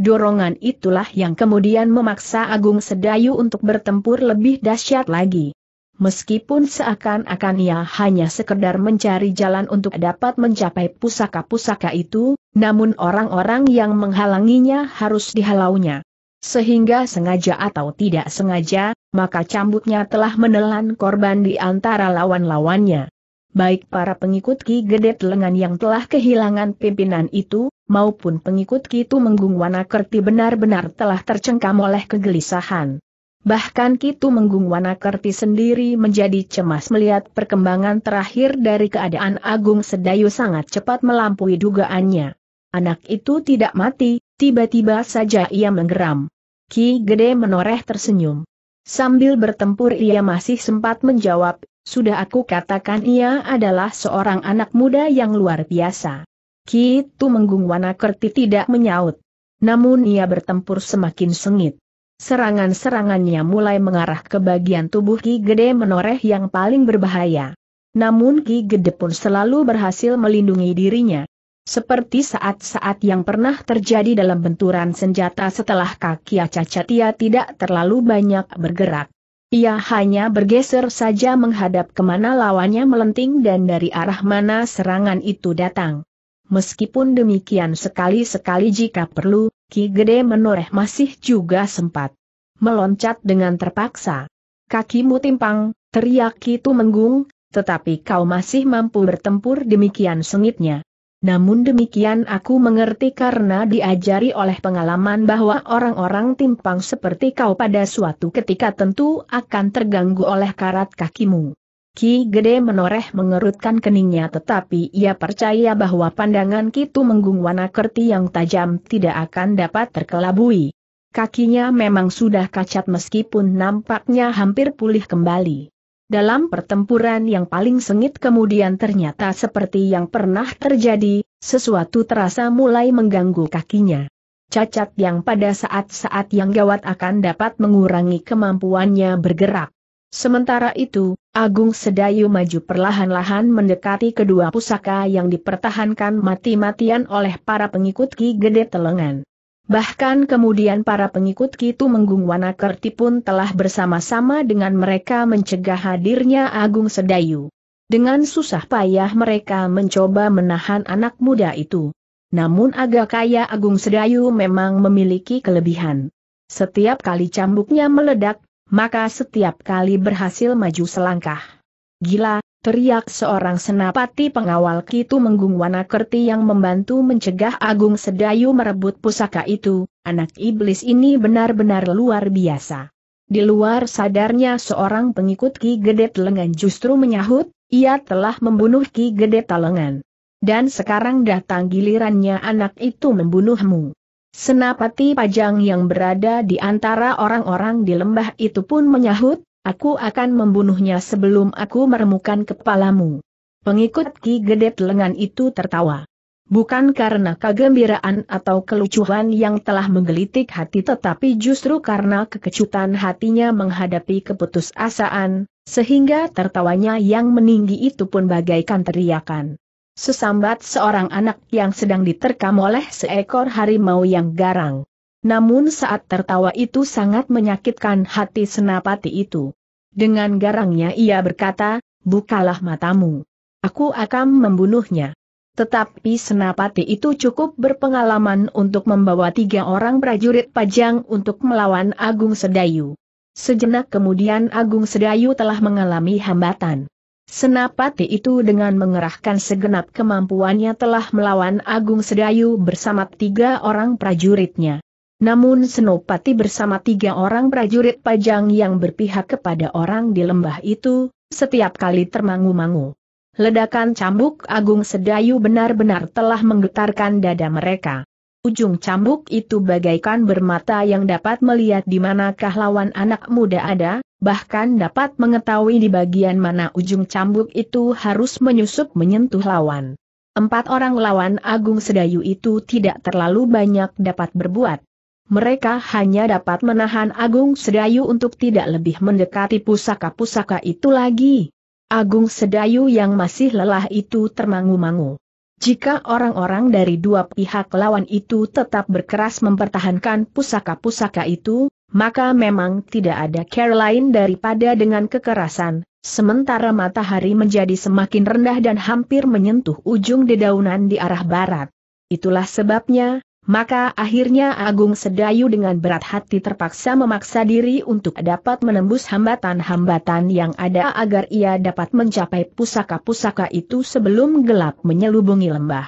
Dorongan itulah yang kemudian memaksa Agung Sedayu untuk bertempur lebih dahsyat lagi. Meskipun seakan-akan ia hanya sekedar mencari jalan untuk dapat mencapai pusaka-pusaka itu, namun orang-orang yang menghalanginya harus dihalaunya. Sehingga sengaja atau tidak sengaja, maka cambuknya telah menelan korban di antara lawan-lawannya. Baik para pengikut Ki Gede Lengan yang telah kehilangan pimpinan itu, maupun pengikut Ki Tumenggung Wanakerti benar-benar telah tercengkam oleh kegelisahan. Bahkan Ki Tumenggung Wanakerti sendiri menjadi cemas melihat perkembangan terakhir dari keadaan Agung Sedayu sangat cepat melampaui dugaannya. Anak itu tidak mati, tiba-tiba saja ia menggeram. Ki Gede menoreh tersenyum. Sambil bertempur ia masih sempat menjawab, sudah aku katakan ia adalah seorang anak muda yang luar biasa. Ki Tu Menggung Wanakerti tidak menyaut. Namun ia bertempur semakin sengit. Serangan-serangannya mulai mengarah ke bagian tubuh Ki Gede menoreh yang paling berbahaya. Namun Ki Gede pun selalu berhasil melindungi dirinya. Seperti saat-saat yang pernah terjadi dalam benturan senjata setelah kaki cacat ia tidak terlalu banyak bergerak. Ia hanya bergeser saja menghadap kemana lawannya melenting dan dari arah mana serangan itu datang. Meskipun demikian sekali-sekali jika perlu, Ki Gede menoreh masih juga sempat meloncat dengan terpaksa. Kakimu timpang, teriak Ki Menggung, tetapi kau masih mampu bertempur demikian sengitnya. Namun demikian aku mengerti karena diajari oleh pengalaman bahwa orang-orang timpang seperti kau pada suatu ketika tentu akan terganggu oleh karat kakimu. Ki Gede menoreh mengerutkan keningnya tetapi ia percaya bahwa pandangan Kitu Menggung Wanakerti yang tajam tidak akan dapat terkelabui. Kakinya memang sudah kacat meskipun nampaknya hampir pulih kembali. Dalam pertempuran yang paling sengit kemudian ternyata seperti yang pernah terjadi, sesuatu terasa mulai mengganggu kakinya. Cacat yang pada saat-saat yang gawat akan dapat mengurangi kemampuannya bergerak. Sementara itu, Agung Sedayu maju perlahan-lahan mendekati kedua pusaka yang dipertahankan mati-matian oleh para pengikut Ki Gede Telengan. Bahkan kemudian para pengikut Kitu Menggung Wanakerti pun telah bersama-sama dengan mereka mencegah hadirnya Agung Sedayu. Dengan susah payah mereka mencoba menahan anak muda itu. Namun agak kaya Agung Sedayu memang memiliki kelebihan. Setiap kali cambuknya meledak, maka setiap kali berhasil maju selangkah. Gila, teriak seorang senapati pengawal Kitu Menggung Wanakerti yang membantu mencegah Agung Sedayu merebut pusaka itu, anak iblis ini benar-benar luar biasa. Di luar sadarnya seorang pengikut Ki Gede Telengan justru menyahut, ia telah membunuh Ki Gede Telengan. Dan sekarang datang gilirannya anak itu membunuhmu. Senapati Pajang yang berada di antara orang-orang di lembah itu pun menyahut, Aku akan membunuhnya sebelum aku meremukan kepalamu. Pengikut Ki Gede lengan itu tertawa. Bukan karena kegembiraan atau kelucuan yang telah menggelitik hati tetapi justru karena kekecutan hatinya menghadapi keputusasaan, sehingga tertawanya yang meninggi itu pun bagaikan teriakan. Sesambat seorang anak yang sedang diterkam oleh seekor harimau yang garang. Namun saat tertawa itu sangat menyakitkan hati senapati itu. Dengan garangnya ia berkata, bukalah matamu. Aku akan membunuhnya. Tetapi senapati itu cukup berpengalaman untuk membawa tiga orang prajurit pajang untuk melawan Agung Sedayu. Sejenak kemudian Agung Sedayu telah mengalami hambatan. Senapati itu dengan mengerahkan segenap kemampuannya telah melawan Agung Sedayu bersama tiga orang prajuritnya. Namun Senopati bersama tiga orang prajurit pajang yang berpihak kepada orang di lembah itu, setiap kali termangu-mangu. Ledakan cambuk Agung Sedayu benar-benar telah menggetarkan dada mereka. Ujung cambuk itu bagaikan bermata yang dapat melihat di manakah lawan anak muda ada, bahkan dapat mengetahui di bagian mana ujung cambuk itu harus menyusup menyentuh lawan. Empat orang lawan Agung Sedayu itu tidak terlalu banyak dapat berbuat, mereka hanya dapat menahan Agung Sedayu untuk tidak lebih mendekati pusaka-pusaka itu lagi. Agung Sedayu yang masih lelah itu termangu-mangu. Jika orang-orang dari dua pihak lawan itu tetap berkeras mempertahankan pusaka-pusaka itu, maka memang tidak ada care lain daripada dengan kekerasan, sementara matahari menjadi semakin rendah dan hampir menyentuh ujung dedaunan di arah barat. Itulah sebabnya, maka akhirnya Agung Sedayu dengan berat hati terpaksa memaksa diri untuk dapat menembus hambatan-hambatan yang ada agar ia dapat mencapai pusaka-pusaka itu sebelum gelap menyelubungi lembah.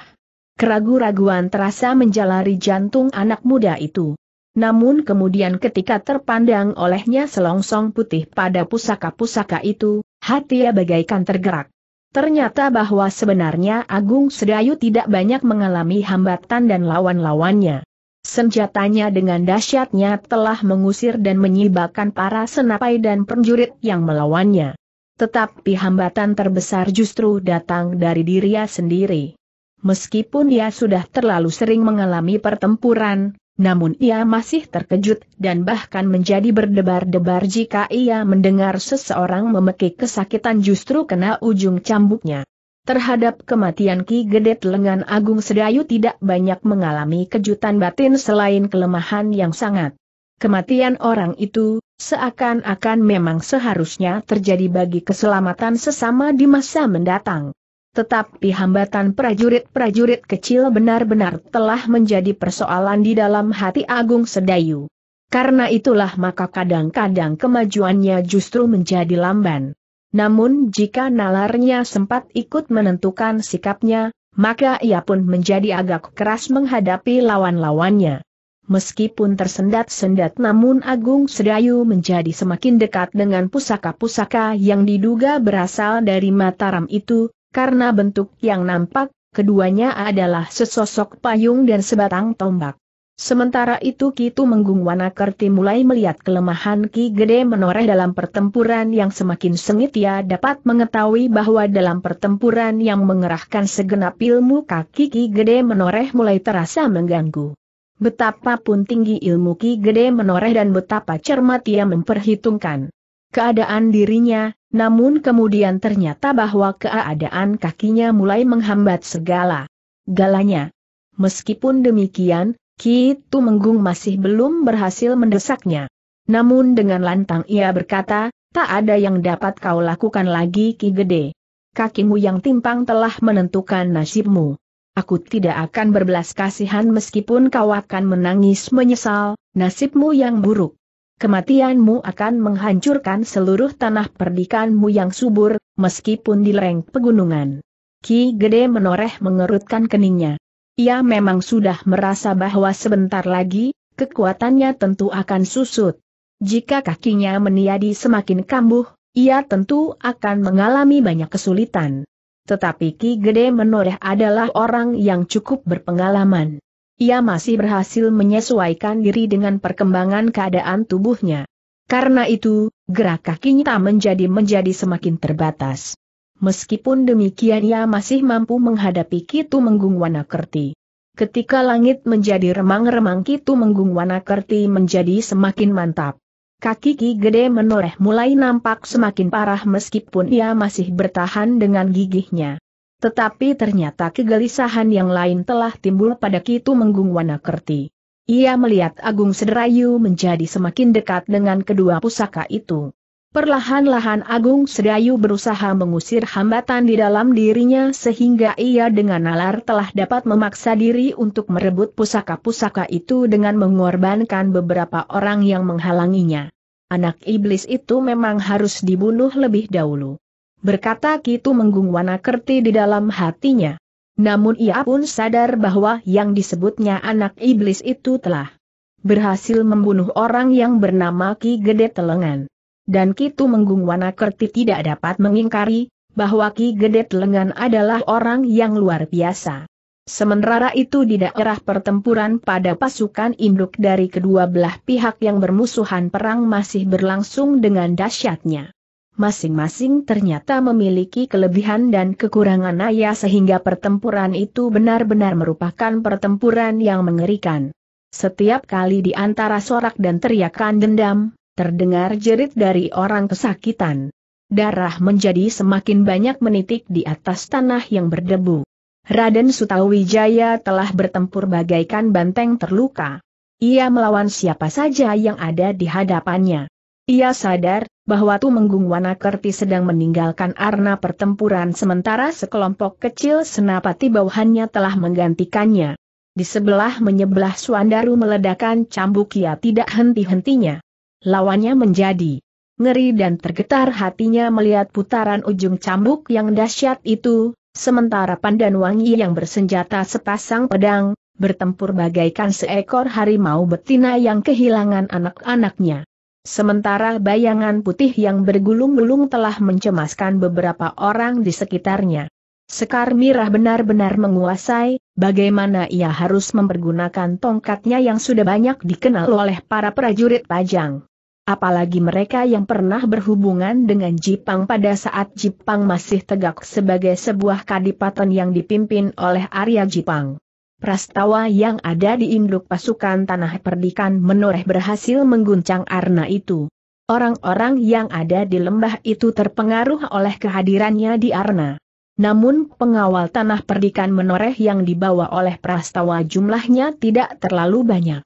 Keragu-raguan terasa menjalari jantung anak muda itu. Namun kemudian ketika terpandang olehnya selongsong putih pada pusaka-pusaka itu, hati ia bagaikan tergerak. Ternyata bahwa sebenarnya Agung Sedayu tidak banyak mengalami hambatan dan lawan-lawannya. Senjatanya dengan dahsyatnya telah mengusir dan menyibakkan para senapai dan penjurit yang melawannya. Tetapi hambatan terbesar justru datang dari dirinya sendiri. Meskipun dia sudah terlalu sering mengalami pertempuran, namun ia masih terkejut dan bahkan menjadi berdebar-debar jika ia mendengar seseorang memekik kesakitan justru kena ujung cambuknya. Terhadap kematian Ki Gedet Lengan Agung Sedayu tidak banyak mengalami kejutan batin selain kelemahan yang sangat. Kematian orang itu, seakan-akan memang seharusnya terjadi bagi keselamatan sesama di masa mendatang. Tetapi hambatan prajurit-prajurit kecil benar-benar telah menjadi persoalan di dalam hati Agung Sedayu. Karena itulah maka kadang-kadang kemajuannya justru menjadi lamban. Namun jika nalarnya sempat ikut menentukan sikapnya, maka ia pun menjadi agak keras menghadapi lawan-lawannya. Meskipun tersendat-sendat namun Agung Sedayu menjadi semakin dekat dengan pusaka-pusaka yang diduga berasal dari Mataram itu, karena bentuk yang nampak, keduanya adalah sesosok payung dan sebatang tombak. Sementara itu Kitu Menggung Wanakerti mulai melihat kelemahan Ki Gede menoreh dalam pertempuran yang semakin sengit ia dapat mengetahui bahwa dalam pertempuran yang mengerahkan segenap ilmu kaki Ki Gede menoreh mulai terasa mengganggu. Betapapun tinggi ilmu Ki Gede menoreh dan betapa cermat ia memperhitungkan keadaan dirinya, namun kemudian ternyata bahwa keadaan kakinya mulai menghambat segala galanya. Meskipun demikian, Ki menggung masih belum berhasil mendesaknya. Namun dengan lantang ia berkata, tak ada yang dapat kau lakukan lagi Ki Gede. Kakimu yang timpang telah menentukan nasibmu. Aku tidak akan berbelas kasihan meskipun kau akan menangis menyesal, nasibmu yang buruk kematianmu akan menghancurkan seluruh tanah perdikanmu yang subur, meskipun di lereng pegunungan. Ki Gede menoreh mengerutkan keningnya. Ia memang sudah merasa bahwa sebentar lagi, kekuatannya tentu akan susut. Jika kakinya meniadi semakin kambuh, ia tentu akan mengalami banyak kesulitan. Tetapi Ki Gede Menoreh adalah orang yang cukup berpengalaman ia masih berhasil menyesuaikan diri dengan perkembangan keadaan tubuhnya. Karena itu, gerak kakinya menjadi menjadi semakin terbatas. Meskipun demikian ia masih mampu menghadapi Kitu Menggung Wanakerti. Ketika langit menjadi remang-remang Kitu Menggung Wanakerti menjadi semakin mantap. Kaki Ki Gede Menoreh mulai nampak semakin parah meskipun ia masih bertahan dengan gigihnya. Tetapi ternyata kegelisahan yang lain telah timbul pada Kitu Menggung Wanakerti. Ia melihat Agung Sederayu menjadi semakin dekat dengan kedua pusaka itu. Perlahan-lahan Agung Sedayu berusaha mengusir hambatan di dalam dirinya sehingga ia dengan nalar telah dapat memaksa diri untuk merebut pusaka-pusaka itu dengan mengorbankan beberapa orang yang menghalanginya. Anak iblis itu memang harus dibunuh lebih dahulu berkata Kitu Menggung Wanakerti di dalam hatinya. Namun ia pun sadar bahwa yang disebutnya anak iblis itu telah berhasil membunuh orang yang bernama Ki Gede Telengan. Dan Kitu Menggung Wanakerti tidak dapat mengingkari bahwa Ki Gede Telengan adalah orang yang luar biasa. Sementara itu di daerah pertempuran pada pasukan induk dari kedua belah pihak yang bermusuhan perang masih berlangsung dengan dahsyatnya masing-masing ternyata memiliki kelebihan dan kekurangan ayah sehingga pertempuran itu benar-benar merupakan pertempuran yang mengerikan. Setiap kali di antara sorak dan teriakan dendam, terdengar jerit dari orang kesakitan. Darah menjadi semakin banyak menitik di atas tanah yang berdebu. Raden Sutawijaya telah bertempur bagaikan banteng terluka. Ia melawan siapa saja yang ada di hadapannya. Ia sadar bahwa Tumenggung Wanakerti sedang meninggalkan arena pertempuran sementara sekelompok kecil senapati bawahannya telah menggantikannya. Di sebelah menyebelah Suandaru meledakan cambuk ia tidak henti-hentinya. Lawannya menjadi ngeri dan tergetar hatinya melihat putaran ujung cambuk yang dahsyat itu, sementara Pandan Wangi yang bersenjata sepasang pedang, bertempur bagaikan seekor harimau betina yang kehilangan anak-anaknya. Sementara bayangan putih yang bergulung-gulung telah mencemaskan beberapa orang di sekitarnya. Sekar Mirah benar-benar menguasai bagaimana ia harus mempergunakan tongkatnya yang sudah banyak dikenal oleh para prajurit Pajang. Apalagi mereka yang pernah berhubungan dengan Jipang pada saat Jipang masih tegak sebagai sebuah kadipaten yang dipimpin oleh Arya Jipang. Prastawa yang ada di induk pasukan tanah perdikan menoreh berhasil mengguncang arna itu. Orang-orang yang ada di lembah itu terpengaruh oleh kehadirannya di arna. Namun pengawal tanah perdikan menoreh yang dibawa oleh prastawa jumlahnya tidak terlalu banyak.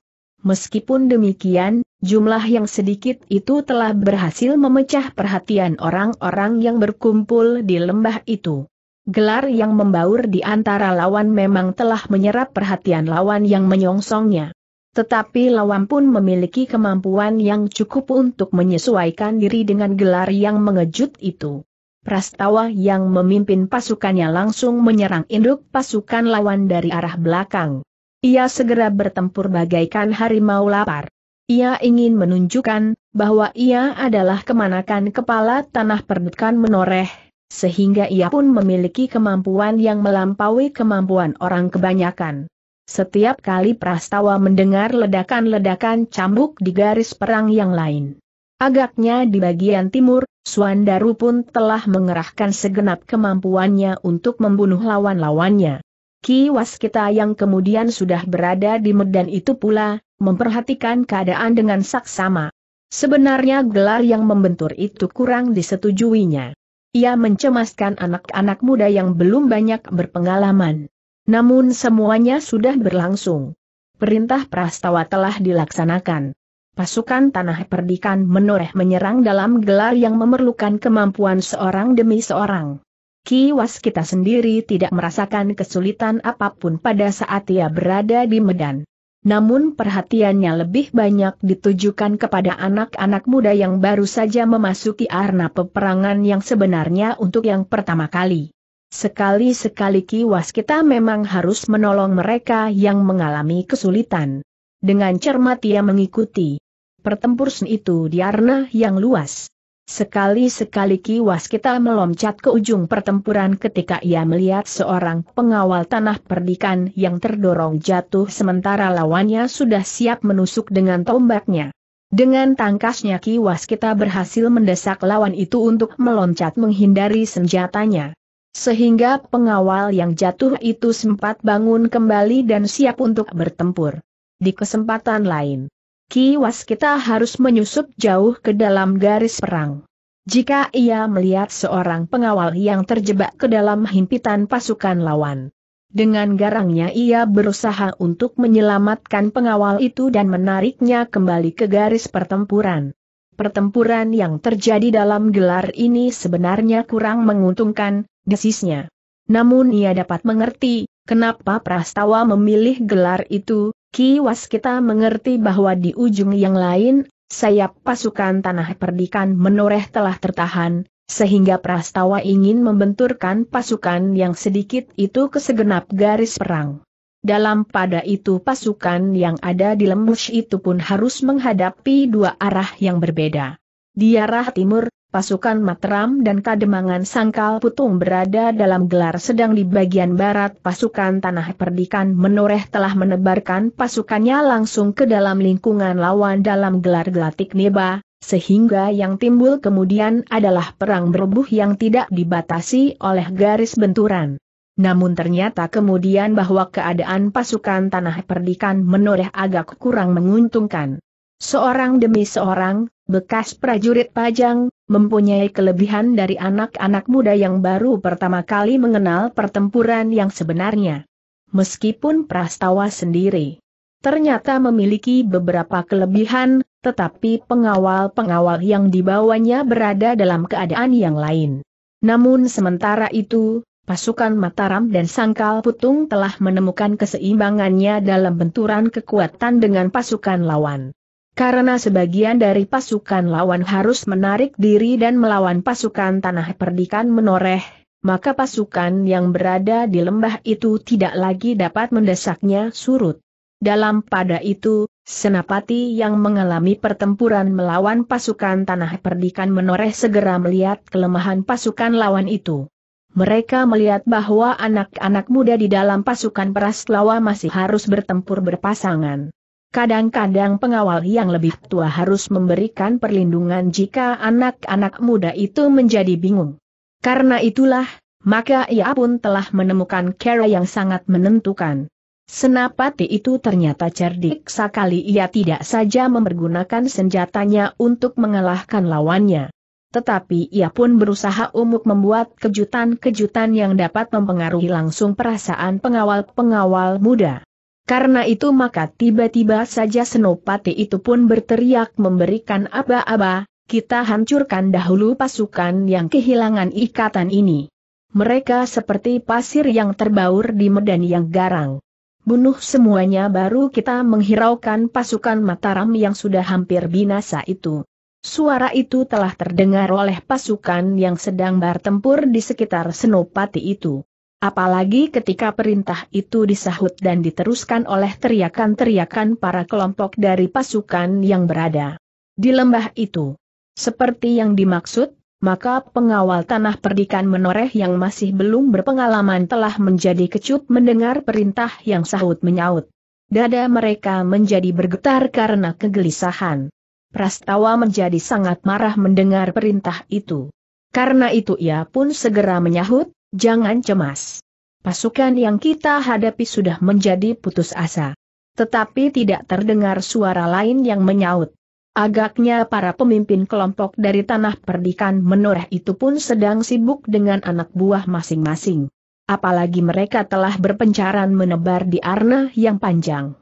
Meskipun demikian, jumlah yang sedikit itu telah berhasil memecah perhatian orang-orang yang berkumpul di lembah itu. Gelar yang membaur di antara lawan memang telah menyerap perhatian lawan yang menyongsongnya. Tetapi lawan pun memiliki kemampuan yang cukup untuk menyesuaikan diri dengan gelar yang mengejut itu. Prastawa yang memimpin pasukannya langsung menyerang induk pasukan lawan dari arah belakang. Ia segera bertempur bagaikan harimau lapar. Ia ingin menunjukkan bahwa ia adalah kemanakan kepala tanah perdukan menoreh sehingga ia pun memiliki kemampuan yang melampaui kemampuan orang kebanyakan. Setiap kali Prastawa mendengar ledakan-ledakan cambuk di garis perang yang lain. Agaknya di bagian timur, Suandaru pun telah mengerahkan segenap kemampuannya untuk membunuh lawan-lawannya. Ki Waskita yang kemudian sudah berada di medan itu pula, memperhatikan keadaan dengan saksama. Sebenarnya gelar yang membentur itu kurang disetujuinya. Ia mencemaskan anak-anak muda yang belum banyak berpengalaman. Namun semuanya sudah berlangsung. Perintah prastawa telah dilaksanakan. Pasukan Tanah Perdikan menoreh menyerang dalam gelar yang memerlukan kemampuan seorang demi seorang. Kiwas kita sendiri tidak merasakan kesulitan apapun pada saat ia berada di Medan namun perhatiannya lebih banyak ditujukan kepada anak-anak muda yang baru saja memasuki arena peperangan yang sebenarnya untuk yang pertama kali. Sekali-sekali kiwas kita memang harus menolong mereka yang mengalami kesulitan. Dengan cermat ia mengikuti pertempuran itu di arena yang luas. Sekali-sekali kiwas kita melomcat ke ujung pertempuran ketika ia melihat seorang pengawal tanah perdikan yang terdorong jatuh sementara lawannya sudah siap menusuk dengan tombaknya. Dengan tangkasnya kiwas kita berhasil mendesak lawan itu untuk meloncat menghindari senjatanya. Sehingga pengawal yang jatuh itu sempat bangun kembali dan siap untuk bertempur. Di kesempatan lain, kiwas kita harus menyusup jauh ke dalam garis perang. Jika ia melihat seorang pengawal yang terjebak ke dalam himpitan pasukan lawan. Dengan garangnya ia berusaha untuk menyelamatkan pengawal itu dan menariknya kembali ke garis pertempuran. Pertempuran yang terjadi dalam gelar ini sebenarnya kurang menguntungkan, desisnya. Namun ia dapat mengerti, kenapa Prastawa memilih gelar itu, Kiwas kita mengerti bahwa di ujung yang lain, sayap pasukan tanah perdikan menoreh telah tertahan, sehingga Prastawa ingin membenturkan pasukan yang sedikit itu ke segenap garis perang. Dalam pada itu pasukan yang ada di lembus itu pun harus menghadapi dua arah yang berbeda. Di arah timur, pasukan Matram dan Kademangan Sangkal Putung berada dalam gelar sedang di bagian barat pasukan Tanah Perdikan Menoreh telah menebarkan pasukannya langsung ke dalam lingkungan lawan dalam gelar gelatik neba, sehingga yang timbul kemudian adalah perang berbuh yang tidak dibatasi oleh garis benturan. Namun ternyata kemudian bahwa keadaan pasukan Tanah Perdikan Menoreh agak kurang menguntungkan. Seorang demi seorang, bekas prajurit pajang, mempunyai kelebihan dari anak-anak muda yang baru pertama kali mengenal pertempuran yang sebenarnya. Meskipun Prastawa sendiri ternyata memiliki beberapa kelebihan, tetapi pengawal-pengawal yang dibawanya berada dalam keadaan yang lain. Namun sementara itu, pasukan Mataram dan Sangkal Putung telah menemukan keseimbangannya dalam benturan kekuatan dengan pasukan lawan. Karena sebagian dari pasukan lawan harus menarik diri dan melawan pasukan tanah perdikan menoreh, maka pasukan yang berada di lembah itu tidak lagi dapat mendesaknya surut. Dalam pada itu, Senapati yang mengalami pertempuran melawan pasukan tanah perdikan menoreh segera melihat kelemahan pasukan lawan itu. Mereka melihat bahwa anak-anak muda di dalam pasukan peras lawa masih harus bertempur berpasangan. Kadang-kadang pengawal yang lebih tua harus memberikan perlindungan jika anak-anak muda itu menjadi bingung. Karena itulah, maka ia pun telah menemukan cara yang sangat menentukan. Senapati itu ternyata cerdik sekali ia tidak saja mempergunakan senjatanya untuk mengalahkan lawannya. Tetapi ia pun berusaha umuk membuat kejutan-kejutan yang dapat mempengaruhi langsung perasaan pengawal-pengawal muda. Karena itu maka tiba-tiba saja Senopati itu pun berteriak memberikan aba-aba, kita hancurkan dahulu pasukan yang kehilangan ikatan ini. Mereka seperti pasir yang terbaur di medan yang garang. Bunuh semuanya baru kita menghiraukan pasukan Mataram yang sudah hampir binasa itu. Suara itu telah terdengar oleh pasukan yang sedang bertempur di sekitar Senopati itu. Apalagi ketika perintah itu disahut dan diteruskan oleh teriakan-teriakan para kelompok dari pasukan yang berada di lembah itu. Seperti yang dimaksud, maka pengawal tanah perdikan menoreh yang masih belum berpengalaman telah menjadi kecup mendengar perintah yang sahut menyaut. Dada mereka menjadi bergetar karena kegelisahan. Prastawa menjadi sangat marah mendengar perintah itu. Karena itu ia pun segera menyahut, Jangan cemas. Pasukan yang kita hadapi sudah menjadi putus asa. Tetapi tidak terdengar suara lain yang menyaut. Agaknya para pemimpin kelompok dari tanah perdikan menoreh itu pun sedang sibuk dengan anak buah masing-masing. Apalagi mereka telah berpencaran menebar di arna yang panjang.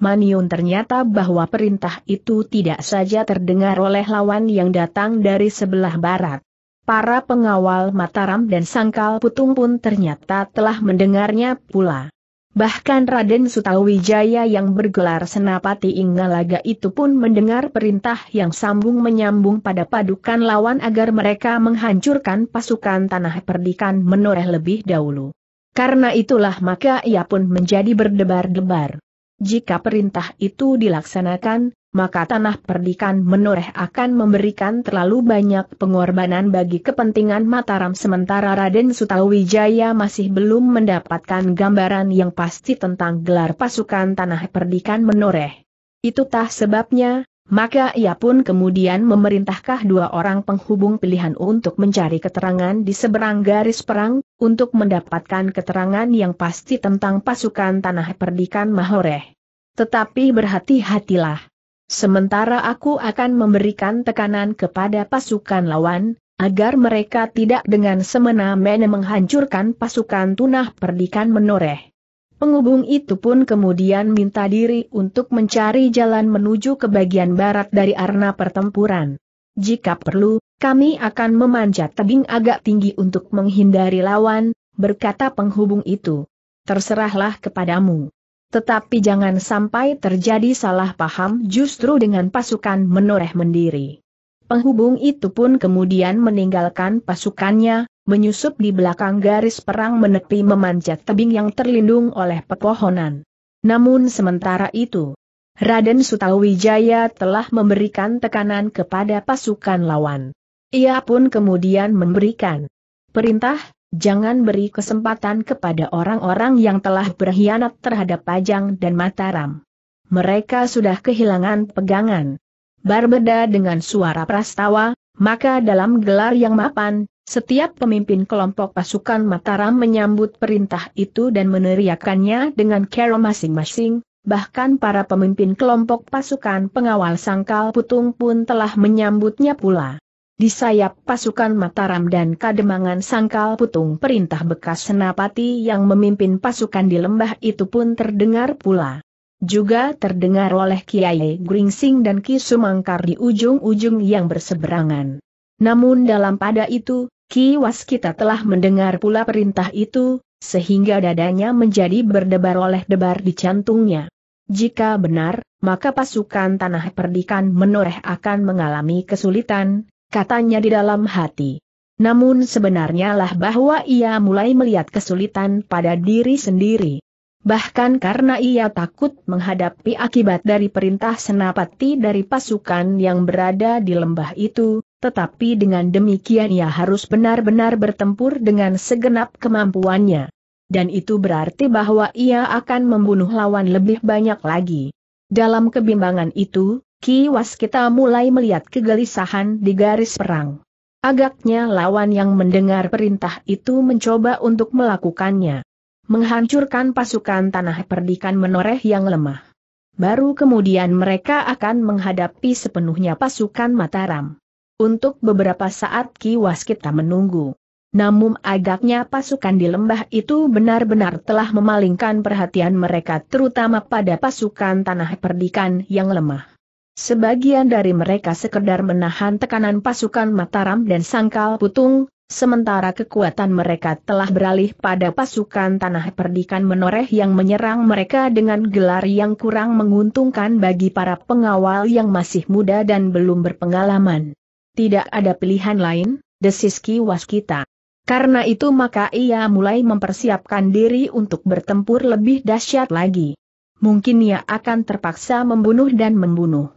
Maniun ternyata bahwa perintah itu tidak saja terdengar oleh lawan yang datang dari sebelah barat Para pengawal Mataram dan Sangkal Putung pun ternyata telah mendengarnya pula. Bahkan Raden Sutawijaya yang bergelar Senapati Inggalaga itu pun mendengar perintah yang sambung menyambung pada padukan lawan agar mereka menghancurkan pasukan tanah perdikan menoreh lebih dahulu. Karena itulah maka ia pun menjadi berdebar-debar. Jika perintah itu dilaksanakan, maka tanah perdikan menoreh akan memberikan terlalu banyak pengorbanan bagi kepentingan Mataram sementara Raden Sutawijaya masih belum mendapatkan gambaran yang pasti tentang gelar pasukan tanah perdikan menoreh. Itu tah sebabnya, maka ia pun kemudian memerintahkah dua orang penghubung pilihan untuk mencari keterangan di seberang garis perang, untuk mendapatkan keterangan yang pasti tentang pasukan tanah perdikan Mahoreh. Tetapi berhati-hatilah. Sementara aku akan memberikan tekanan kepada pasukan lawan, agar mereka tidak dengan semena-mena menghancurkan pasukan tunah perdikan menoreh. Penghubung itu pun kemudian minta diri untuk mencari jalan menuju ke bagian barat dari arena pertempuran. Jika perlu, kami akan memanjat tebing agak tinggi untuk menghindari lawan, berkata penghubung itu. Terserahlah kepadamu. Tetapi jangan sampai terjadi salah paham justru dengan pasukan menoreh mendiri. Penghubung itu pun kemudian meninggalkan pasukannya, menyusup di belakang garis perang menepi memanjat tebing yang terlindung oleh pepohonan. Namun sementara itu, Raden Sutawijaya telah memberikan tekanan kepada pasukan lawan. Ia pun kemudian memberikan perintah jangan beri kesempatan kepada orang-orang yang telah berkhianat terhadap Pajang dan Mataram. Mereka sudah kehilangan pegangan. Berbeda dengan suara prastawa, maka dalam gelar yang mapan, setiap pemimpin kelompok pasukan Mataram menyambut perintah itu dan meneriakannya dengan kero masing-masing, bahkan para pemimpin kelompok pasukan pengawal sangkal putung pun telah menyambutnya pula. Di sayap pasukan Mataram dan Kademangan sangkal putung perintah bekas senapati yang memimpin pasukan di lembah itu pun terdengar pula. Juga terdengar oleh Kiai Gringsing dan Ki Sumangkar di ujung-ujung yang berseberangan. Namun dalam pada itu, Ki Waskita telah mendengar pula perintah itu, sehingga dadanya menjadi berdebar oleh debar di jantungnya. Jika benar, maka pasukan tanah perdikan menoreh akan mengalami kesulitan, katanya di dalam hati. Namun sebenarnya lah bahwa ia mulai melihat kesulitan pada diri sendiri. Bahkan karena ia takut menghadapi akibat dari perintah senapati dari pasukan yang berada di lembah itu, tetapi dengan demikian ia harus benar-benar bertempur dengan segenap kemampuannya. Dan itu berarti bahwa ia akan membunuh lawan lebih banyak lagi. Dalam kebimbangan itu, Ki Waskita mulai melihat kegelisahan di garis perang. Agaknya lawan yang mendengar perintah itu mencoba untuk melakukannya. Menghancurkan pasukan tanah perdikan menoreh yang lemah. Baru kemudian mereka akan menghadapi sepenuhnya pasukan Mataram. Untuk beberapa saat Ki Waskita menunggu. Namun agaknya pasukan di lembah itu benar-benar telah memalingkan perhatian mereka terutama pada pasukan tanah perdikan yang lemah. Sebagian dari mereka sekedar menahan tekanan pasukan Mataram dan Sangkal Putung, sementara kekuatan mereka telah beralih pada pasukan Tanah Perdikan Menoreh yang menyerang mereka dengan gelar yang kurang menguntungkan bagi para pengawal yang masih muda dan belum berpengalaman. Tidak ada pilihan lain, desiski Waskita. Karena itu maka ia mulai mempersiapkan diri untuk bertempur lebih dahsyat lagi. Mungkin ia akan terpaksa membunuh dan membunuh.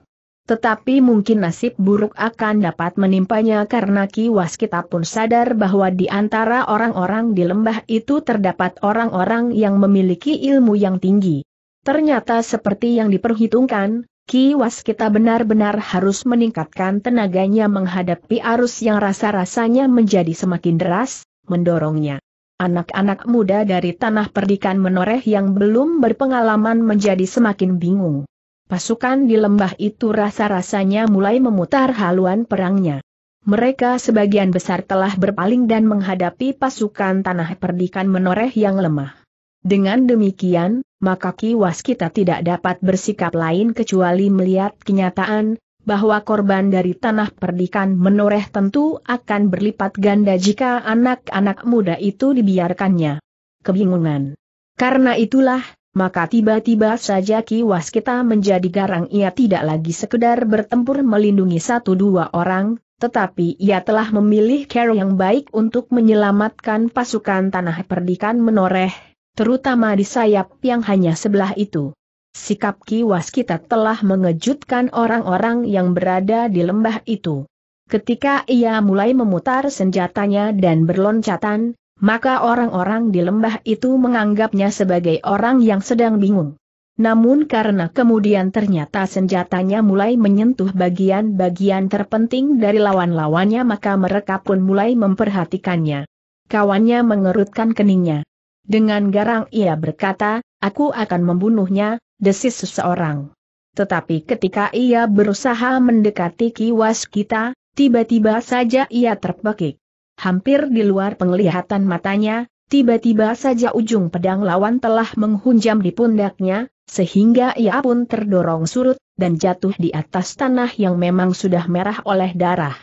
Tetapi mungkin nasib buruk akan dapat menimpanya karena Ki Waskita pun sadar bahwa di antara orang-orang di lembah itu terdapat orang-orang yang memiliki ilmu yang tinggi. Ternyata seperti yang diperhitungkan, Ki Waskita benar-benar harus meningkatkan tenaganya menghadapi arus yang rasa-rasanya menjadi semakin deras, mendorongnya. Anak-anak muda dari tanah perdikan menoreh yang belum berpengalaman menjadi semakin bingung. Pasukan di lembah itu rasa-rasanya mulai memutar haluan perangnya. Mereka sebagian besar telah berpaling dan menghadapi pasukan tanah perdikan menoreh yang lemah. Dengan demikian, maka kiwas kita tidak dapat bersikap lain kecuali melihat kenyataan, bahwa korban dari tanah perdikan menoreh tentu akan berlipat ganda jika anak-anak muda itu dibiarkannya. Kebingungan. Karena itulah, maka tiba-tiba saja kiwas kita menjadi garang ia tidak lagi sekedar bertempur melindungi satu dua orang, tetapi ia telah memilih cara yang baik untuk menyelamatkan pasukan tanah perdikan menoreh, terutama di sayap yang hanya sebelah itu. Sikap kiwas kita telah mengejutkan orang-orang yang berada di lembah itu. Ketika ia mulai memutar senjatanya dan berloncatan, maka orang-orang di lembah itu menganggapnya sebagai orang yang sedang bingung. Namun karena kemudian ternyata senjatanya mulai menyentuh bagian-bagian terpenting dari lawan-lawannya maka mereka pun mulai memperhatikannya. Kawannya mengerutkan keningnya. Dengan garang ia berkata, aku akan membunuhnya, desis seseorang. Tetapi ketika ia berusaha mendekati kiwas kita, tiba-tiba saja ia terpekik hampir di luar penglihatan matanya, tiba-tiba saja ujung pedang lawan telah menghunjam di pundaknya, sehingga ia pun terdorong surut, dan jatuh di atas tanah yang memang sudah merah oleh darah.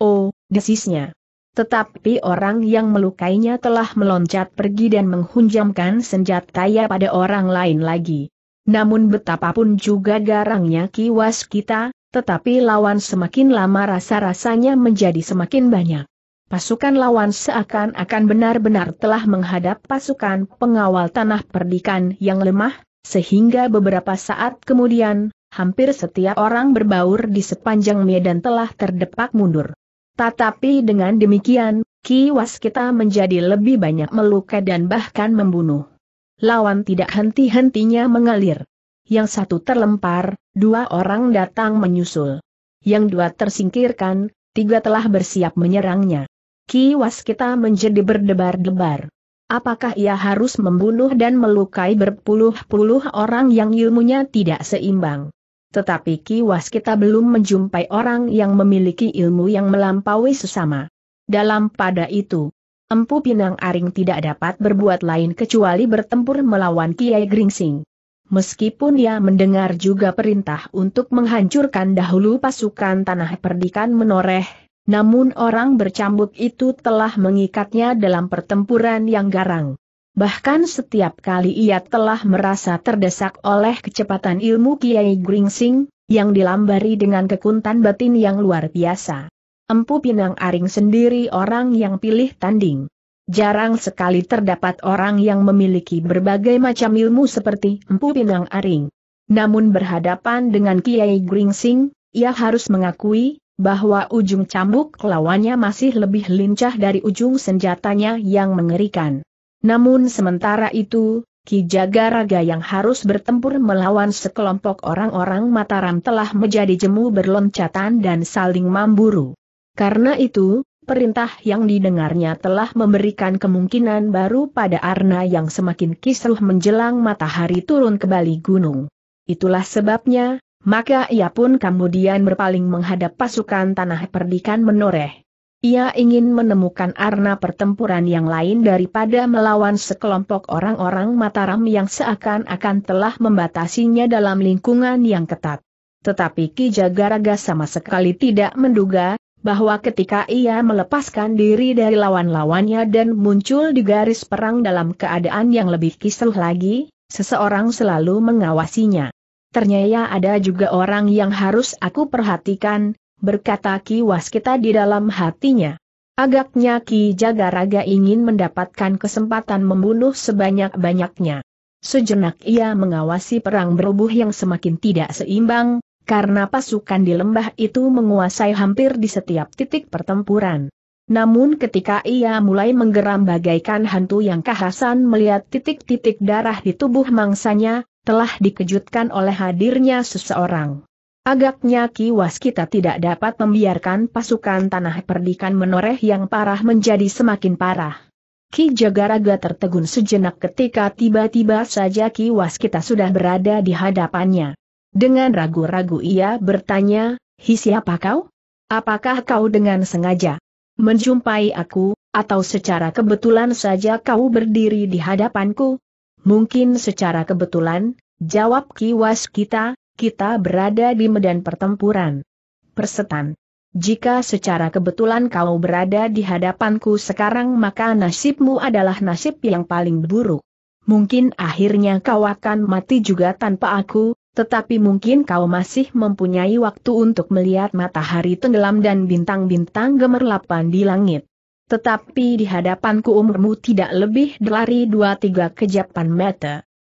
Oh, desisnya. Tetapi orang yang melukainya telah meloncat pergi dan menghunjamkan senjatanya pada orang lain lagi. Namun betapapun juga garangnya kiwas kita, tetapi lawan semakin lama rasa-rasanya menjadi semakin banyak. Pasukan lawan seakan-akan benar-benar telah menghadap pasukan pengawal tanah perdikan yang lemah, sehingga beberapa saat kemudian, hampir setiap orang berbaur di sepanjang medan telah terdepak mundur. Tetapi dengan demikian, kiwas kita menjadi lebih banyak melukai dan bahkan membunuh. Lawan tidak henti-hentinya mengalir. Yang satu terlempar, dua orang datang menyusul. Yang dua tersingkirkan, tiga telah bersiap menyerangnya kiwas kita menjadi berdebar-debar. Apakah ia harus membunuh dan melukai berpuluh-puluh orang yang ilmunya tidak seimbang? Tetapi kiwas kita belum menjumpai orang yang memiliki ilmu yang melampaui sesama. Dalam pada itu, Empu Pinang Aring tidak dapat berbuat lain kecuali bertempur melawan Kiai Gringsing. Meskipun ia mendengar juga perintah untuk menghancurkan dahulu pasukan tanah perdikan menoreh, namun orang bercambuk itu telah mengikatnya dalam pertempuran yang garang. Bahkan setiap kali ia telah merasa terdesak oleh kecepatan ilmu Kiai Gringsing, yang dilambari dengan kekuntan batin yang luar biasa. Empu Pinang Aring sendiri orang yang pilih tanding. Jarang sekali terdapat orang yang memiliki berbagai macam ilmu seperti Empu Pinang Aring. Namun berhadapan dengan Kiai Gringsing, ia harus mengakui, bahwa ujung cambuk lawannya masih lebih lincah dari ujung senjatanya yang mengerikan. Namun sementara itu, Ki Jagaraga yang harus bertempur melawan sekelompok orang-orang Mataram telah menjadi jemu berloncatan dan saling memburu. Karena itu, perintah yang didengarnya telah memberikan kemungkinan baru pada Arna yang semakin kisruh menjelang matahari turun ke Bali Gunung. Itulah sebabnya, maka ia pun kemudian berpaling menghadap pasukan tanah perdikan menoreh. Ia ingin menemukan arna pertempuran yang lain daripada melawan sekelompok orang-orang Mataram yang seakan-akan telah membatasinya dalam lingkungan yang ketat. Tetapi Ki Jagaraga sama sekali tidak menduga, bahwa ketika ia melepaskan diri dari lawan-lawannya dan muncul di garis perang dalam keadaan yang lebih kisruh lagi, seseorang selalu mengawasinya ternyata ada juga orang yang harus aku perhatikan, berkata Ki Waskita di dalam hatinya. Agaknya Ki Jagaraga ingin mendapatkan kesempatan membunuh sebanyak-banyaknya. Sejenak ia mengawasi perang berubuh yang semakin tidak seimbang, karena pasukan di lembah itu menguasai hampir di setiap titik pertempuran. Namun ketika ia mulai menggeram bagaikan hantu yang kahasan melihat titik-titik darah di tubuh mangsanya, telah dikejutkan oleh hadirnya seseorang. Agaknya Ki Waskita tidak dapat membiarkan pasukan tanah perdikan menoreh yang parah menjadi semakin parah. Ki Jagaraga tertegun sejenak ketika tiba-tiba saja Ki Waskita sudah berada di hadapannya. Dengan ragu-ragu ia bertanya, Hi siapa kau? Apakah kau dengan sengaja menjumpai aku, atau secara kebetulan saja kau berdiri di hadapanku? Mungkin secara kebetulan, jawab kiwas kita, kita berada di medan pertempuran. Persetan. Jika secara kebetulan kau berada di hadapanku sekarang maka nasibmu adalah nasib yang paling buruk. Mungkin akhirnya kau akan mati juga tanpa aku, tetapi mungkin kau masih mempunyai waktu untuk melihat matahari tenggelam dan bintang-bintang gemerlapan di langit. Tetapi di hadapanku umurmu tidak lebih dari dua tiga kejapan mata.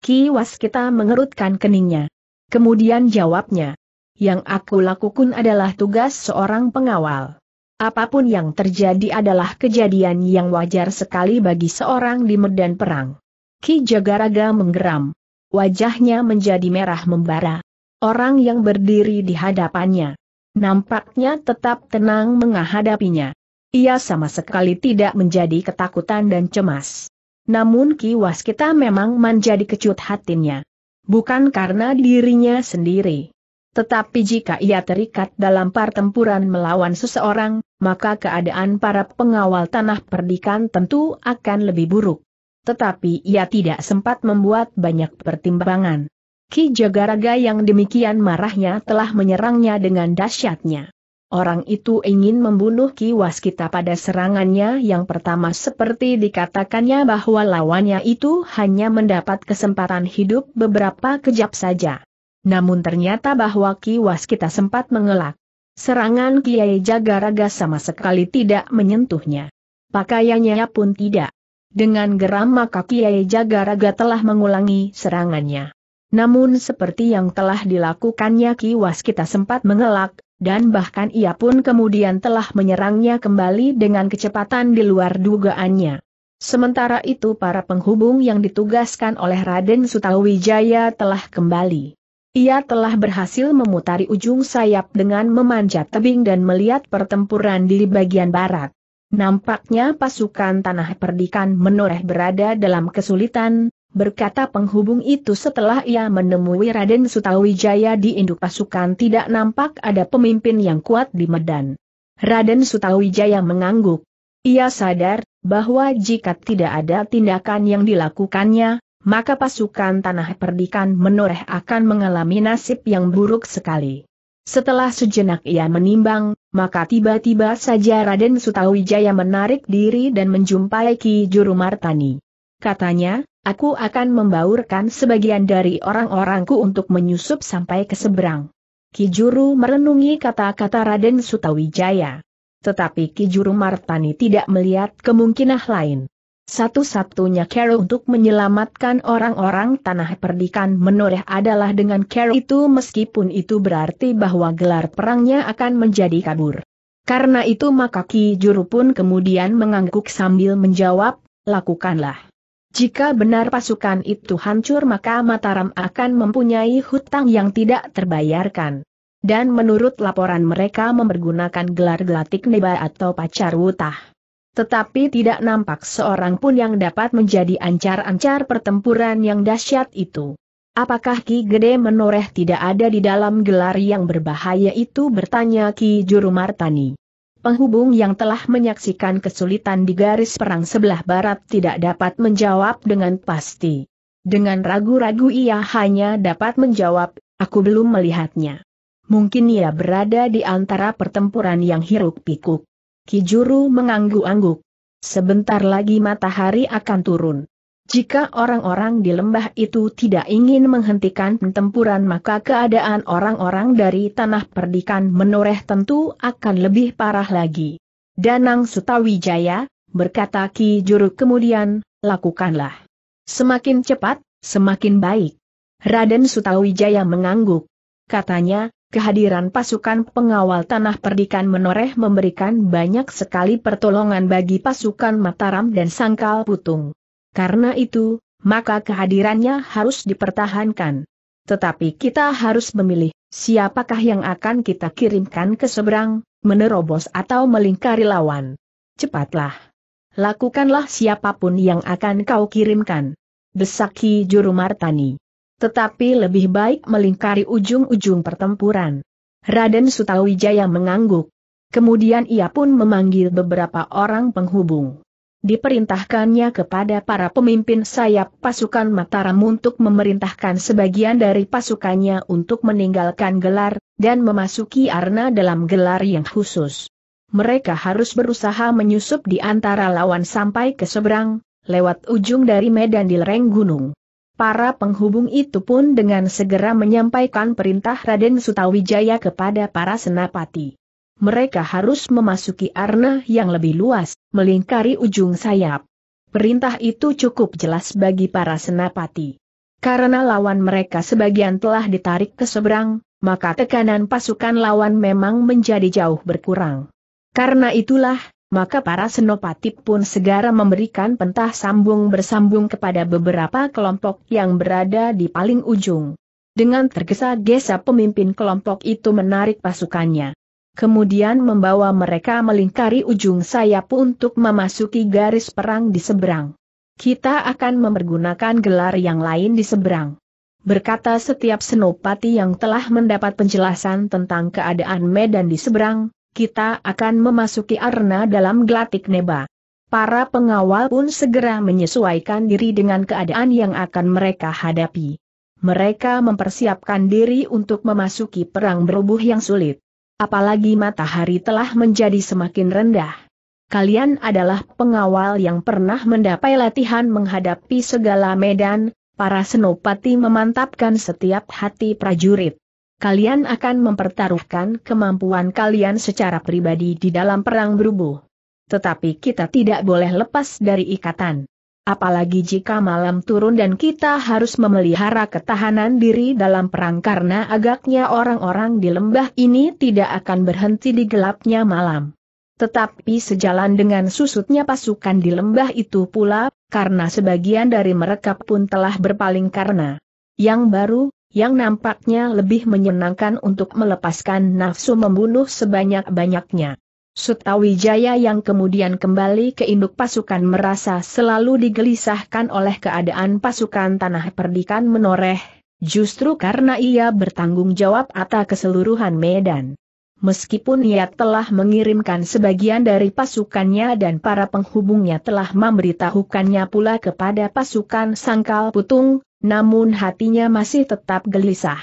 Ki Waskita mengerutkan keningnya. Kemudian jawabnya. Yang aku lakukan adalah tugas seorang pengawal. Apapun yang terjadi adalah kejadian yang wajar sekali bagi seorang di medan perang. Ki Jagaraga menggeram. Wajahnya menjadi merah membara. Orang yang berdiri di hadapannya. Nampaknya tetap tenang menghadapinya. Ia sama sekali tidak menjadi ketakutan dan cemas. Namun Ki Waskita memang menjadi kecut hatinya. Bukan karena dirinya sendiri. Tetapi jika ia terikat dalam pertempuran melawan seseorang, maka keadaan para pengawal tanah perdikan tentu akan lebih buruk. Tetapi ia tidak sempat membuat banyak pertimbangan. Ki Jagaraga yang demikian marahnya telah menyerangnya dengan dahsyatnya. Orang itu ingin membunuh kiwas kita pada serangannya yang pertama seperti dikatakannya bahwa lawannya itu hanya mendapat kesempatan hidup beberapa kejap saja. Namun ternyata bahwa kiwas kita sempat mengelak. Serangan Kiai Jagaraga sama sekali tidak menyentuhnya. Pakaiannya pun tidak. Dengan geram maka Kiai Jagaraga telah mengulangi serangannya. Namun seperti yang telah dilakukannya kiwas kita sempat mengelak, dan bahkan ia pun kemudian telah menyerangnya kembali dengan kecepatan di luar dugaannya. Sementara itu para penghubung yang ditugaskan oleh Raden Sutawijaya telah kembali. Ia telah berhasil memutari ujung sayap dengan memanjat tebing dan melihat pertempuran di bagian barat. Nampaknya pasukan tanah perdikan menoreh berada dalam kesulitan, berkata penghubung itu setelah ia menemui Raden Sutawijaya di induk pasukan tidak nampak ada pemimpin yang kuat di Medan. Raden Sutawijaya mengangguk. Ia sadar, bahwa jika tidak ada tindakan yang dilakukannya, maka pasukan tanah perdikan menoreh akan mengalami nasib yang buruk sekali. Setelah sejenak ia menimbang, maka tiba-tiba saja Raden Sutawijaya menarik diri dan menjumpai Ki Juru Martani. Katanya, aku akan membaurkan sebagian dari orang-orangku untuk menyusup sampai ke seberang. Kijuru merenungi kata-kata Raden Sutawijaya. Tetapi Kijuru Martani tidak melihat kemungkinan lain. Satu-satunya cara untuk menyelamatkan orang-orang tanah perdikan menoreh adalah dengan cara itu meskipun itu berarti bahwa gelar perangnya akan menjadi kabur. Karena itu maka Kijuru pun kemudian mengangguk sambil menjawab, lakukanlah. Jika benar pasukan itu hancur maka Mataram akan mempunyai hutang yang tidak terbayarkan. Dan menurut laporan mereka mempergunakan gelar gelatik neba atau pacar wutah. Tetapi tidak nampak seorang pun yang dapat menjadi ancar-ancar pertempuran yang dahsyat itu. Apakah Ki Gede Menoreh tidak ada di dalam gelar yang berbahaya itu bertanya Ki Juru Martani. Penghubung yang telah menyaksikan kesulitan di garis perang sebelah barat tidak dapat menjawab dengan pasti. Dengan ragu-ragu ia hanya dapat menjawab, aku belum melihatnya. Mungkin ia berada di antara pertempuran yang hiruk pikuk. Kijuru mengangguk-angguk. Sebentar lagi matahari akan turun. Jika orang-orang di lembah itu tidak ingin menghentikan pertempuran maka keadaan orang-orang dari tanah perdikan menoreh tentu akan lebih parah lagi. Danang Sutawijaya, berkata Ki Juru kemudian, lakukanlah. Semakin cepat, semakin baik. Raden Sutawijaya mengangguk. Katanya, kehadiran pasukan pengawal tanah perdikan menoreh memberikan banyak sekali pertolongan bagi pasukan Mataram dan Sangkal Putung. Karena itu, maka kehadirannya harus dipertahankan. Tetapi kita harus memilih, siapakah yang akan kita kirimkan ke seberang, menerobos atau melingkari lawan. Cepatlah. Lakukanlah siapapun yang akan kau kirimkan. Desaki Juru Martani. Tetapi lebih baik melingkari ujung-ujung pertempuran. Raden Sutawijaya mengangguk. Kemudian ia pun memanggil beberapa orang penghubung diperintahkannya kepada para pemimpin sayap pasukan Mataram untuk memerintahkan sebagian dari pasukannya untuk meninggalkan gelar, dan memasuki arena dalam gelar yang khusus. Mereka harus berusaha menyusup di antara lawan sampai ke seberang, lewat ujung dari medan di lereng gunung. Para penghubung itu pun dengan segera menyampaikan perintah Raden Sutawijaya kepada para senapati mereka harus memasuki arna yang lebih luas, melingkari ujung sayap. Perintah itu cukup jelas bagi para senapati. Karena lawan mereka sebagian telah ditarik ke seberang, maka tekanan pasukan lawan memang menjadi jauh berkurang. Karena itulah, maka para senopati pun segera memberikan pentah sambung bersambung kepada beberapa kelompok yang berada di paling ujung. Dengan tergesa-gesa pemimpin kelompok itu menarik pasukannya kemudian membawa mereka melingkari ujung sayap untuk memasuki garis perang di seberang. Kita akan mempergunakan gelar yang lain di seberang. Berkata setiap senopati yang telah mendapat penjelasan tentang keadaan medan di seberang, kita akan memasuki arena dalam gelatik neba. Para pengawal pun segera menyesuaikan diri dengan keadaan yang akan mereka hadapi. Mereka mempersiapkan diri untuk memasuki perang berubuh yang sulit apalagi matahari telah menjadi semakin rendah. Kalian adalah pengawal yang pernah mendapai latihan menghadapi segala medan, para senopati memantapkan setiap hati prajurit. Kalian akan mempertaruhkan kemampuan kalian secara pribadi di dalam perang berubuh. Tetapi kita tidak boleh lepas dari ikatan apalagi jika malam turun dan kita harus memelihara ketahanan diri dalam perang karena agaknya orang-orang di lembah ini tidak akan berhenti di gelapnya malam. Tetapi sejalan dengan susutnya pasukan di lembah itu pula, karena sebagian dari mereka pun telah berpaling karena yang baru, yang nampaknya lebih menyenangkan untuk melepaskan nafsu membunuh sebanyak-banyaknya. Sutawijaya yang kemudian kembali ke induk pasukan merasa selalu digelisahkan oleh keadaan pasukan tanah perdikan menoreh, justru karena ia bertanggung jawab atas keseluruhan Medan. Meskipun ia telah mengirimkan sebagian dari pasukannya dan para penghubungnya telah memberitahukannya pula kepada pasukan Sangkal Putung, namun hatinya masih tetap gelisah.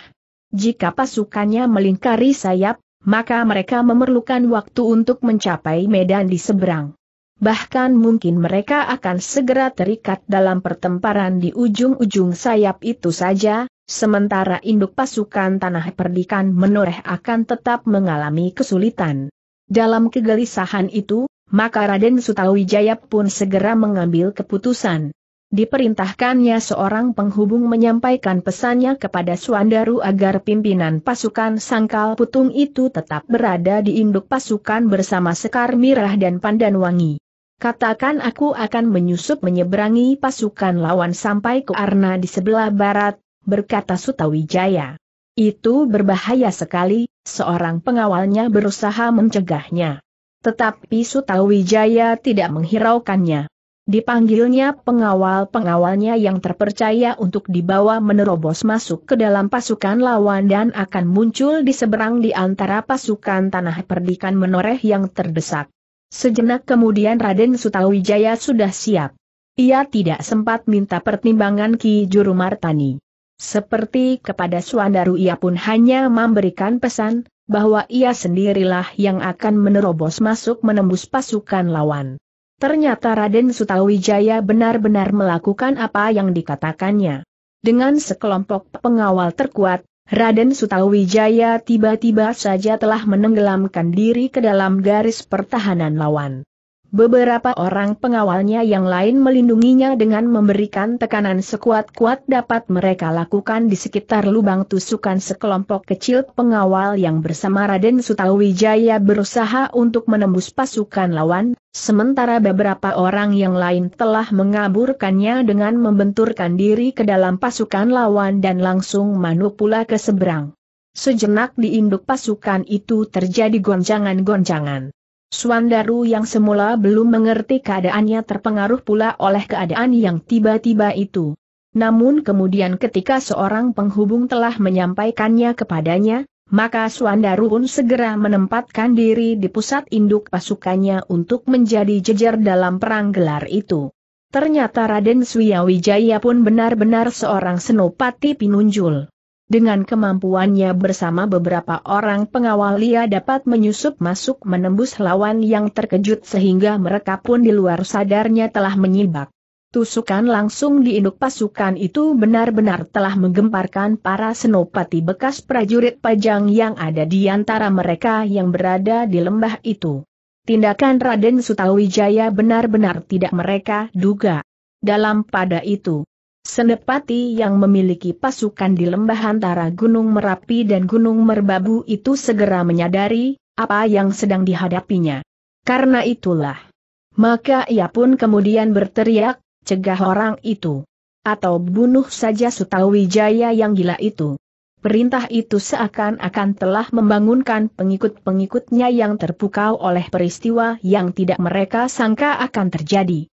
Jika pasukannya melingkari sayap, maka mereka memerlukan waktu untuk mencapai medan di seberang. Bahkan mungkin mereka akan segera terikat dalam pertemparan di ujung-ujung sayap itu saja, sementara induk pasukan tanah perdikan menoreh akan tetap mengalami kesulitan. Dalam kegelisahan itu, maka Raden Sutawijaya pun segera mengambil keputusan diperintahkannya seorang penghubung menyampaikan pesannya kepada Suandaru agar pimpinan pasukan Sangkal Putung itu tetap berada di induk pasukan bersama Sekar Mirah dan Pandanwangi. Katakan aku akan menyusup menyeberangi pasukan lawan sampai ke Arna di sebelah barat, berkata Sutawijaya. Itu berbahaya sekali, seorang pengawalnya berusaha mencegahnya. Tetapi Sutawijaya tidak menghiraukannya. Dipanggilnya pengawal-pengawalnya yang terpercaya untuk dibawa menerobos masuk ke dalam pasukan lawan dan akan muncul di seberang di antara pasukan tanah perdikan menoreh yang terdesak. Sejenak kemudian Raden Sutawijaya sudah siap. Ia tidak sempat minta pertimbangan Ki Juru Martani. Seperti kepada Suandaru ia pun hanya memberikan pesan, bahwa ia sendirilah yang akan menerobos masuk menembus pasukan lawan. Ternyata Raden Sutawijaya benar-benar melakukan apa yang dikatakannya. Dengan sekelompok pengawal terkuat, Raden Sutawijaya tiba-tiba saja telah menenggelamkan diri ke dalam garis pertahanan lawan. Beberapa orang pengawalnya yang lain melindunginya dengan memberikan tekanan sekuat-kuat dapat mereka lakukan di sekitar lubang tusukan sekelompok kecil pengawal yang bersama Raden Sutawijaya berusaha untuk menembus pasukan lawan, sementara beberapa orang yang lain telah mengaburkannya dengan membenturkan diri ke dalam pasukan lawan dan langsung manu pula ke seberang. Sejenak di induk pasukan itu terjadi goncangan-goncangan. Suandaru yang semula belum mengerti keadaannya terpengaruh pula oleh keadaan yang tiba-tiba itu. Namun kemudian ketika seorang penghubung telah menyampaikannya kepadanya, maka Suandaru pun segera menempatkan diri di pusat induk pasukannya untuk menjadi jejer dalam perang gelar itu. Ternyata Raden Swiawijaya pun benar-benar seorang senopati pinunjul. Dengan kemampuannya bersama beberapa orang pengawal ia dapat menyusup masuk menembus lawan yang terkejut sehingga mereka pun di luar sadarnya telah menyibak. Tusukan langsung di induk pasukan itu benar-benar telah menggemparkan para senopati bekas prajurit pajang yang ada di antara mereka yang berada di lembah itu. Tindakan Raden Sutawijaya benar-benar tidak mereka duga. Dalam pada itu, Senepati yang memiliki pasukan di lembah antara Gunung Merapi dan Gunung Merbabu itu segera menyadari apa yang sedang dihadapinya. Karena itulah, maka ia pun kemudian berteriak, "Cegah orang itu, atau bunuh saja Sutawijaya yang gila itu." Perintah itu seakan-akan telah membangunkan pengikut-pengikutnya yang terpukau oleh peristiwa yang tidak mereka sangka akan terjadi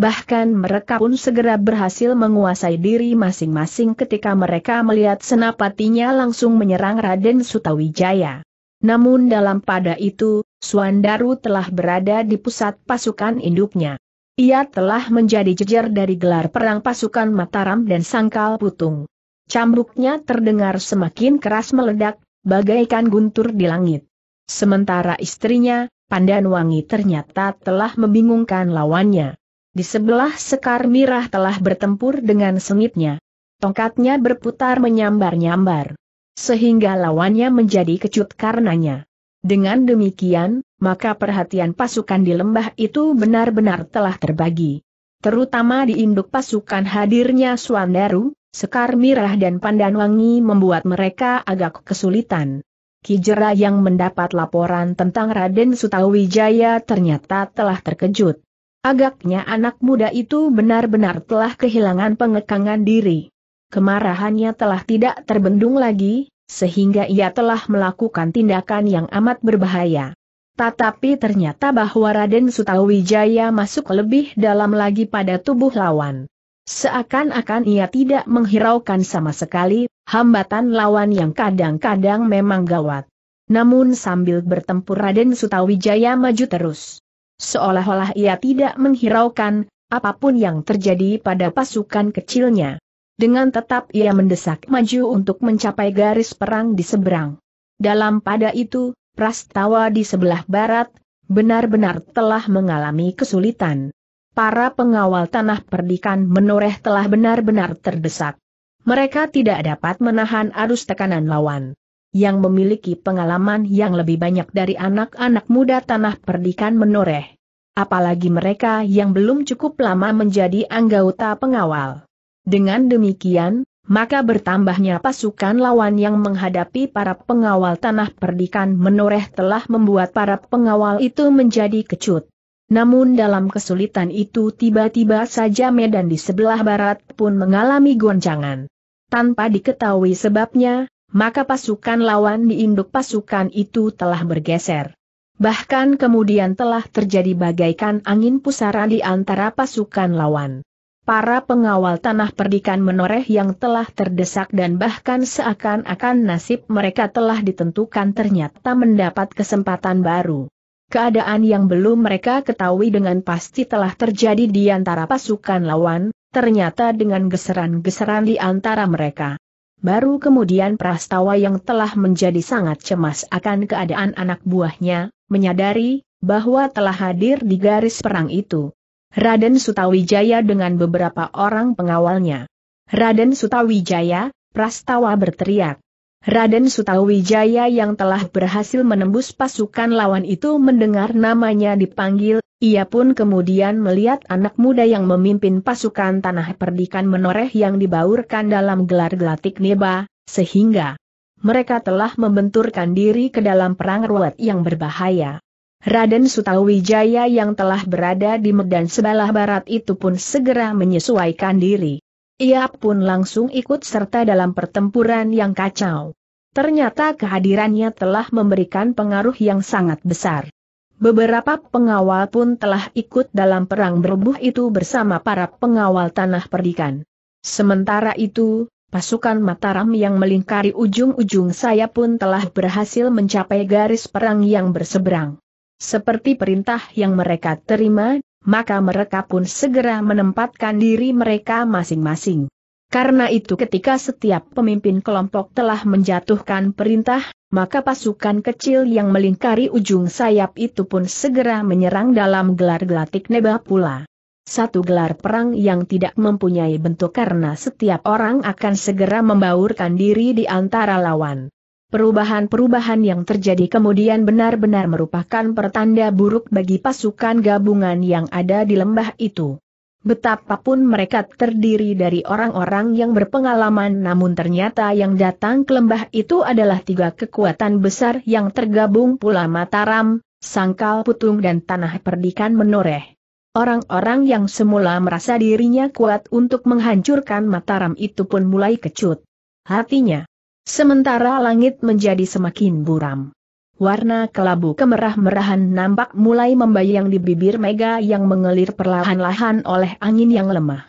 bahkan mereka pun segera berhasil menguasai diri masing-masing ketika mereka melihat senapatinya langsung menyerang Raden Sutawijaya. Namun dalam pada itu, Suandaru telah berada di pusat pasukan induknya. Ia telah menjadi jejer dari gelar perang pasukan Mataram dan Sangkal Putung. Cambuknya terdengar semakin keras meledak, bagaikan guntur di langit. Sementara istrinya, Wangi ternyata telah membingungkan lawannya. Di sebelah Sekar Mirah telah bertempur dengan sengitnya. Tongkatnya berputar menyambar-nyambar. Sehingga lawannya menjadi kecut karenanya. Dengan demikian, maka perhatian pasukan di lembah itu benar-benar telah terbagi. Terutama di induk pasukan hadirnya Suandaru, Sekar Mirah dan Pandanwangi membuat mereka agak kesulitan. Kijera yang mendapat laporan tentang Raden Sutawijaya ternyata telah terkejut. Agaknya anak muda itu benar-benar telah kehilangan pengekangan diri. Kemarahannya telah tidak terbendung lagi, sehingga ia telah melakukan tindakan yang amat berbahaya. Tetapi ternyata bahwa Raden Sutawijaya masuk lebih dalam lagi pada tubuh lawan. Seakan-akan ia tidak menghiraukan sama sekali, hambatan lawan yang kadang-kadang memang gawat. Namun sambil bertempur Raden Sutawijaya maju terus. Seolah-olah ia tidak menghiraukan, apapun yang terjadi pada pasukan kecilnya. Dengan tetap ia mendesak maju untuk mencapai garis perang di seberang. Dalam pada itu, Prastawa di sebelah barat, benar-benar telah mengalami kesulitan. Para pengawal tanah perdikan menoreh telah benar-benar terdesak. Mereka tidak dapat menahan arus tekanan lawan yang memiliki pengalaman yang lebih banyak dari anak-anak muda tanah perdikan menoreh. Apalagi mereka yang belum cukup lama menjadi anggota pengawal. Dengan demikian, maka bertambahnya pasukan lawan yang menghadapi para pengawal tanah perdikan menoreh telah membuat para pengawal itu menjadi kecut. Namun dalam kesulitan itu tiba-tiba saja medan di sebelah barat pun mengalami goncangan. Tanpa diketahui sebabnya, maka pasukan lawan di induk pasukan itu telah bergeser. Bahkan kemudian telah terjadi bagaikan angin pusara di antara pasukan lawan. Para pengawal tanah perdikan menoreh yang telah terdesak dan bahkan seakan-akan nasib mereka telah ditentukan ternyata mendapat kesempatan baru. Keadaan yang belum mereka ketahui dengan pasti telah terjadi di antara pasukan lawan, ternyata dengan geseran-geseran di antara mereka. Baru kemudian Prastawa yang telah menjadi sangat cemas akan keadaan anak buahnya, menyadari bahwa telah hadir di garis perang itu. Raden Sutawijaya dengan beberapa orang pengawalnya. Raden Sutawijaya, Prastawa berteriak. Raden Sutawijaya yang telah berhasil menembus pasukan lawan itu mendengar namanya dipanggil, ia pun kemudian melihat anak muda yang memimpin pasukan tanah perdikan menoreh yang dibaurkan dalam gelar gelatik neba, sehingga mereka telah membenturkan diri ke dalam perang ruwet yang berbahaya. Raden Sutawijaya yang telah berada di Medan sebelah barat itu pun segera menyesuaikan diri. Ia pun langsung ikut serta dalam pertempuran yang kacau. Ternyata kehadirannya telah memberikan pengaruh yang sangat besar. Beberapa pengawal pun telah ikut dalam perang berbuh itu bersama para pengawal tanah perdikan. Sementara itu, pasukan Mataram yang melingkari ujung-ujung saya pun telah berhasil mencapai garis perang yang berseberang. Seperti perintah yang mereka terima, maka mereka pun segera menempatkan diri mereka masing-masing. Karena itu ketika setiap pemimpin kelompok telah menjatuhkan perintah, maka pasukan kecil yang melingkari ujung sayap itu pun segera menyerang dalam gelar gelatik neba pula. Satu gelar perang yang tidak mempunyai bentuk karena setiap orang akan segera membaurkan diri di antara lawan. Perubahan-perubahan yang terjadi kemudian benar-benar merupakan pertanda buruk bagi pasukan gabungan yang ada di lembah itu. Betapapun mereka terdiri dari orang-orang yang berpengalaman namun ternyata yang datang ke lembah itu adalah tiga kekuatan besar yang tergabung pula Mataram, Sangkal Putung dan Tanah Perdikan Menoreh. Orang-orang yang semula merasa dirinya kuat untuk menghancurkan Mataram itu pun mulai kecut hatinya. Sementara langit menjadi semakin buram warna kelabu kemerah-merahan nampak mulai membayang di bibir Mega yang mengelir perlahan-lahan oleh angin yang lemah.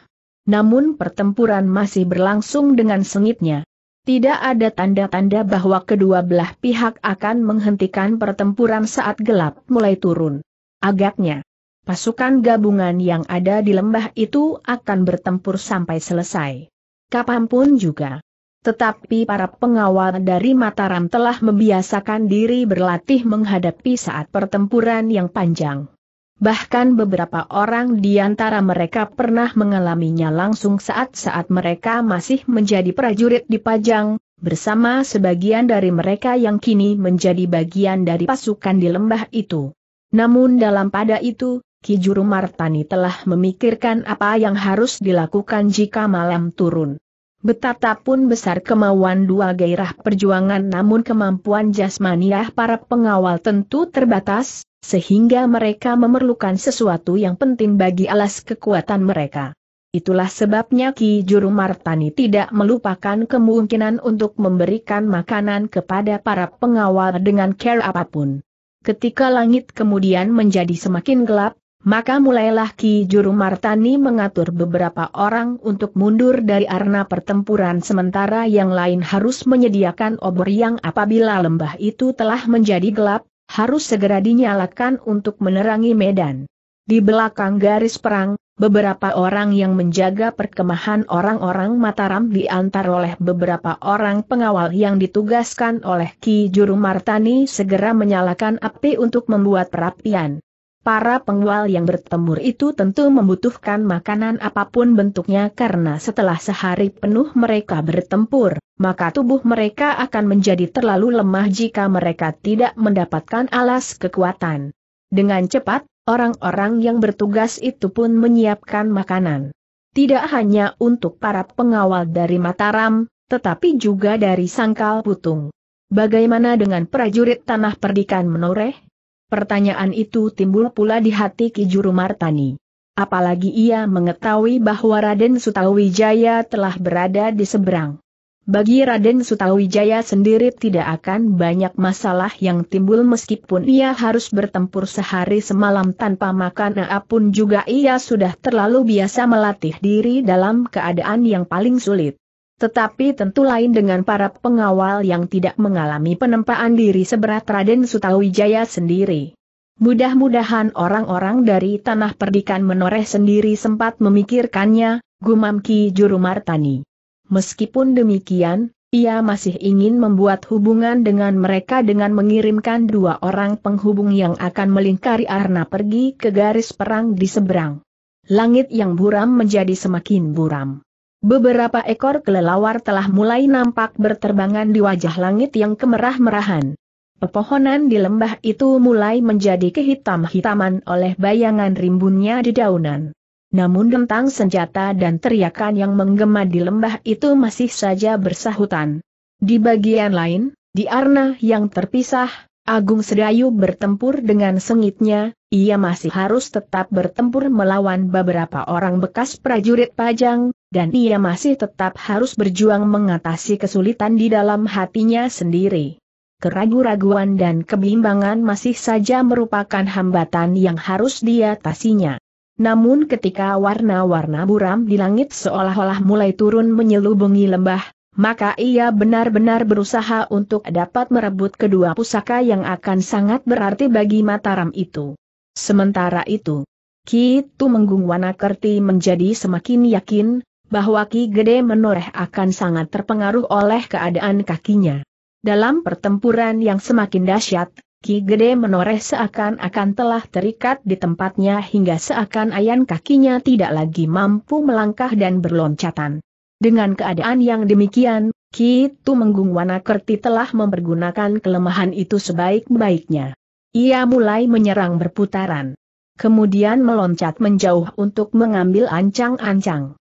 Namun pertempuran masih berlangsung dengan sengitnya. Tidak ada tanda-tanda bahwa kedua belah pihak akan menghentikan pertempuran saat gelap mulai turun. Agaknya, pasukan gabungan yang ada di lembah itu akan bertempur sampai selesai. Kapanpun juga. Tetapi para pengawal dari Mataram telah membiasakan diri berlatih menghadapi saat pertempuran yang panjang. Bahkan beberapa orang di antara mereka pernah mengalaminya langsung saat-saat mereka masih menjadi prajurit di Pajang, bersama sebagian dari mereka yang kini menjadi bagian dari pasukan di lembah itu. Namun dalam pada itu, Ki Juru Martani telah memikirkan apa yang harus dilakukan jika malam turun. Betapapun besar kemauan dua gairah perjuangan namun kemampuan jasmaniah para pengawal tentu terbatas, sehingga mereka memerlukan sesuatu yang penting bagi alas kekuatan mereka. Itulah sebabnya Ki Juru Martani tidak melupakan kemungkinan untuk memberikan makanan kepada para pengawal dengan care apapun. Ketika langit kemudian menjadi semakin gelap, maka mulailah Ki Juru Martani mengatur beberapa orang untuk mundur dari arena pertempuran sementara yang lain harus menyediakan obor yang apabila lembah itu telah menjadi gelap, harus segera dinyalakan untuk menerangi medan. Di belakang garis perang, beberapa orang yang menjaga perkemahan orang-orang Mataram diantar oleh beberapa orang pengawal yang ditugaskan oleh Ki Juru Martani segera menyalakan api untuk membuat perapian. Para pengawal yang bertempur itu tentu membutuhkan makanan apapun bentuknya karena setelah sehari penuh mereka bertempur, maka tubuh mereka akan menjadi terlalu lemah jika mereka tidak mendapatkan alas kekuatan. Dengan cepat, orang-orang yang bertugas itu pun menyiapkan makanan. Tidak hanya untuk para pengawal dari Mataram, tetapi juga dari Sangkal Putung. Bagaimana dengan prajurit Tanah Perdikan Menoreh? Pertanyaan itu timbul pula di hati Ki Juru Martani. Apalagi ia mengetahui bahwa Raden Sutawijaya telah berada di seberang. Bagi Raden Sutawijaya sendiri tidak akan banyak masalah yang timbul meskipun ia harus bertempur sehari semalam tanpa makan apun juga ia sudah terlalu biasa melatih diri dalam keadaan yang paling sulit. Tetapi tentu lain dengan para pengawal yang tidak mengalami penempaan diri seberat Raden Sutawijaya sendiri. Mudah-mudahan orang-orang dari tanah perdikan menoreh sendiri sempat memikirkannya, gumam Ki Juru Martani. Meskipun demikian, ia masih ingin membuat hubungan dengan mereka dengan mengirimkan dua orang penghubung yang akan melingkari Arna pergi ke garis perang di seberang. Langit yang buram menjadi semakin buram. Beberapa ekor kelelawar telah mulai nampak berterbangan di wajah langit yang kemerah-merahan. Pepohonan di lembah itu mulai menjadi kehitam-hitaman oleh bayangan rimbunnya di daunan. Namun rentang senjata dan teriakan yang menggema di lembah itu masih saja bersahutan. Di bagian lain, di arna yang terpisah, Agung Sedayu bertempur dengan sengitnya, ia masih harus tetap bertempur melawan beberapa orang bekas prajurit pajang, dan ia masih tetap harus berjuang mengatasi kesulitan di dalam hatinya sendiri. Keragu-raguan dan kebimbangan masih saja merupakan hambatan yang harus diatasinya. Namun ketika warna-warna buram di langit seolah-olah mulai turun menyelubungi lembah, maka ia benar-benar berusaha untuk dapat merebut kedua pusaka yang akan sangat berarti bagi Mataram itu. Sementara itu, Kitu Menggung Wanakerti menjadi semakin yakin, bahwa Ki Gede Menoreh akan sangat terpengaruh oleh keadaan kakinya. Dalam pertempuran yang semakin dahsyat, Ki Gede Menoreh seakan-akan telah terikat di tempatnya hingga seakan ayan kakinya tidak lagi mampu melangkah dan berloncatan. Dengan keadaan yang demikian, Ki Tumenggung Wanakerti telah mempergunakan kelemahan itu sebaik-baiknya. Ia mulai menyerang berputaran. Kemudian meloncat menjauh untuk mengambil ancang-ancang.